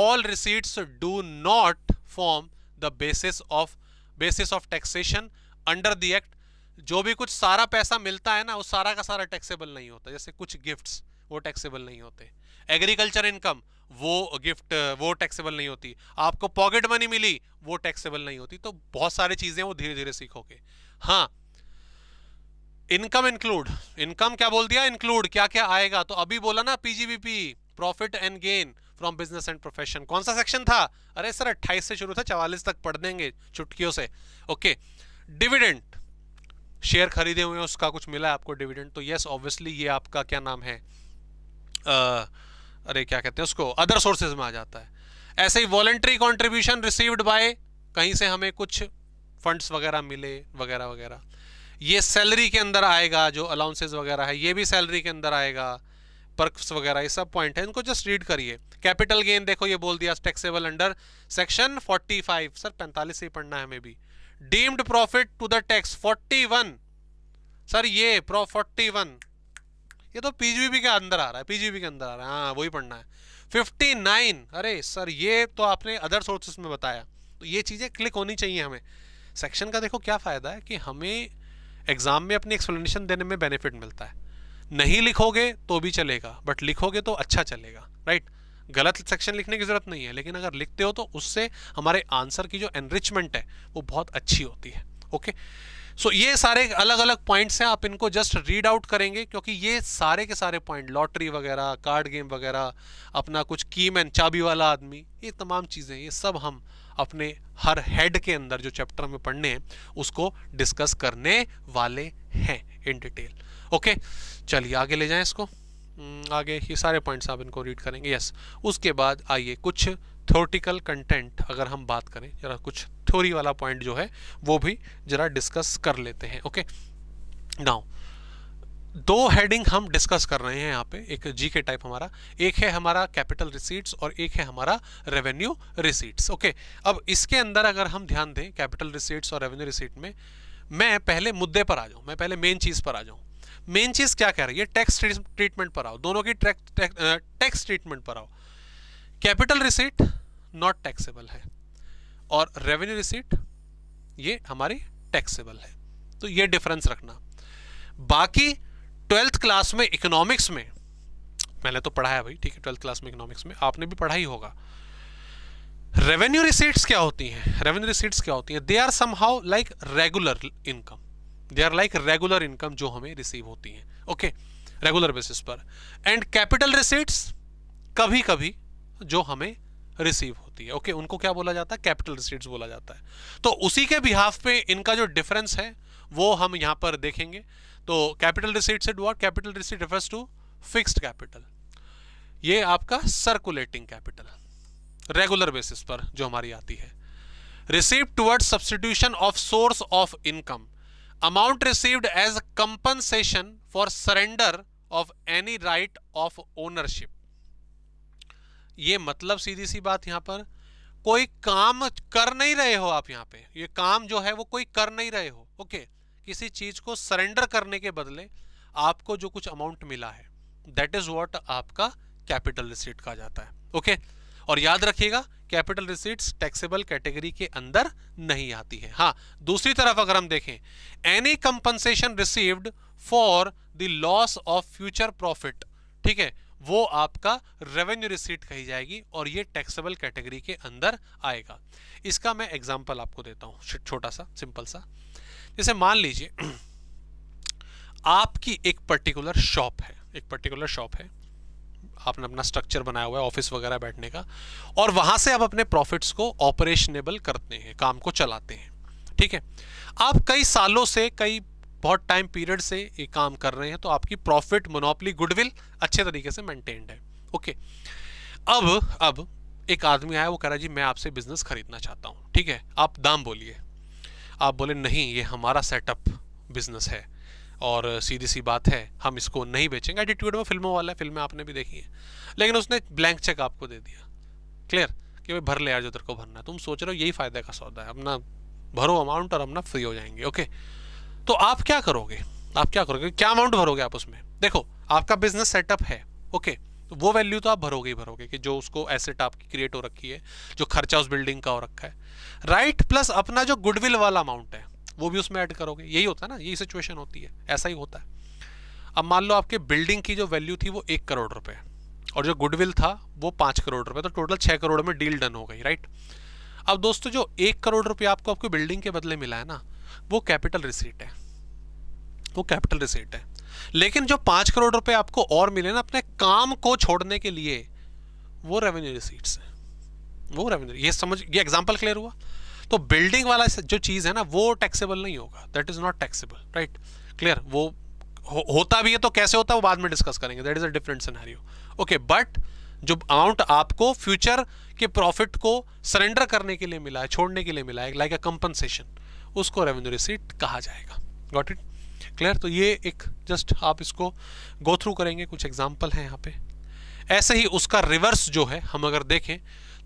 Speaker 1: all receipts do not form the basis of basis of taxation under the act जो भी कुछ सारा पैसा मिलता है ना वो सारा का सारा टैक्सेबल नहीं होता जैसे कुछ गिफ्ट्स वो टैक्सेबल नहीं होते एग्रीकल्चर इनकम वो गिफ्ट वो टैक्सेबल नहीं होती आपको पॉकेट मनी मिली वो टैक्सेबल नहीं होती तो बहुत सारी चीज़ें वो धीरे धीरे सीखोगे हाँ इनकम इंक्लूड इनकम क्या बोल दिया इंक्लूड क्या क्या आएगा तो अभी बोला ना PGBP profit and gain from business and profession कौन सा सेक्शन था अरे सर 28 से शुरू था चवालीस तक पढ़ देंगे चुटकियों से ओके डिविडेंट शेयर खरीदे हुए उसका कुछ मिला है आपको डिविडेंट तो यस ऑब्वियसली ये आपका क्या नाम है आ, अरे क्या कहते हैं उसको अदर सोर्सेज में आ जाता है ऐसे ही वॉलेंट्री कॉन्ट्रीब्यूशन रिसीव्ड बाय कहीं से हमें कुछ फंड्स वगैरह मिले वगैरह वगैरह ये सैलरी के अंदर आएगा जो अलाउंसेज वगैरह है ये भी सैलरी के अंदर आएगा पर्क्स वगैरह ये सब पॉइंट है इनको जस्ट रीड करिए कैपिटल गेन देखो ये बोल दिया टैक्सेबल अंडर सेक्शन 45 सर 45 से ही पढ़ना है हमें भी deemed profit to the tax 41 sir ये प्रो 41 ये तो पीजीबी के अंदर आ रहा है पीजीबी के अंदर आ रहा है हाँ वही पढ़ना है 59 अरे सर ये तो आपने अदर सोर्सेस में बताया तो ये चीज़ें क्लिक होनी चाहिए हमें सेक्शन का देखो क्या फ़ायदा है कि हमें एग्जाम में अपनी एक्सप्लेनेशन देने में बेनिफिट मिलता है नहीं लिखोगे तो भी चलेगा बट लिखोगे तो अच्छा चलेगा राइट गलत सेक्शन लिखने की ज़रूरत नहीं है लेकिन अगर लिखते हो तो उससे हमारे आंसर की जो एनरिचमेंट है वो बहुत अच्छी होती है ओके सो so, ये सारे अलग अलग पॉइंट्स हैं आप इनको जस्ट रीड आउट करेंगे क्योंकि ये सारे के सारे पॉइंट लॉटरी वगैरह कार्ड गेम वगैरह अपना कुछ कीमैन चाबी वाला आदमी ये तमाम चीज़ें ये सब हम अपने हर हेड के अंदर जो चैप्टर में पढ़ने हैं उसको डिस्कस करने वाले हैं इन डिटेल ओके चलिए आगे ले जाएं इसको हम्म, आगे ये सारे पॉइंट्स आप इनको रीड करेंगे यस उसके बाद आइए कुछ थोरटिकल कंटेंट अगर हम बात करें जरा कुछ थ्योरी वाला पॉइंट जो है वो भी जरा डिस्कस कर लेते हैं ओके नाउ दो हेडिंग हम डिस्कस कर रहे हैं यहाँ पे एक जी के टाइप हमारा एक है हमारा कैपिटल रिसीट्स और एक है हमारा रेवेन्यू रिसीट्स ओके अब इसके अंदर अगर हम ध्यान दें कैपिटल रिसीट्स और रेवेन्यू रिसीट में मैं पहले मुद्दे पर आ जाऊँ मैं पहले मेन चीज़ पर आ जाऊँ मेन चीज़ क्या कह रही है टैक्स ट्रीटमेंट पर आओ दोनों की टैक्स ट्रीटमेंट पर आओ कैपिटल रिसीट नॉट टैक्सेबल है और रेवेन्यू रिसीट ये हमारी टैक्सेबल है तो ये डिफरेंस रखना बाकी ट्वेल्थ क्लास में इकोनॉमिक्स में मैंने तो पढ़ा है भाई ठीक है ट्वेल्थ क्लास में इकोनॉमिक्स में आपने भी पढ़ा ही होगा रेवेन्यू रिसीट्स क्या होती हैं रेवेन्यू रिसीट्स क्या होती हैं they are somehow like regular income they are like regular income जो हमें रिसीव होती हैं ओके रेगुलर बेसिस पर एंड कैपिटल रिसीट्स कभी कभी जो हमें रिसीव होती है ओके okay, उनको क्या बोला जाता है कैपिटल रिसीट्स बोला जाता है तो उसी के बिहाफ पे इनका जो डिफरेंस है वो हम यहाँ पर देखेंगे तो कैपिटल रिसीट से dot capital receipt refers to fixed capital ये आपका सर्कुलेटिंग कैपिटल रेगुलर बेसिस पर जो हमारी आती है receive toward substitution of source of income amount received as compensation for surrender of any right of ownership ये मतलब सीधी सी बात यहां पर कोई काम कर नहीं रहे हो आप यहां पे ये काम जो है वो कोई कर नहीं रहे हो ओके okay. किसी चीज को सरेंडर करने के बदले आपको जो कुछ अमाउंट मिला है दैट इज वॉट आपका कैपिटल रिसीट कहा जाता है ओके okay? और याद रखिएगा कैपिटल रिसीट्स टैक्सेबल कैटेगरी के अंदर नहीं आती है हाँ दूसरी तरफ अगर हम देखें any compensation received for the loss of future profit ठीक है वो आपका रेवेन्यू रिसीट कही जाएगी और ये टैक्सेबल कैटेगरी के अंदर आएगा इसका मैं एग्जांपल आपको देता हूँ छोटा सा सिंपल सा जैसे मान लीजिए आपकी एक पर्टिकुलर शॉप है एक पर्टिकुलर शॉप है आपने अपना स्ट्रक्चर बनाया हुआ है ऑफिस वगैरह बैठने का और वहां से आप अपने प्रॉफिट्स को ऑपरेशनेबल करते हैं काम को चलाते हैं ठीक है आप कई सालों से कई बहुत टाइम पीरियड से ये काम कर रहे हैं तो आपकी प्रॉफिट मोनोपली गुडविल अच्छे तरीके से मेंटेन्ड है ओके अब अब एक आदमी आया वो कह रहा है जी मैं आपसे बिजनेस खरीदना चाहता हूँ ठीक है आप दाम बोलिए आप बोले नहीं ये हमारा सेटअप बिजनेस है और सीधी सी बात है हम इसको नहीं बेचेंगे एटीट्यूड में फिल्मों वाला है फिल्में आपने भी देखी हैं लेकिन उसने ब्लैंक चेक आपको दे दिया क्लियर कि भाई भर ले यार जो तेरे को भरना है तुम सोच रहे हो यही फ़ायदे का सौदा है अपना भरो अमाउंट और अपना फ्री हो जाएंगे ओके तो आप क्या करोगे आप क्या करोगे क्या अमाउंट भरोगे आप उसमें देखो आपका बिजनेस सेटअप है ओके तो वो वैल्यू तो आप भरोगे ही भरोगे कि जो उसको एसेट आपकी क्रिएट हो रखी है जो खर्चा उस बिल्डिंग का हो रखा है राइट right, प्लस अपना जो गुडविल वाला अमाउंट है वो भी उसमें ऐड करोगे यही होता है ना यही सिचुएशन होती है ऐसा ही होता है अब मान लो आपके बिल्डिंग की जो वैल्यू थी वो एक करोड़ रुपए और जो गुडविल था वो पाँच करोड़ रुपए तो टोटल छः करोड़ में डील डन हो गई राइट अब दोस्तों जो एक करोड़ रुपये आपको आपको बिल्डिंग के बदले मिला है ना वो कैपिटल रिसीट है वो कैपिटल रिसीट है लेकिन जो पांच करोड़ रुपए आपको और मिले ना अपने काम को छोड़ने के लिए वो रेवेन्यू रिसीट्स है वो रेवेन्यू ये समझ ये एग्जाम्पल क्लियर हुआ तो बिल्डिंग वाला जो चीज़ है ना वो टैक्सेबल नहीं होगा that is not taxable right clear वो हो, होता भी है तो कैसे होता है वो बाद में डिस्कस करेंगे that is a different scenario okay but जो अमाउंट आपको फ्यूचर के प्रॉफिट को सरेंडर करने के लिए मिला है छोड़ने के लिए मिला है लाइक अ कंपनसेशन उसको रेवेन्यू रिसीट कहा जाएगा गॉट इट क्लियर तो ये एक जस्ट आप इसको गो थ्रू करेंगे कुछ एग्जाम्पल हैं यहाँ पे ऐसे ही उसका रिवर्स जो है हम अगर देखें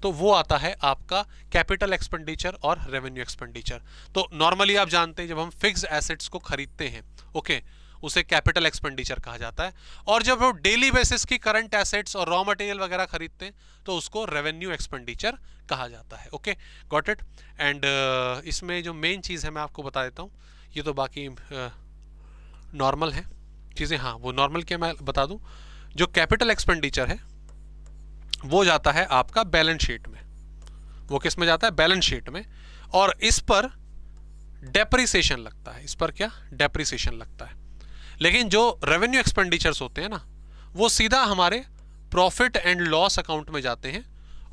Speaker 1: तो वो आता है आपका कैपिटल एक्सपेंडिचर और रेवेन्यू एक्सपेंडिचर तो नॉर्मली आप जानते हैं जब हम फिक्स एसेट्स को खरीदते हैं ओके उसे कैपिटल एक्सपेंडिचर कहा जाता है और जब हम डेली बेसिस की करंट एसेट्स और रॉ मटेरियल वगैरह खरीदते हैं तो उसको रेवेन्यू एक्सपेंडिचर कहा जाता है ओके गॉट इट एंड इसमें जो मेन चीज़ है मैं आपको बता देता हूँ ये तो बाकी uh, नॉर्मल है चीज़ें हाँ वो नॉर्मल क्या मैं बता दूँ जो कैपिटल एक्सपेंडिचर है वो जाता है आपका बैलेंस शीट में वो किस में जाता है बैलेंस शीट में और इस पर डेप्रिसिएशन लगता है इस पर क्या डेप्रिसिएशन लगता है लेकिन जो रेवेन्यू एक्सपेंडिचर्स होते हैं ना वो सीधा हमारे प्रॉफिट एंड लॉस अकाउंट में जाते हैं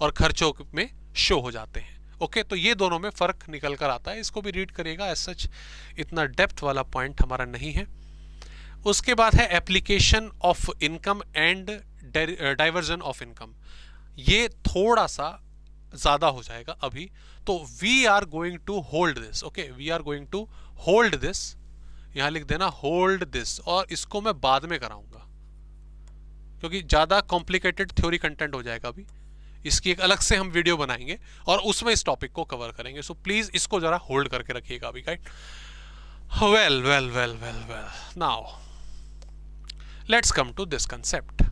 Speaker 1: और खर्चों में शो हो जाते हैं ओके तो ये दोनों में फ़र्क निकल कर आता है इसको भी रीड करिएगा एज सच इतना डेप्थ वाला पॉइंट हमारा नहीं है उसके बाद है application of income and diversion of income ये थोड़ा सा ज़्यादा हो जाएगा अभी तो we are going to hold this okay we are going to hold this यहां लिख देना होल्ड दिस और इसको मैं बाद में कराऊंगा क्योंकि ज़्यादा कॉम्प्लिकेटेड थ्योरी कंटेंट हो जाएगा अभी इसकी एक अलग से हम वीडियो बनाएंगे और उसमें इस टॉपिक को कवर करेंगे सो प्लीज़ इसको ज़रा होल्ड करके रखिएगा अभी guide well well well well well now let's come to this concept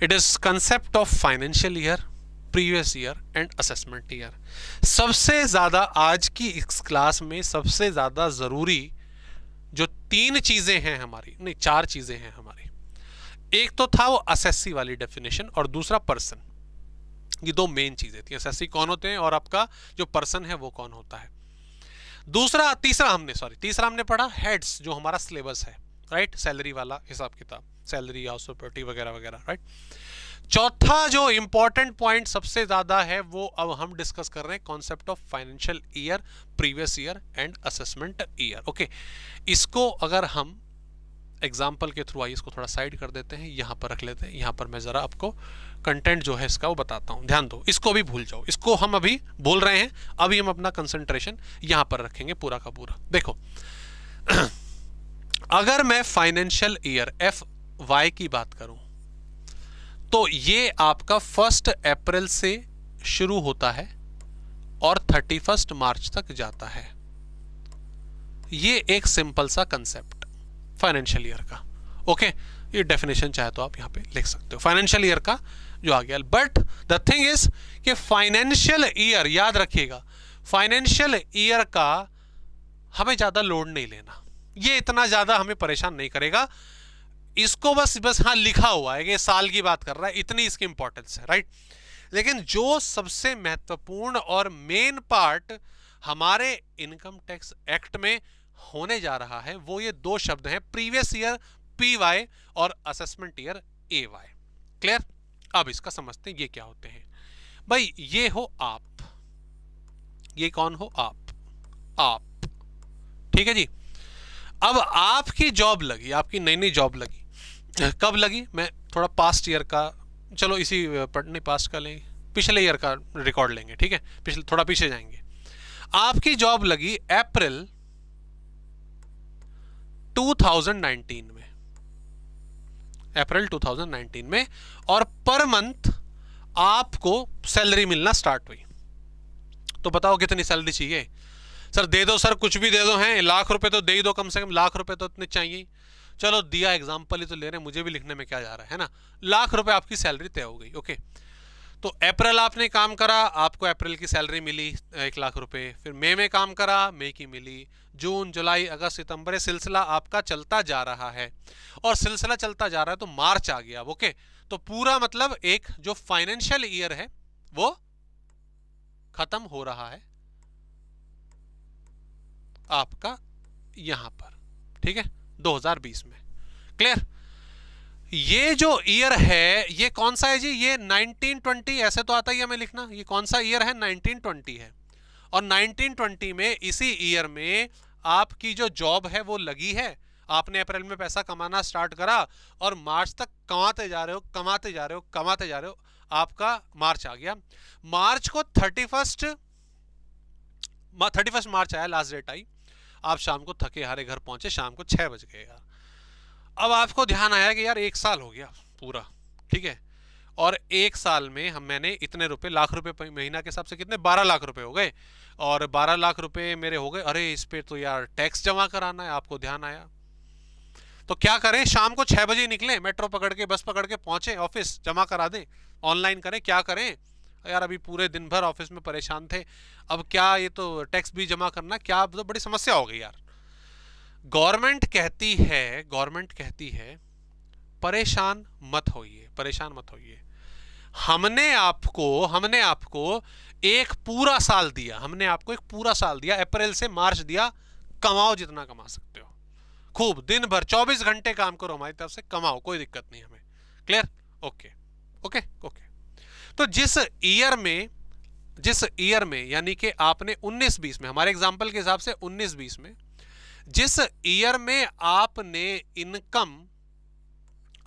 Speaker 1: it is concept of financial year previous year and assessment year सबसे ज़्यादा आज की इस क्लास में सबसे ज़्यादा ज़रूरी जो तीन चीज़ें हैं हमारी नहीं चार चीज़ें हैं हमारी एक तो था वो असेसी वाली डेफिनेशन और दूसरा पर्सन ये दो मेन चीज़ें थी असेसी कौन होते हैं और आपका जो पर्सन है वो कौन होता है दूसरा तीसरा हमने सॉरी तीसरा हमने पढ़ा हेड्स जो हमारा सिलेबस है राइट सैलरी वाला हिसाब किताब सैलरी हाउस प्रॉपर्टी वगैरह वगैरह राइट चौथा जो इंपॉर्टेंट पॉइंट सबसे ज़्यादा है वो अब हम डिस्कस कर रहे हैं concept of financial year previous year and assessment year okay इसको अगर हम एग्जाम्पल के थ्रू आइए इसको थोड़ा साइड कर देते हैं यहां पर रख लेते हैं यहां पर मैं ज़रा आपको कंटेंट जो है इसका वो बताता हूं ध्यान दो इसको भी भूल जाओ इसको हम अभी भूल रहे हैं अभी हम अपना कंसंट्रेशन यहां पर रखेंगे पूरा का पूरा देखो अगर मैं फाइनेंशियल ईयर एफ वाई की बात करूं तो ये आपका फर्स्ट अप्रैल से शुरू होता है और थर्टी फर्स्ट मार्च तक जाता है ये एक सिंपल सा कंसेप्ट फाइनेंशियल ईयर का ओके ये डेफिनेशन चाहे तो आप यहां पे लिख सकते हो फाइनेंशियल ईयर का जो आ गया बट द थिंग इज कि फाइनेंशियल ईयर याद रखिएगा फाइनेंशियल ईयर का हमें ज़्यादा लोड नहीं लेना ये इतना ज़्यादा हमें परेशान नहीं करेगा इसको बस बस हाँ लिखा हुआ है कि साल की बात कर रहा है इतनी इसकी इंपॉर्टेंस है राइट लेकिन जो सबसे महत्वपूर्ण और मेन पार्ट हमारे इनकम टैक्स एक्ट में होने जा रहा है वो ये दो शब्द हैं प्रीवियस ईयर पी वाई और assessment year A Y clear अब इसका समझते हैं ये क्या होते हैं भाई ये हो आप ये कौन हो आप आप ठीक है जी अब आपकी जॉब लगी आपकी नई नई जॉब लगी कब लगी मैं थोड़ा पास्ट ईयर का चलो इसी नहीं पास्ट का लेंगे पिछले ईयर का रिकॉर्ड लेंगे ठीक है पिछले थोड़ा पीछे जाएंगे आपकी जॉब लगी अप्रैल 2019 में अप्रैल 2019 में और पर मंथ आपको सैलरी मिलना स्टार्ट हुई तो बताओ कितनी सैलरी चाहिए सर दे दो सर कुछ भी दे दो हैं लाख रुपए तो दे ही दो कम से कम लाख रुपए तो इतने चाहिए चलो दिया एग्जाम्पल ही तो ले रहे हैं मुझे भी लिखने में क्या जा रहा है ना लाख रुपए आपकी सैलरी तय हो गई ओके तो अप्रैल आपने काम करा आपको अप्रैल की सैलरी मिली एक लाख रुपए फिर मई में काम करा मई की मिली जून जुलाई अगस्त सितंबर ये सिलसिला आपका चलता जा रहा है और सिलसिला चलता जा रहा है तो मार्च आ गया ओके तो पूरा मतलब एक जो फाइनेंशियल ईयर है वो खत्म हो रहा है आपका यहां पर ठीक है 2020 में क्लियर ये जो ईयर है ये कौन सा है जी ये 1920 ऐसे तो आता ही मैं लिखना ये कौन सा ईयर है 1920 है और 1920 में इसी ईयर में आपकी जो जॉब है वो लगी है आपने अप्रैल में पैसा कमाना स्टार्ट करा और मार्च तक कमाते जा रहे हो कमाते जा रहे हो कमाते जा रहे हो आपका मार्च आ गया मार्च को thirty first thirty first March आया लास्ट डेट आई आप शाम को थके हारे घर पहुंचे शाम को छः बज गए यार अब आपको ध्यान आया कि यार एक साल हो गया पूरा ठीक है और एक साल में हम मैंने इतने रुपए लाख रुपए महीना के हिसाब से कितने बारह लाख रुपए हो गए और बारह लाख रुपए मेरे हो गए अरे इस पर तो यार टैक्स जमा कराना है आपको ध्यान आया तो क्या करें शाम को छः बजे निकले मेट्रो पकड़ के बस पकड़ के पहुंचे ऑफिस जमा करा दें ऑनलाइन करें क्या करें यार अभी पूरे दिन भर ऑफिस में परेशान थे अब क्या ये तो टैक्स भी जमा करना क्या तो बड़ी समस्या हो गई यार गवर्नमेंट कहती है गवर्नमेंट कहती है परेशान मत होइए परेशान मत होइए हमने आपको हमने आपको एक पूरा साल दिया हमने आपको एक पूरा साल दिया अप्रैल से मार्च दिया कमाओ जितना कमा सकते हो खूब दिन भर 24 घंटे काम करो हमारी तरफ से कमाओ कोई दिक्कत नहीं हमें क्लियर ओके ओके ओके तो जिस ईयर में जिस ईयर में यानी कि आपने 19-20 में हमारे एग्जाम्पल के हिसाब से 19-20 में जिस ईयर में आपने इनकम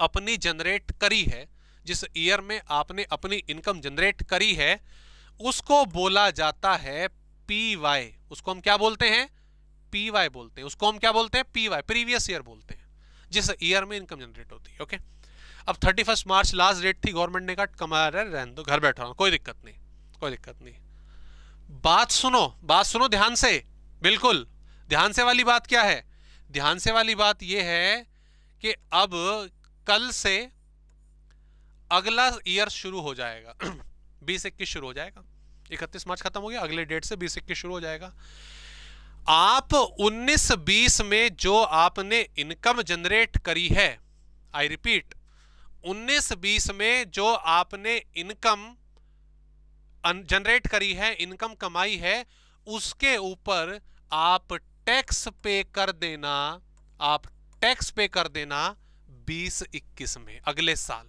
Speaker 1: अपनी जनरेट करी है जिस ईयर में आपने अपनी इनकम जनरेट करी है उसको बोला जाता है पी वाई उसको हम क्या बोलते हैं पी वाई बोलते हैं उसको हम क्या बोलते हैं पी वाई प्रीवियस ईयर बोलते हैं जिस ईयर में इनकम जनरेट होती है ओके okay? अब thirty first March last date थी गवर्नमेंट ने कहा कमा रहे रहने दो घर बैठा रहा कोई दिक्कत नहीं कोई दिक्कत नहीं बात सुनो बात सुनो ध्यान से बिल्कुल ध्यान से वाली बात क्या है ध्यान से वाली बात यह है कि अब कल से अगला ईयर शुरू हो जाएगा बीस इक्कीस शुरू हो जाएगा इकतीस मार्च खत्म हो गया अगले डेट से बीस इक्कीस शुरू हो जाएगा आप 19-20 में जो आपने इनकम जनरेट करी है आई रिपीट उन्नीस बीस में जो आपने इनकम जनरेट करी है इनकम कमाई है उसके ऊपर आप टैक्स पे कर देना आप टैक्स पे कर देना बीस इक्कीस में अगले साल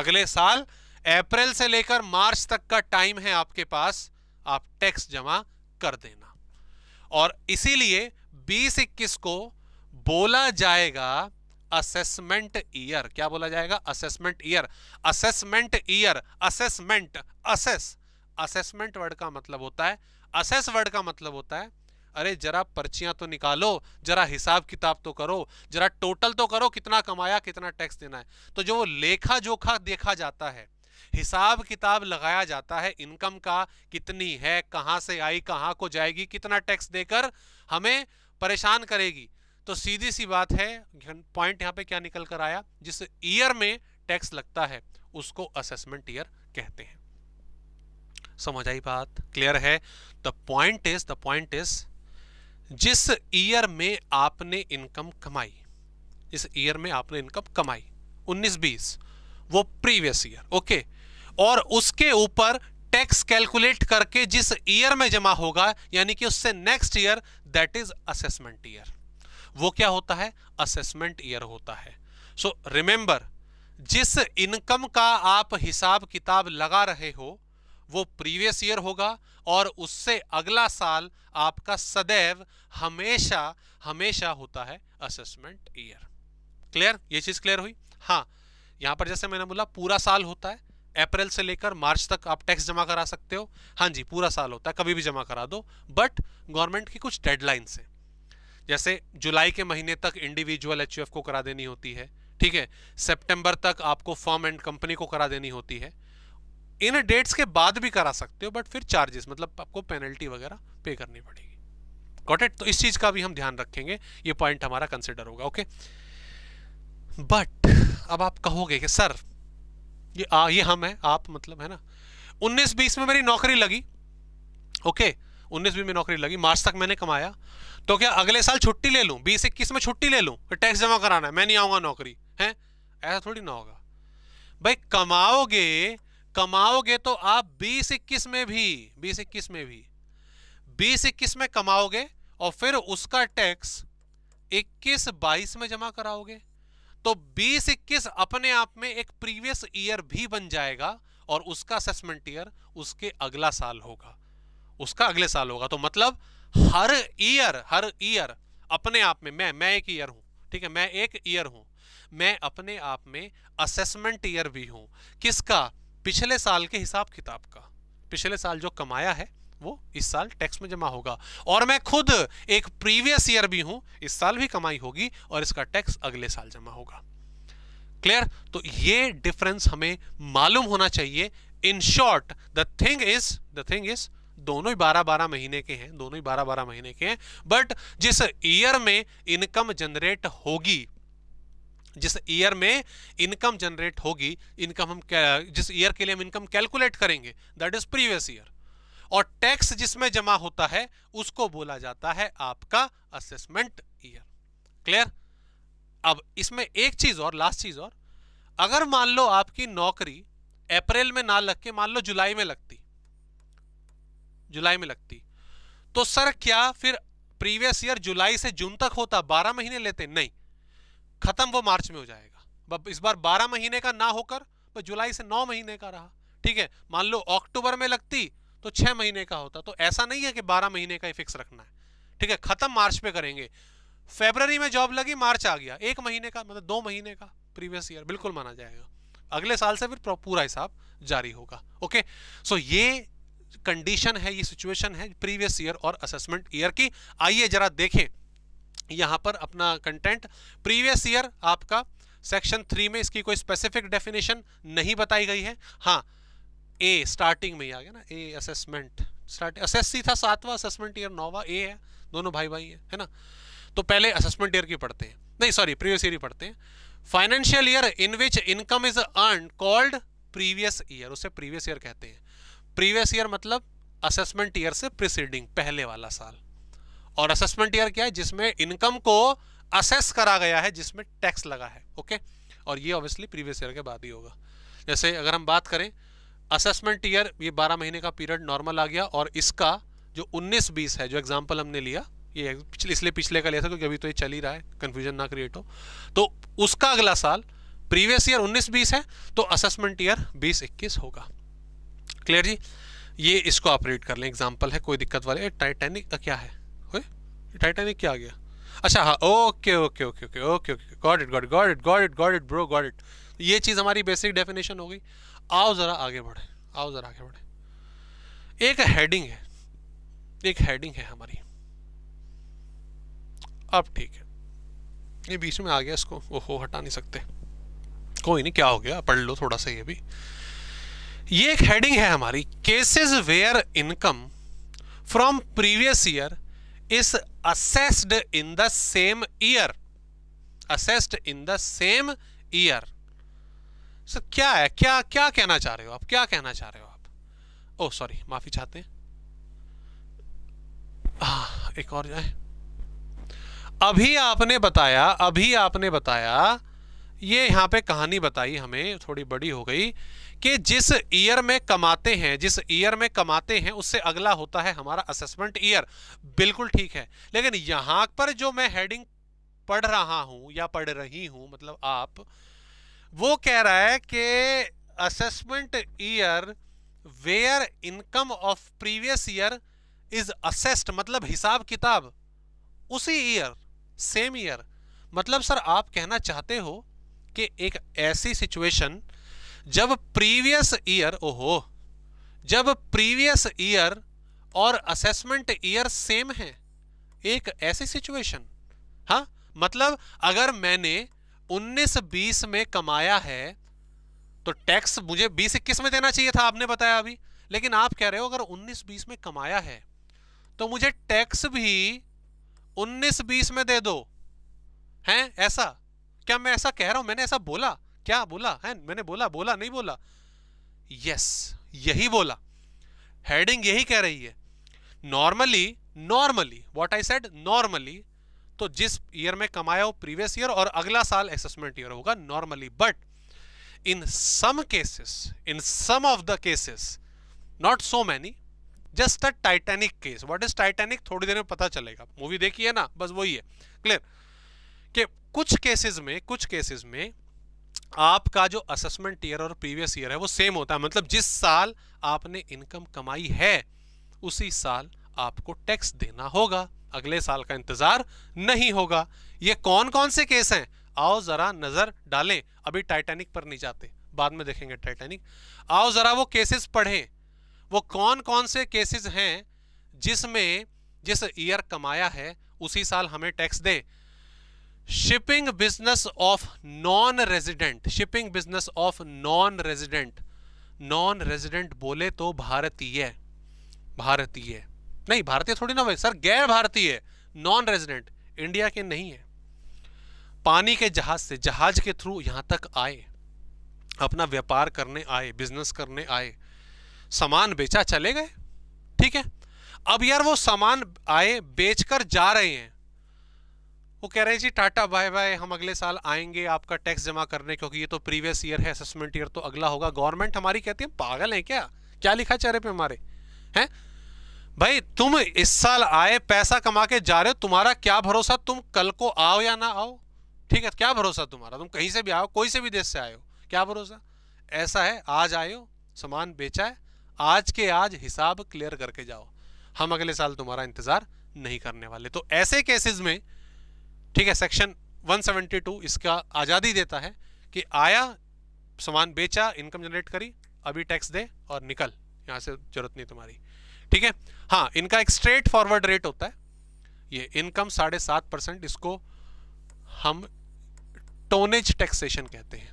Speaker 1: अगले साल अप्रैल से लेकर मार्च तक का टाइम है आपके पास आप टैक्स जमा कर देना और इसीलिए बीस इक्कीस को बोला जाएगा असेसमेंट ईयर क्या बोला जाएगा assessment year assessment year assessment assess assessment word का मतलब होता है असेस वर्ड का मतलब होता है अरे जरा पर्चियां तो निकालो जरा हिसाब किताब तो करो जरा टोटल तो करो कितना कमाया कितना टैक्स देना है तो जो लेखा जोखा देखा जाता है हिसाब किताब लगाया जाता है इनकम का कितनी है कहां से आई कहां को जाएगी कितना टैक्स देकर हमें परेशान करेगी तो सीधी सी बात है पॉइंट यहाँ पे क्या निकल कर आया जिस ईयर में टैक्स लगता है उसको असेसमेंट ईयर कहते हैं समझ आई बात क्लियर है the point is the point is जिस ईयर में आपने इनकम कमाई इस ईयर में आपने इनकम कमाई 19-20 वो प्रीवियस ईयर ओके और उसके ऊपर टैक्स कैलकुलेट करके जिस ईयर में जमा होगा यानी कि उससे next year that is assessment year वो क्या होता है असेसमेंट ईयर होता है सो so, रिमेंबर जिस इनकम का आप हिसाब किताब लगा रहे हो वो प्रीवियस ईयर होगा और उससे अगला साल आपका सदैव हमेशा हमेशा होता है असेसमेंट ईयर क्लियर ये चीज़ क्लियर हुई हाँ यहां पर जैसे मैंने बोला पूरा साल होता है अप्रैल से लेकर मार्च तक आप टैक्स जमा करा सकते हो हाँ जी पूरा साल होता है कभी भी जमा करा दो बट गवर्नमेंट की कुछ डेडलाइंस है जैसे जुलाई के महीने तक इंडिविजुअल एच को करा देनी होती है ठीक है सेप्टेम्बर तक आपको फॉर्म एंड कंपनी को करा देनी होती है इन डेट्स के बाद भी करा सकते हो बट फिर चार्जेस मतलब आपको पेनल्टी वगैरह पे करनी पड़ेगी गॉट इट तो इस चीज का भी हम ध्यान रखेंगे ये पॉइंट हमारा कंसिडर होगा ओके बट अब आप कहोगे कि सर ये आ, ये हम है आप मतलब है ना 19 बीस में मेरी नौकरी लगी ओके okay, उन्नीस बीस में नौकरी लगी मार्च तक मैंने कमाया तो क्या अगले साल छुट्टी ले लूँ बीस इक्कीस में छुट्टी ले लूँ टैक्स जमा कराना है मैं नहीं आऊँगा नौकरी है ऐसा थोड़ी ना होगा भाई कमाओगे कमाओगे तो आप बीस इक्कीस में भी बीस इक्कीस में भी बीस इक्कीस में कमाओगे और फिर उसका टैक्स इक्कीस बाईस में जमा कराओगे तो बीस इक्कीस अपने आप में एक प्रीवियस ईयर भी बन जाएगा और उसका असेसमेंट ईयर उसके अगला साल होगा उसका अगले साल होगा तो मतलब हर ईयर हर ईयर अपने आप में मैं मैं एक ईयर हूं ठीक है मैं एक ईयर हूं मैं अपने आप में असेसमेंट ईयर भी हूं किसका पिछले साल के हिसाब किताब का पिछले साल जो कमाया है वो इस साल टैक्स में जमा होगा और मैं खुद एक प्रीवियस ईयर भी हूं इस साल भी कमाई होगी और इसका टैक्स अगले साल जमा होगा क्लियर तो ये डिफरेंस हमें मालूम होना चाहिए in short the thing is the thing is दोनों ही बारह बारह महीने के हैं दोनों ही बारह बारह महीने के हैं बट जिस ईयर में इनकम जनरेट होगी जिस ईयर में इनकम जनरेट होगी इनकम हम जिस ईयर के लिए हम इनकम कैलकुलेट करेंगे दैट इज प्रीवियस ईयर और टैक्स जिसमें जमा होता है उसको बोला जाता है आपका असेसमेंट ईयर क्लियर अब इसमें एक चीज और लास्ट चीज और अगर मान लो आपकी नौकरी अप्रैल में ना लग के मान लो जुलाई में लगती जुलाई में लगती तो सर क्या फिर प्रीवियस ईयर जुलाई से जून तक होता बारह महीने लेते नहीं खत्म वो मार्च में हो जाएगा इस बार बारह महीने का ना होकर जुलाई से नौ महीने का रहा ठीक है मान लो अक्टूबर में लगती तो छह महीने का होता तो ऐसा नहीं है कि बारह महीने का ही फिक्स रखना है ठीक है खत्म मार्च पे करेंगे फेबररी में जॉब लगी मार्च आ गया एक महीने का मतलब दो महीने का प्रीवियस ईयर बिल्कुल माना जाएगा अगले साल से फिर पूरा हिसाब जारी होगा ओके सो ये कंडीशन है ये सिचुएशन है प्रीवियस ईयर और असेसमेंट ईयर की आइए जरा देखें यहाँ पर अपना कंटेंट प्रीवियस ईयर आपका सेक्शन थ्री में इसकी कोई स्पेसिफिक डेफिनेशन नहीं बताई गई है हाँ ए स्टार्टिंग में ही आ गया ना ए असेसमेंट स्टार्ट एसएससी था सातवां असेसमेंट ईयर नौवा ए है दोनों भाई भाई है, है ना तो पहले असेसमेंट ईयर की पढ़ते हैं नहीं सॉरी प्रीवियस ईयर ही पढ़ते हैं financial year in which income is earn called previous year उसे प्रीवियस ईयर कहते हैं प्रीवियस ईयर मतलब असेसमेंट ईयर से प्रिसीडिंग पहले वाला साल और असेसमेंट ईयर क्या है जिसमें इनकम को असेस करा गया है जिसमें टैक्स लगा है ओके और ये ऑब्वियसली प्रीवियस ईयर के बाद ही होगा जैसे अगर हम बात करें असेसमेंट ईयर ये 12 महीने का पीरियड नॉर्मल आ गया और इसका जो 19-20 है जो एग्जाम्पल हमने लिया ये पिछले इसलिए पिछले का लिया था क्योंकि अभी तो ये चल ही रहा है कन्फ्यूजन ना क्रिएट हो तो उसका अगला साल प्रीवियस ईयर 19-20 है तो असेसमेंट ईयर 20-21 होगा क्लियर जी ये इसको ऑपरेट कर लें एग्जाम्पल है कोई दिक्कत वाले टाइटेनिक का क्या है टाइटेनिक क्या आ गया अच्छा हाँ okay okay okay okay okay okay got it got got it got it got it bro got it ये चीज़ हमारी बेसिक डेफिनेशन हो गई आओ ज़रा आगे बढ़े आओ ज़रा आगे बढ़े एक हेडिंग है एक हेडिंग है हमारी अब ठीक है ये बीच में आ गया इसको ओहो हटा नहीं सकते कोई नहीं क्या हो गया पढ़ लो थोड़ा सा ये भी ये एक हेडिंग है हमारी cases where income from previous year is assessed in the same year assessed in the same year sir क्या है क्या क्या कहना चाह रहे हो आप क्या कहना चाह रहे हो आप ओ oh, सॉरी माफी चाहते हैं आ, एक और जाए अभी आपने बताया अभी आपने बताया ये यहां पे कहानी बताई हमें थोड़ी बड़ी हो गई कि जिस ईयर में कमाते हैं जिस ईयर में कमाते हैं उससे अगला होता है हमारा असेसमेंट ईयर बिल्कुल ठीक है लेकिन यहां पर जो मैं हेडिंग पढ़ रहा हूं या पढ़ रही हूं मतलब आप वो कह रहा है कि assessment year where income of previous year is assessed मतलब हिसाब किताब उसी ईयर सेम ईयर मतलब सर आप कहना चाहते हो कि एक ऐसी सिचुएशन जब प्रीवियस ईयर ओहो जब प्रीवियस ईयर और असेसमेंट ईयर सेम है एक ऐसी सिचुएशन हाँ मतलब अगर मैंने 19-20 में कमाया है तो टैक्स मुझे 20-21 में देना चाहिए था आपने बताया अभी लेकिन आप कह रहे हो अगर 19-20 में कमाया है तो मुझे टैक्स भी 19-20 में दे दो हैं ऐसा क्या मैं ऐसा कह रहा हूं मैंने ऐसा बोला क्या बोला है मैंने बोला बोला नहीं बोला यस यही बोला हेडिंग यही कह रही है normally normally what I said normally तो जिस ईयर में कमाया हो प्रीवियस ईयर और अगला साल एसेसमेंट ईयर होगा normally but in some cases in some of the cases not so many just a titanic case what is titanic थोड़ी देर में पता चलेगा मूवी देखी है ना बस वही है क्लियर कि कुछ केसेस में कुछ केसेस में आपका जो असेसमेंट ईयर और प्रीवियस ईयर है वो सेम होता है मतलब जिस साल आपने इनकम कमाई है उसी साल आपको टैक्स देना होगा अगले साल का इंतजार नहीं होगा ये कौन कौन से केस हैं आओ जरा नजर डालें अभी टाइटैनिक पर नहीं जाते बाद में देखेंगे टाइटैनिक आओ जरा वो केसेस पढ़ें वो कौन कौन से केसेस हैं जिसमें जिस ईयर कमाया है उसी साल हमें टैक्स दे shipping business of non resident shipping business of non resident non resident बोले तो भारतीय भारतीय नहीं भारतीय थोड़ी ना भाई सर गैर भारतीय नॉन रेजिडेंट इंडिया के नहीं है पानी के जहाज से जहाज के थ्रू यहां तक आए अपना व्यापार करने आए बिजनेस करने आए सामान बेचा चले गए ठीक है अब यार वो सामान आए बेचकर जा रहे हैं वो कह रहे हैं जी टाटा बाय बाय हम अगले साल आएंगे आपका टैक्स जमा करने क्योंकि ये तो प्रीवियस ईयर है असेसमेंट ईयर तो अगला होगा गवर्नमेंट हमारी कहती है पागल है क्या क्या लिखा चेहरे पे हमारे हैं भाई तुम इस साल आए पैसा कमा के जा रहे हो तुम्हारा क्या भरोसा तुम कल को आओ या ना आओ ठीक है क्या भरोसा तुम्हारा तुम कहीं से भी आओ कोई से भी देश से आयो क्या भरोसा ऐसा है आज आयो सामान बेचा है आज के आज हिसाब क्लियर करके जाओ हम अगले साल तुम्हारा इंतजार नहीं करने वाले तो ऐसे केसेस में ठीक है सेक्शन 172 इसका आज़ादी देता है कि आया सामान बेचा इनकम जनरेट करी अभी टैक्स दे और निकल यहाँ से जरूरत नहीं तुम्हारी ठीक है हाँ इनका एक स्ट्रेट फॉरवर्ड रेट होता है ये इनकम साढ़े सात परसेंट इसको हम टोनेज टैक्सेशन कहते हैं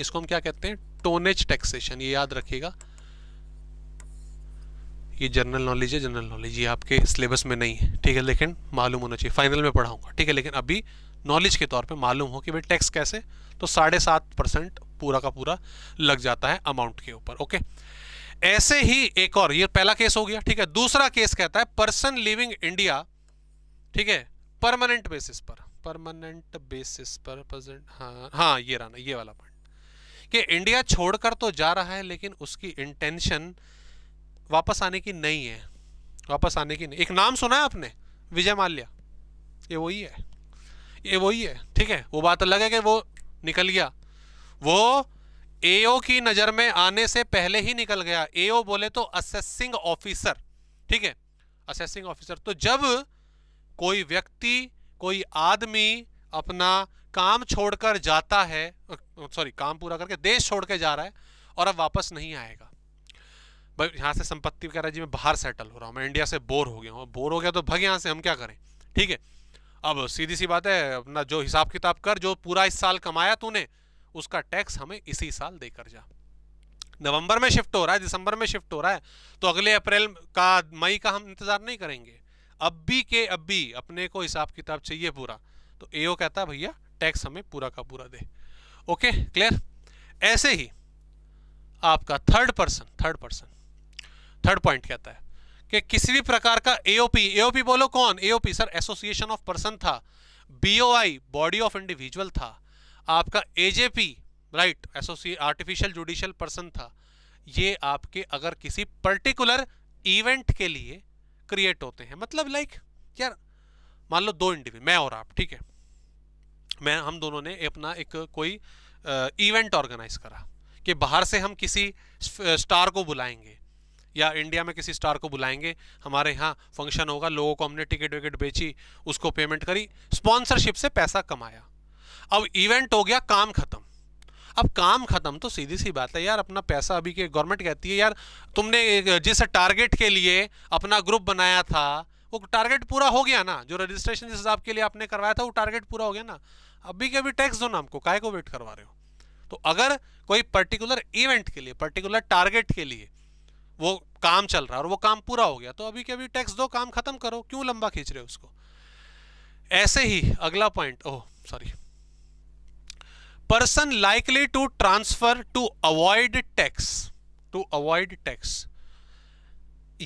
Speaker 1: इसको हम क्या कहते हैं टोनेज टैक्सेशन ये याद रखिएगा ये जनरल नॉलेज है जनरल नॉलेज ये आपके सिलेबस में नहीं है ठीक है लेकिन मालूम होना चाहिए फाइनल में पढ़ाऊंगा ठीक है लेकिन अभी नॉलेज के तौर पे मालूम हो कि भाई टैक्स कैसे तो साढ़े सात परसेंट पूरा का पूरा लग जाता है अमाउंट के ऊपर ओके ऐसे ही एक और ये पहला केस हो गया ठीक है दूसरा केस कहता है पर्सन लिविंग इंडिया ठीक है परमानेंट बेसिस पर परमानेंट बेसिस पर प्रेजेंट हाँ हाँ ये रहना ये वाला पॉइंट कि इंडिया छोड़कर तो जा रहा है लेकिन उसकी इंटेंशन वापस आने की नहीं है वापस आने की नहीं एक नाम सुना है आपने विजय माल्या ये वही है ये वही है ठीक है वो बात अलग है कि वो निकल गया वो एओ की नज़र में आने से पहले ही निकल गया एओ बोले तो असेसिंग ऑफिसर ठीक है असेसिंग ऑफिसर तो जब कोई व्यक्ति कोई आदमी अपना काम छोड़कर जाता है सॉरी काम पूरा करके देश छोड़ के जा रहा है और अब वापस नहीं आएगा भाई यहाँ से संपत्ति कह रहा है जी मैं बाहर सेटल हो रहा हूँ मैं इंडिया से बोर हो गया हूँ बोर हो गया तो भग यहाँ से हम क्या करें ठीक है अब सीधी सी बात है अपना जो हिसाब किताब कर जो पूरा इस साल कमाया तूने उसका टैक्स हमें इसी साल देकर जा नवंबर में शिफ्ट हो रहा है दिसंबर में शिफ्ट हो रहा है तो अगले अप्रैल का मई का हम इंतज़ार नहीं करेंगे अब भी के अब भी अपने को हिसाब किताब चाहिए पूरा तो एओ कहता है भैया टैक्स हमें पूरा का पूरा दे ओके क्लियर ऐसे ही आपका third person third person third point कहता है कि किसी भी प्रकार का एओपी एओपी बोलो कौन AOP sir association of person था बीओआई बॉडी ऑफ इंडिविजुअल था आपका एजेपी राइट एसोसिए आर्टिफिशियल जुडिशियल पर्सन था ये आपके अगर किसी पर्टिकुलर इवेंट के लिए क्रिएट होते हैं मतलब लाइक यार मान लो दो इंडिविजुअल मैं और आप ठीक है मैं हम दोनों ने अपना एक कोई इवेंट ऑर्गेनाइज करा कि बाहर से हम किसी स्टार को बुलाएंगे या इंडिया में किसी स्टार को बुलाएंगे हमारे यहाँ फंक्शन होगा लोगों को हमने टिकट विकेट बेची उसको पेमेंट करी स्पॉन्सरशिप से पैसा कमाया अब इवेंट हो गया काम खत्म अब काम खत्म तो सीधी सी बात है यार अपना पैसा अभी के गवर्नमेंट कहती है यार तुमने जिस टारगेट के लिए अपना ग्रुप बनाया था वो टारगेट पूरा हो गया ना जो रजिस्ट्रेशन जिस हिसाब के लिए आपने करवाया था वो टारगेट पूरा हो गया ना अभी के अभी टैक्स दो ना हमको काय को वेट करवा रहे हो तो अगर कोई पर्टिकुलर इवेंट के लिए पर्टिकुलर टारगेट के लिए वो काम चल रहा है और वो काम पूरा हो गया तो अभी के अभी टैक्स दो काम खत्म करो क्यों लंबा खींच रहे हो उसको ऐसे ही अगला point oh sorry person likely to transfer to avoid tax to avoid tax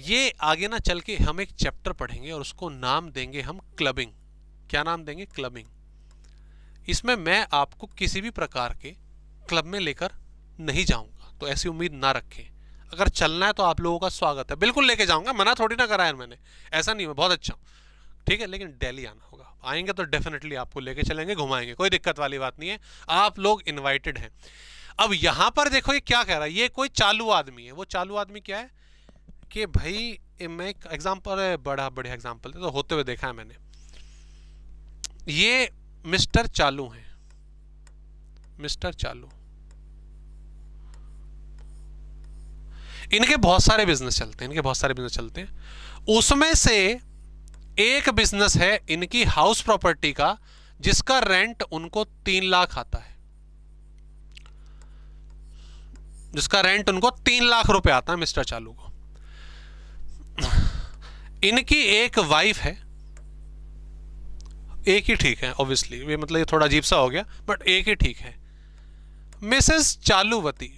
Speaker 1: ये आगे ना चल के हम एक चैप्टर पढ़ेंगे और उसको नाम देंगे हम क्लबिंग क्या नाम देंगे क्लबिंग इसमें मैं आपको किसी भी प्रकार के क्लब में लेकर नहीं जाऊंगा तो ऐसी उम्मीद ना रखें अगर चलना है तो आप लोगों का स्वागत है बिल्कुल लेके जाऊंगा मना थोड़ी ना कराया है मैंने ऐसा नहीं मैं बहुत अच्छा हूँ ठीक है लेकिन डेली आना होगा आएंगे तो डेफिनेटली आपको लेके चलेंगे घुमाएंगे कोई दिक्कत वाली बात नहीं है आप लोग इन्वाइटेड हैं अब यहाँ पर देखो ये क्या कह रहा है ये कोई चालू आदमी है वो चालू आदमी क्या है कि भाई मैं एक एग्जाम्पल है बड़ा बढ़िया एग्जाम्पल तो होते हुए देखा है मैंने ये मिस्टर चालू हैं मिस्टर चालू इनके बहुत सारे बिजनेस चलते हैं इनके बहुत सारे बिजनेस चलते हैं उसमें से एक बिजनेस है इनकी हाउस प्रॉपर्टी का जिसका रेंट उनको तीन लाख आता है जिसका रेंट उनको तीन लाख रुपए आता है मिस्टर चालू को इनकी एक वाइफ है एक ही ठीक है ऑब्वियसली ये मतलब ये थोड़ा अजीब सा हो गया बट एक ही ठीक है मिसेस चालूवती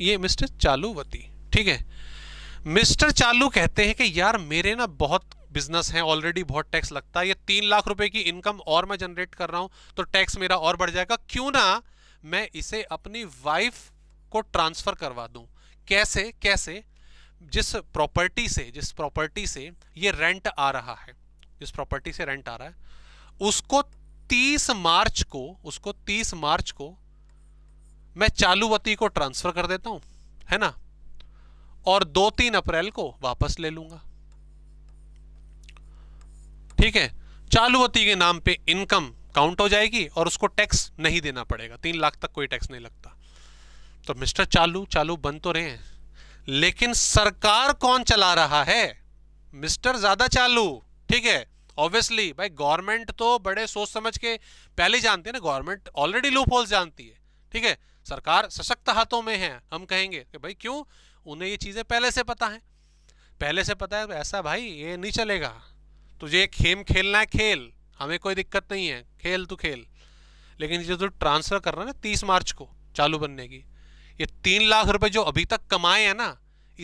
Speaker 1: ये मिस्टर चालूवती ठीक है मिस्टर चालू कहते हैं कि यार मेरे ना बहुत बिजनेस है ऑलरेडी बहुत टैक्स लगता है ये तीन लाख रुपए की इनकम और मैं जनरेट कर रहा हूं तो टैक्स मेरा और बढ़ जाएगा क्यों ना मैं इसे अपनी वाइफ को ट्रांसफ़र करवा दूं कैसे कैसे जिस प्रॉपर्टी से जिस प्रॉपर्टी से ये रेंट आ रहा है जिस प्रॉपर्टी से रेंट आ रहा है उसको 30 मार्च को उसको 30 मार्च को मैं चालूवती को ट्रांसफर कर देता हूं है ना और दो तीन अप्रैल को वापस ले लूंगा ठीक है चालूवती के नाम पे इनकम काउंट हो जाएगी और उसको टैक्स नहीं देना पड़ेगा तीन लाख तक कोई टैक्स नहीं लगता तो मिस्टर चालू चालू बन तो रहे हैं लेकिन सरकार कौन चला रहा है मिस्टर ज्यादा चालू ठीक है ऑब्वियसली भाई गवर्नमेंट तो बड़े सोच समझ के पहले जानती है ना गवर्नमेंट ऑलरेडी लूप होल्स जानती है ठीक है सरकार सशक्त हाथों में है हम कहेंगे कि भाई क्यों उन्हें ये चीज़ें पहले से पता है पहले से पता है तो ऐसा भाई ये नहीं चलेगा तुझे खेम खेलना है खेल हमें कोई दिक्कत नहीं है खेल तू खेल लेकिन जो तो ट्रांसफ़र कर रहा है ना तीस मार्च को चालू बनने की ये तीन लाख रुपए जो अभी तक कमाए हैं ना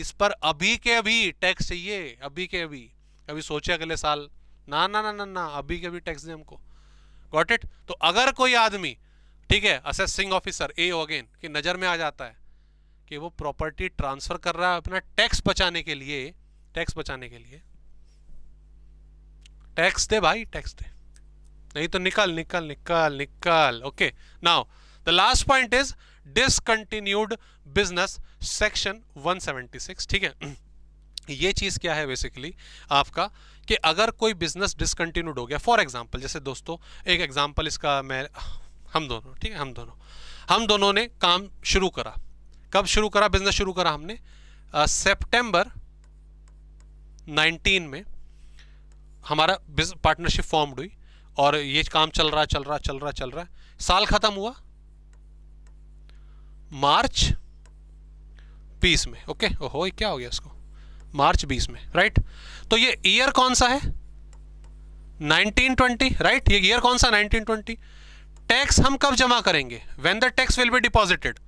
Speaker 1: इस पर अभी के अभी टैक्स चाहिए अभी के अभी कभी सोचे अगले साल ना ना ना ना ना अभी के अभी टैक्स दे हमको गॉट इट तो अगर कोई आदमी ठीक है असेसिंग ऑफिसर ए अगेन की नज़र में आ जाता है कि वो प्रॉपर्टी ट्रांसफ़र कर रहा है अपना टैक्स बचाने के लिए टैक्स बचाने के लिए टैक्स दे भाई टैक्स दे नहीं तो निकल निकल निकल निकल okay now the last point is discontinued business section 176 ठीक है ये चीज़ क्या है बेसिकली आपका कि अगर कोई बिजनेस डिसकंटिन्यूड हो गया फॉर एग्जांपल जैसे दोस्तों एक एग्जांपल इसका मैं हम दोनों ठीक है हम दोनों हम दोनों ने काम शुरू करा कब शुरू करा बिजनेस शुरू करा हमने सितंबर 19 में हमारा पार्टनरशिप फॉर्म हुई और ये काम चल रहा चल रहा चल रहा चल रहा साल ख़त्म हुआ मार्च 20 में ओके ओहो क्या हो गया इसको मार्च 20 में राइट तो ये ईयर कौन सा है 1920 राइट ये ईयर कौन सा 1920 टैक्स हम कब जमा करेंगे when the tax will be deposited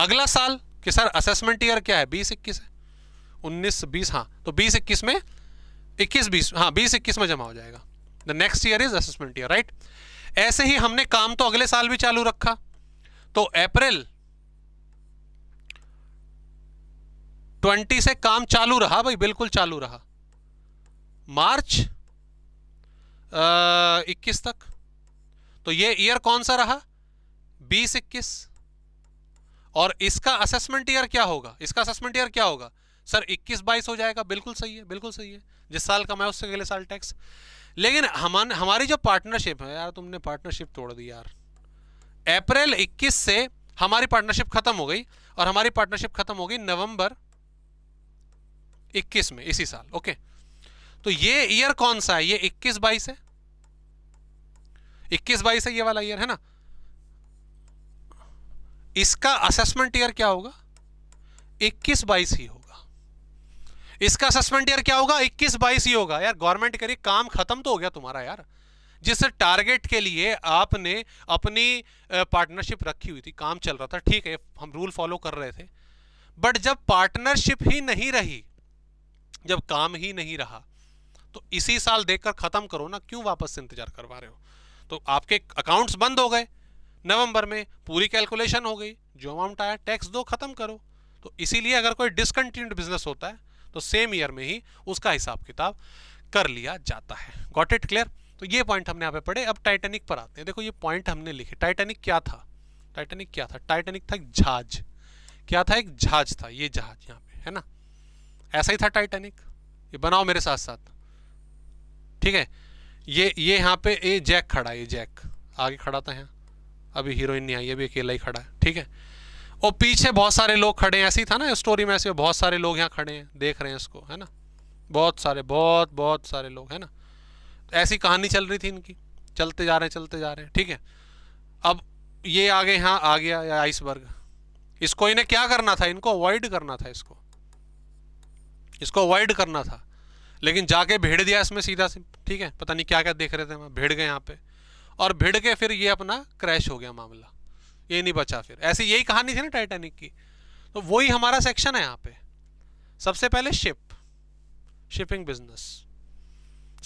Speaker 1: अगला साल कि सर असेसमेंट ईयर क्या है बीस इक्कीस है उन्नीस बीस हाँ तो बीस इक्कीस में इक्कीस बीस हाँ बीस इक्कीस में जमा हो जाएगा the next year is assessment year right ऐसे ही हमने काम तो अगले साल भी चालू रखा तो अप्रैल ट्वेंटी से काम चालू रहा भाई बिल्कुल चालू रहा मार्च इक्कीस तक तो ये ईयर कौन सा रहा बीस इक्कीस और इसका असेसमेंट ईयर क्या होगा इसका असेसमेंट ईयर क्या होगा सर इक्कीस बाईस हो जाएगा बिल्कुल सही है बिल्कुल सही है जिस साल का मैं उससे अगले साल टैक्स लेकिन हमान हमारी जो पार्टनरशिप है यार तुमने पार्टनरशिप तोड़ दी यार अप्रैल 21 से हमारी पार्टनरशिप खत्म हो गई और हमारी पार्टनरशिप खत्म हो गई नवंबर 21 में इसी साल ओके तो ये ईयर कौन सा है ये 21 बाईस है इक्कीस बाईस है ये वाला ईयर है ना इसका असेसमेंट ईयर क्या होगा इक्कीस बाईस ही होगा इसका असेसमेंट ईयर क्या होगा इक्कीस बाईस ही होगा यार गवर्नमेंट करिए काम खत्म तो हो गया तुम्हारा यार जिस टारगेट के लिए आपने अपनी पार्टनरशिप रखी हुई थी काम चल रहा था ठीक है हम रूल फॉलो कर रहे थे बट जब पार्टनरशिप ही नहीं रही जब काम ही नहीं रहा तो इसी साल देखकर खत्म करो ना क्यों वापस इंतजार करवा रहे हो तो आपके अकाउंट्स बंद हो गए नवंबर में पूरी कैलकुलेशन हो गई जो अमाउंट आया टैक्स दो खत्म करो तो इसीलिए अगर कोई डिसकंटिन्यूड बिजनेस होता है तो सेम ईयर में ही उसका हिसाब किताब कर लिया जाता है गॉट इट क्लियर तो ये पॉइंट हमने यहाँ पे पढ़े अब टाइटेनिक पर आते हैं देखो ये पॉइंट हमने लिखे टाइटेनिक क्या था टाइटेनिक क्या था टाइटेनिक था एक जहाज क्या था एक जहाज था ये जहाज यहाँ पे है ना ऐसा ही था टाइटेनिक ये बनाओ मेरे साथ साथ ठीक है ये ये यहाँ पे ये जैक खड़ा है ये जैक आगे खड़ा था तो यहाँ अभी हीरोइन नहीं आई अभी अकेला ही खड़ा है ठीक है और पीछे बहुत सारे लोग खड़े हैं ऐसे ही था ना स्टोरी में ऐसे बहुत सारे लोग यहाँ खड़े हैं देख रहे हैं इसको है ना बहुत सारे बहुत बहुत सारे लोग है ना ऐसी कहानी चल रही थी इनकी चलते जा रहे हैं चलते जा रहे हैं ठीक है अब ये आगे यहाँ आ गया या आइसबर्ग इसको इन्हें क्या करना था इनको अवॉइड करना था इसको इसको अवॉइड करना था लेकिन जाके भेड़ दिया इसमें सीधा से ठीक है पता नहीं क्या क्या देख रहे थे वहाँ भेड़ गए यहाँ पे और भिड़ के फिर ये अपना क्रैश हो गया मामला ये नहीं बचा फिर ऐसी यही कहानी थी ना टाइटैनिक की तो वही हमारा सेक्शन है यहाँ पे सबसे पहले ship shipping business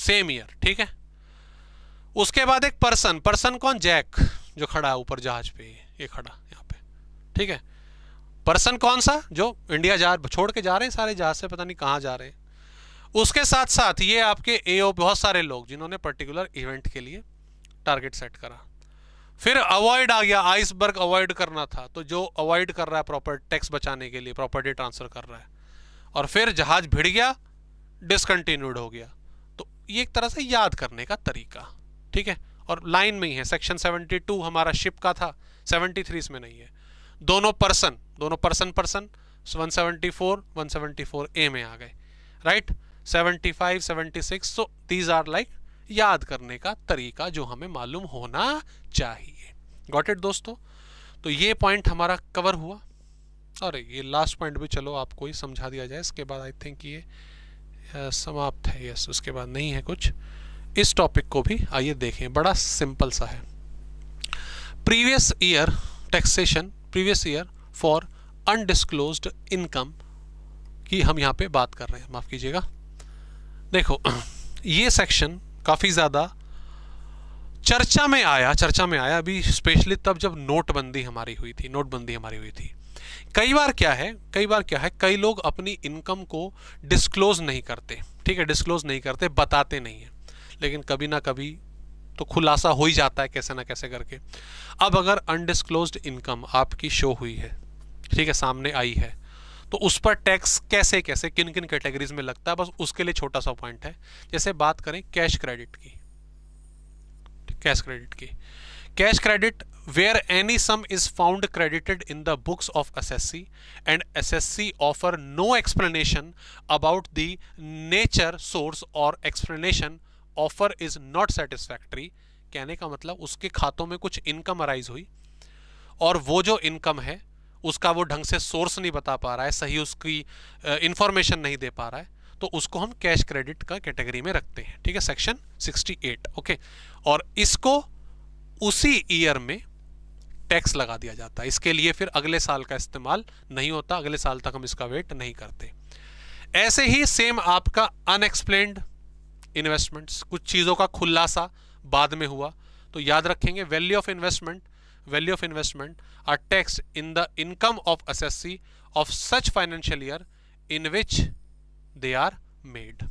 Speaker 1: same year ठीक है उसके बाद एक पर्सन पर्सन कौन जैक जो खड़ा है ऊपर जहाज पे ये खड़ा यहाँ पे ठीक है पर्सन कौन सा जो इंडिया जा छोड़ के जा रहे हैं सारे जहाज से पता नहीं कहाँ जा रहे हैं उसके साथ साथ ये आपके ए बहुत सारे लोग जिन्होंने पर्टिकुलर इवेंट के लिए टारगेट सेट करा फिर अवॉइड आ गया आइसबर्ग अवॉइड करना था तो जो अवॉइड कर रहा है प्रॉपर टैक्स बचाने के लिए प्रॉपर्टी ट्रांसफर कर रहा है और फिर जहाज भिड़ गया डिसकंटिन्यूड हो गया तो ये एक तरह से याद करने का तरीका ठीक है और लाइन में ही है सेक्शन 72 हमारा शिप का था 73 इसमें नहीं है दोनों पर्सन दोनों पर्सन पर्सन 174 174 ए में आ गए right right? 75, 76, so these are like याद करने का तरीका जो हमें मालूम होना चाहिए गॉट इट दोस्तों तो ये पॉइंट हमारा कवर हुआ अरे ये लास्ट पॉइंट भी चलो आपको ही समझा दिया जाए इसके बाद आई थिंक ये समाप्त है यस उसके बाद नहीं है कुछ इस टॉपिक को भी आइए देखें बड़ा सिंपल सा है previous year taxation previous year for undisclosed income की हम यहाँ पे बात कर रहे हैं माफ़ कीजिएगा देखो ये सेक्शन काफ़ी ज़्यादा चर्चा में आया चर्चा में आया अभी स्पेशली तब जब नोटबंदी हमारी हुई थी नोटबंदी हमारी हुई थी कई बार क्या है कई बार क्या है कई लोग अपनी इनकम को डिस्क्लोज नहीं करते ठीक है डिस्क्लोज नहीं करते बताते नहीं है लेकिन कभी ना कभी तो खुलासा हो ही जाता है कैसे ना कैसे करके अब अगर अनडिस्क्लोज इनकम आपकी शो हुई है ठीक है सामने आई है तो उस पर टैक्स कैसे कैसे किन किन कैटेगरीज में लगता है बस उसके लिए छोटा सा पॉइंट है जैसे बात करें कैश क्रेडिट की कैश क्रेडिट की cash credit where any sum is found credited in the books of SSC and SSC offer no explanation about the nature source और explanation offer is not satisfactory कहने का मतलब उसके खातों में कुछ इनकम अराइज हुई और वो जो इनकम है उसका वो ढंग से सोर्स नहीं बता पा रहा है सही उसकी इंफॉर्मेशन नहीं दे पा रहा है तो उसको हम कैश क्रेडिट का कैटेगरी में रखते हैं ठीक है सेक्शन 68 ओके और इसको उसी ईयर में टैक्स लगा दिया जाता है इसके लिए फिर अगले साल का इस्तेमाल नहीं होता अगले साल तक हम इसका वेट नहीं करते ऐसे ही सेम आपका अनएक्सप्लेन्ड इन्वेस्टमेंट्स कुछ चीज़ों का खुलासा बाद में हुआ तो याद रखेंगे value of investment value of investment are taxed in the income of assessee of such financial year in which they are made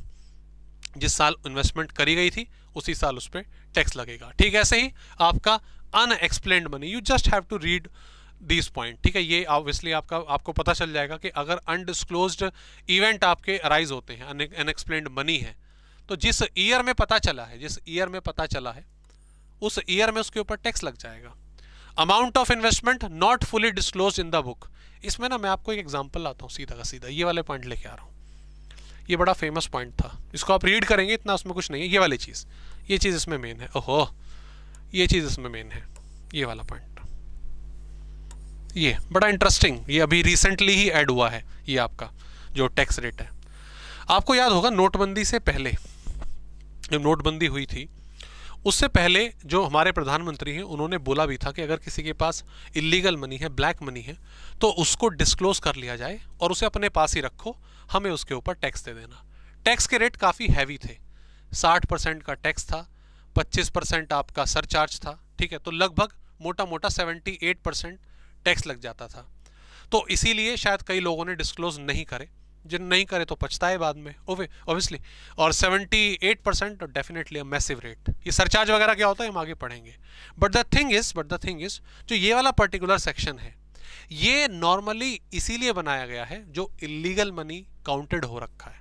Speaker 1: जिस साल इन्वेस्टमेंट करी गई थी उसी साल उस पर टैक्स लगेगा ठीक है ऐसे ही आपका unexplained money you just have to read this point ठीक है ये ऑब्वियसली आपका आपको पता चल जाएगा कि अगर अनडिसक्लोज इवेंट आपके अराइज होते हैं अनएक्सप्लेन मनी है तो जिस ईयर में पता चला है जिस ईयर में पता चला है उस ईयर में उसके ऊपर टैक्स लग जाएगा amount of investment not fully disclose in the book इसमें ना मैं आपको एक एग्जाम्पल लाता हूँ सीधा का सीधा ये वाले पॉइंट लेके आ रहा हूँ ये बड़ा फेमस पॉइंट था इसको आप रीड करेंगे इतना उसमें कुछ नहीं है ये वाली चीज़ ये चीज़ इसमें मेन है ओहो ये चीज़ इसमें मेन है ये वाला पॉइंट ये बड़ा इंटरेस्टिंग ये अभी रिसेंटली ही ऐड हुआ है ये आपका जो टैक्स रेट है आपको याद होगा नोटबंदी से पहले जब नोटबंदी हुई थी उससे पहले जो हमारे प्रधानमंत्री हैं उन्होंने बोला भी था कि अगर किसी के पास इलीगल मनी है ब्लैक मनी है तो उसको डिस्क्लोज कर लिया जाए और उसे अपने पास ही रखो हमें उसके ऊपर टैक्स दे देना टैक्स के रेट काफ़ी हैवी थे साठ परसेंट का टैक्स था पच्चीस परसेंट आपका सरचार्ज था ठीक है तो लगभग मोटा मोटा सेवेंटी एट परसेंट टैक्स लग जाता था तो इसीलिए शायद कई लोगों ने डिस्क्लोज नहीं करे जिन नहीं करे तो पछताए बाद में ओवे ऑब्वियसली और 78 परसेंट डेफिनेटली मैसिव रेट ये सरचार्ज वगैरह क्या होता है हम आगे पढ़ेंगे but the thing is but the thing is जो ये वाला पर्टिकुलर सेक्शन है ये नॉर्मली इसीलिए बनाया गया है जो इलीगल मनी काउंटेड हो रखा है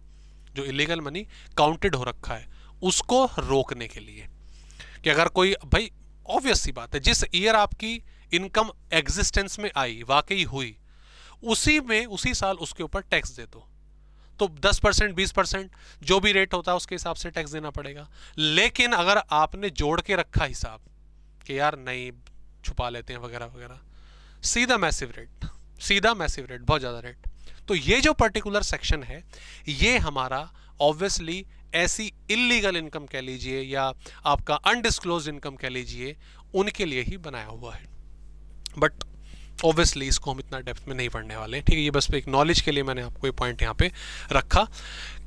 Speaker 1: जो इलीगल मनी काउंटेड हो रखा है उसको रोकने के लिए कि अगर कोई भाई ऑब्वियस सी बात है जिस ईयर आपकी इनकम एग्जिस्टेंस में आई वाकई हुई उसी में उसी साल उसके ऊपर टैक्स दे दो तो 10 परसेंट बीस परसेंट जो भी रेट होता है उसके हिसाब से टैक्स देना पड़ेगा लेकिन अगर आपने जोड़ के रखा हिसाब कि यार नहीं छुपा लेते हैं वगैरह वगैरह सीधा मैसिव रेट सीधा मैसिव रेट बहुत ज़्यादा रेट तो ये जो पर्टिकुलर सेक्शन है ये हमारा ऑब्वियसली ऐसी इलीगल इनकम कह लीजिए या आपका अनडिस्क्लोज इनकम कह लीजिए उनके लिए ही बनाया हुआ है बट ऑब्वियसली इसको हम इतना डेप्थ में नहीं पढ़ने वाले ठीक है ये बस एक नॉलेज के लिए मैंने आपको ये पॉइंट यहाँ पे रखा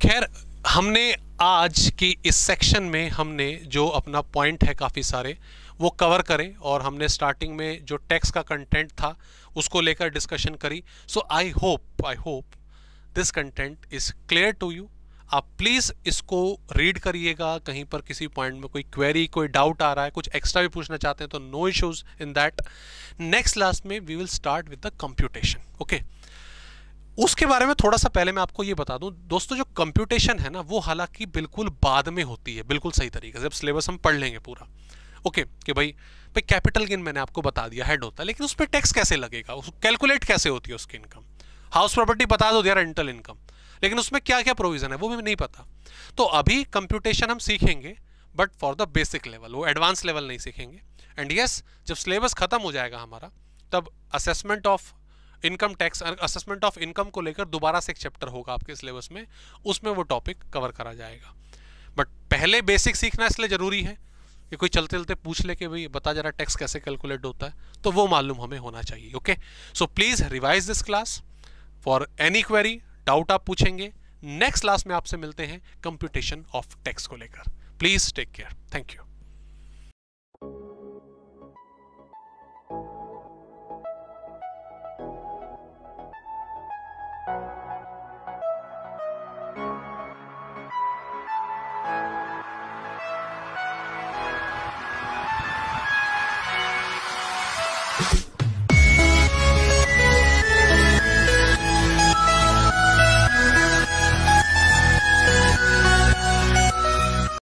Speaker 1: खैर हमने आज की इस सेक्शन में हमने जो अपना पॉइंट है काफ़ी सारे वो कवर करें और हमने स्टार्टिंग में जो टैक्स का कंटेंट था उसको लेकर डिस्कशन करी so I hope I hope this content is clear to you आप प्लीज़ इसको रीड करिएगा कहीं पर किसी पॉइंट में कोई क्वेरी कोई डाउट आ रहा है कुछ एक्स्ट्रा भी पूछना चाहते हैं तो no issues in that next last में we will start with the computation okay उसके बारे में थोड़ा सा पहले मैं आपको ये बता दूं दोस्तों जो कंप्यूटेशन है ना वो हालांकि बिल्कुल बाद में होती है बिल्कुल सही तरीके से अब सिलेबस हम पढ़ लेंगे पूरा ओके कि भाई भाई कैपिटल गेन मैंने आपको बता दिया हेड होता है लेकिन उस पर टैक्स कैसे लगेगा उसको कैलकुलेट कैसे होती है उसकी इनकम हाउस प्रॉपर्टी बता दो यार रेंटल इनकम लेकिन उसमें क्या क्या प्रोविज़न है वो भी नहीं पता तो अभी कंप्यूटेशन हम सीखेंगे but for the basic level वो एडवांस लेवल नहीं सीखेंगे एंड यस जब सिलेबस ख़त्म हो जाएगा हमारा तब assessment of income tax assessment of income को लेकर दोबारा से एक चैप्टर होगा आपके सिलेबस में उसमें वो टॉपिक कवर करा जाएगा बट पहले बेसिक सीखना इसलिए ज़रूरी है कि कोई चलते चलते पूछ ले कि भाई बता जरा टैक्स कैसे कैलकुलेट होता है तो वो मालूम हमें होना चाहिए okay so please revise this class for any query doubt आप पूछेंगे नेक्स्ट क्लास में आपसे मिलते हैं कंप्यूटेशन ऑफ टेक्स को लेकर please take care thank you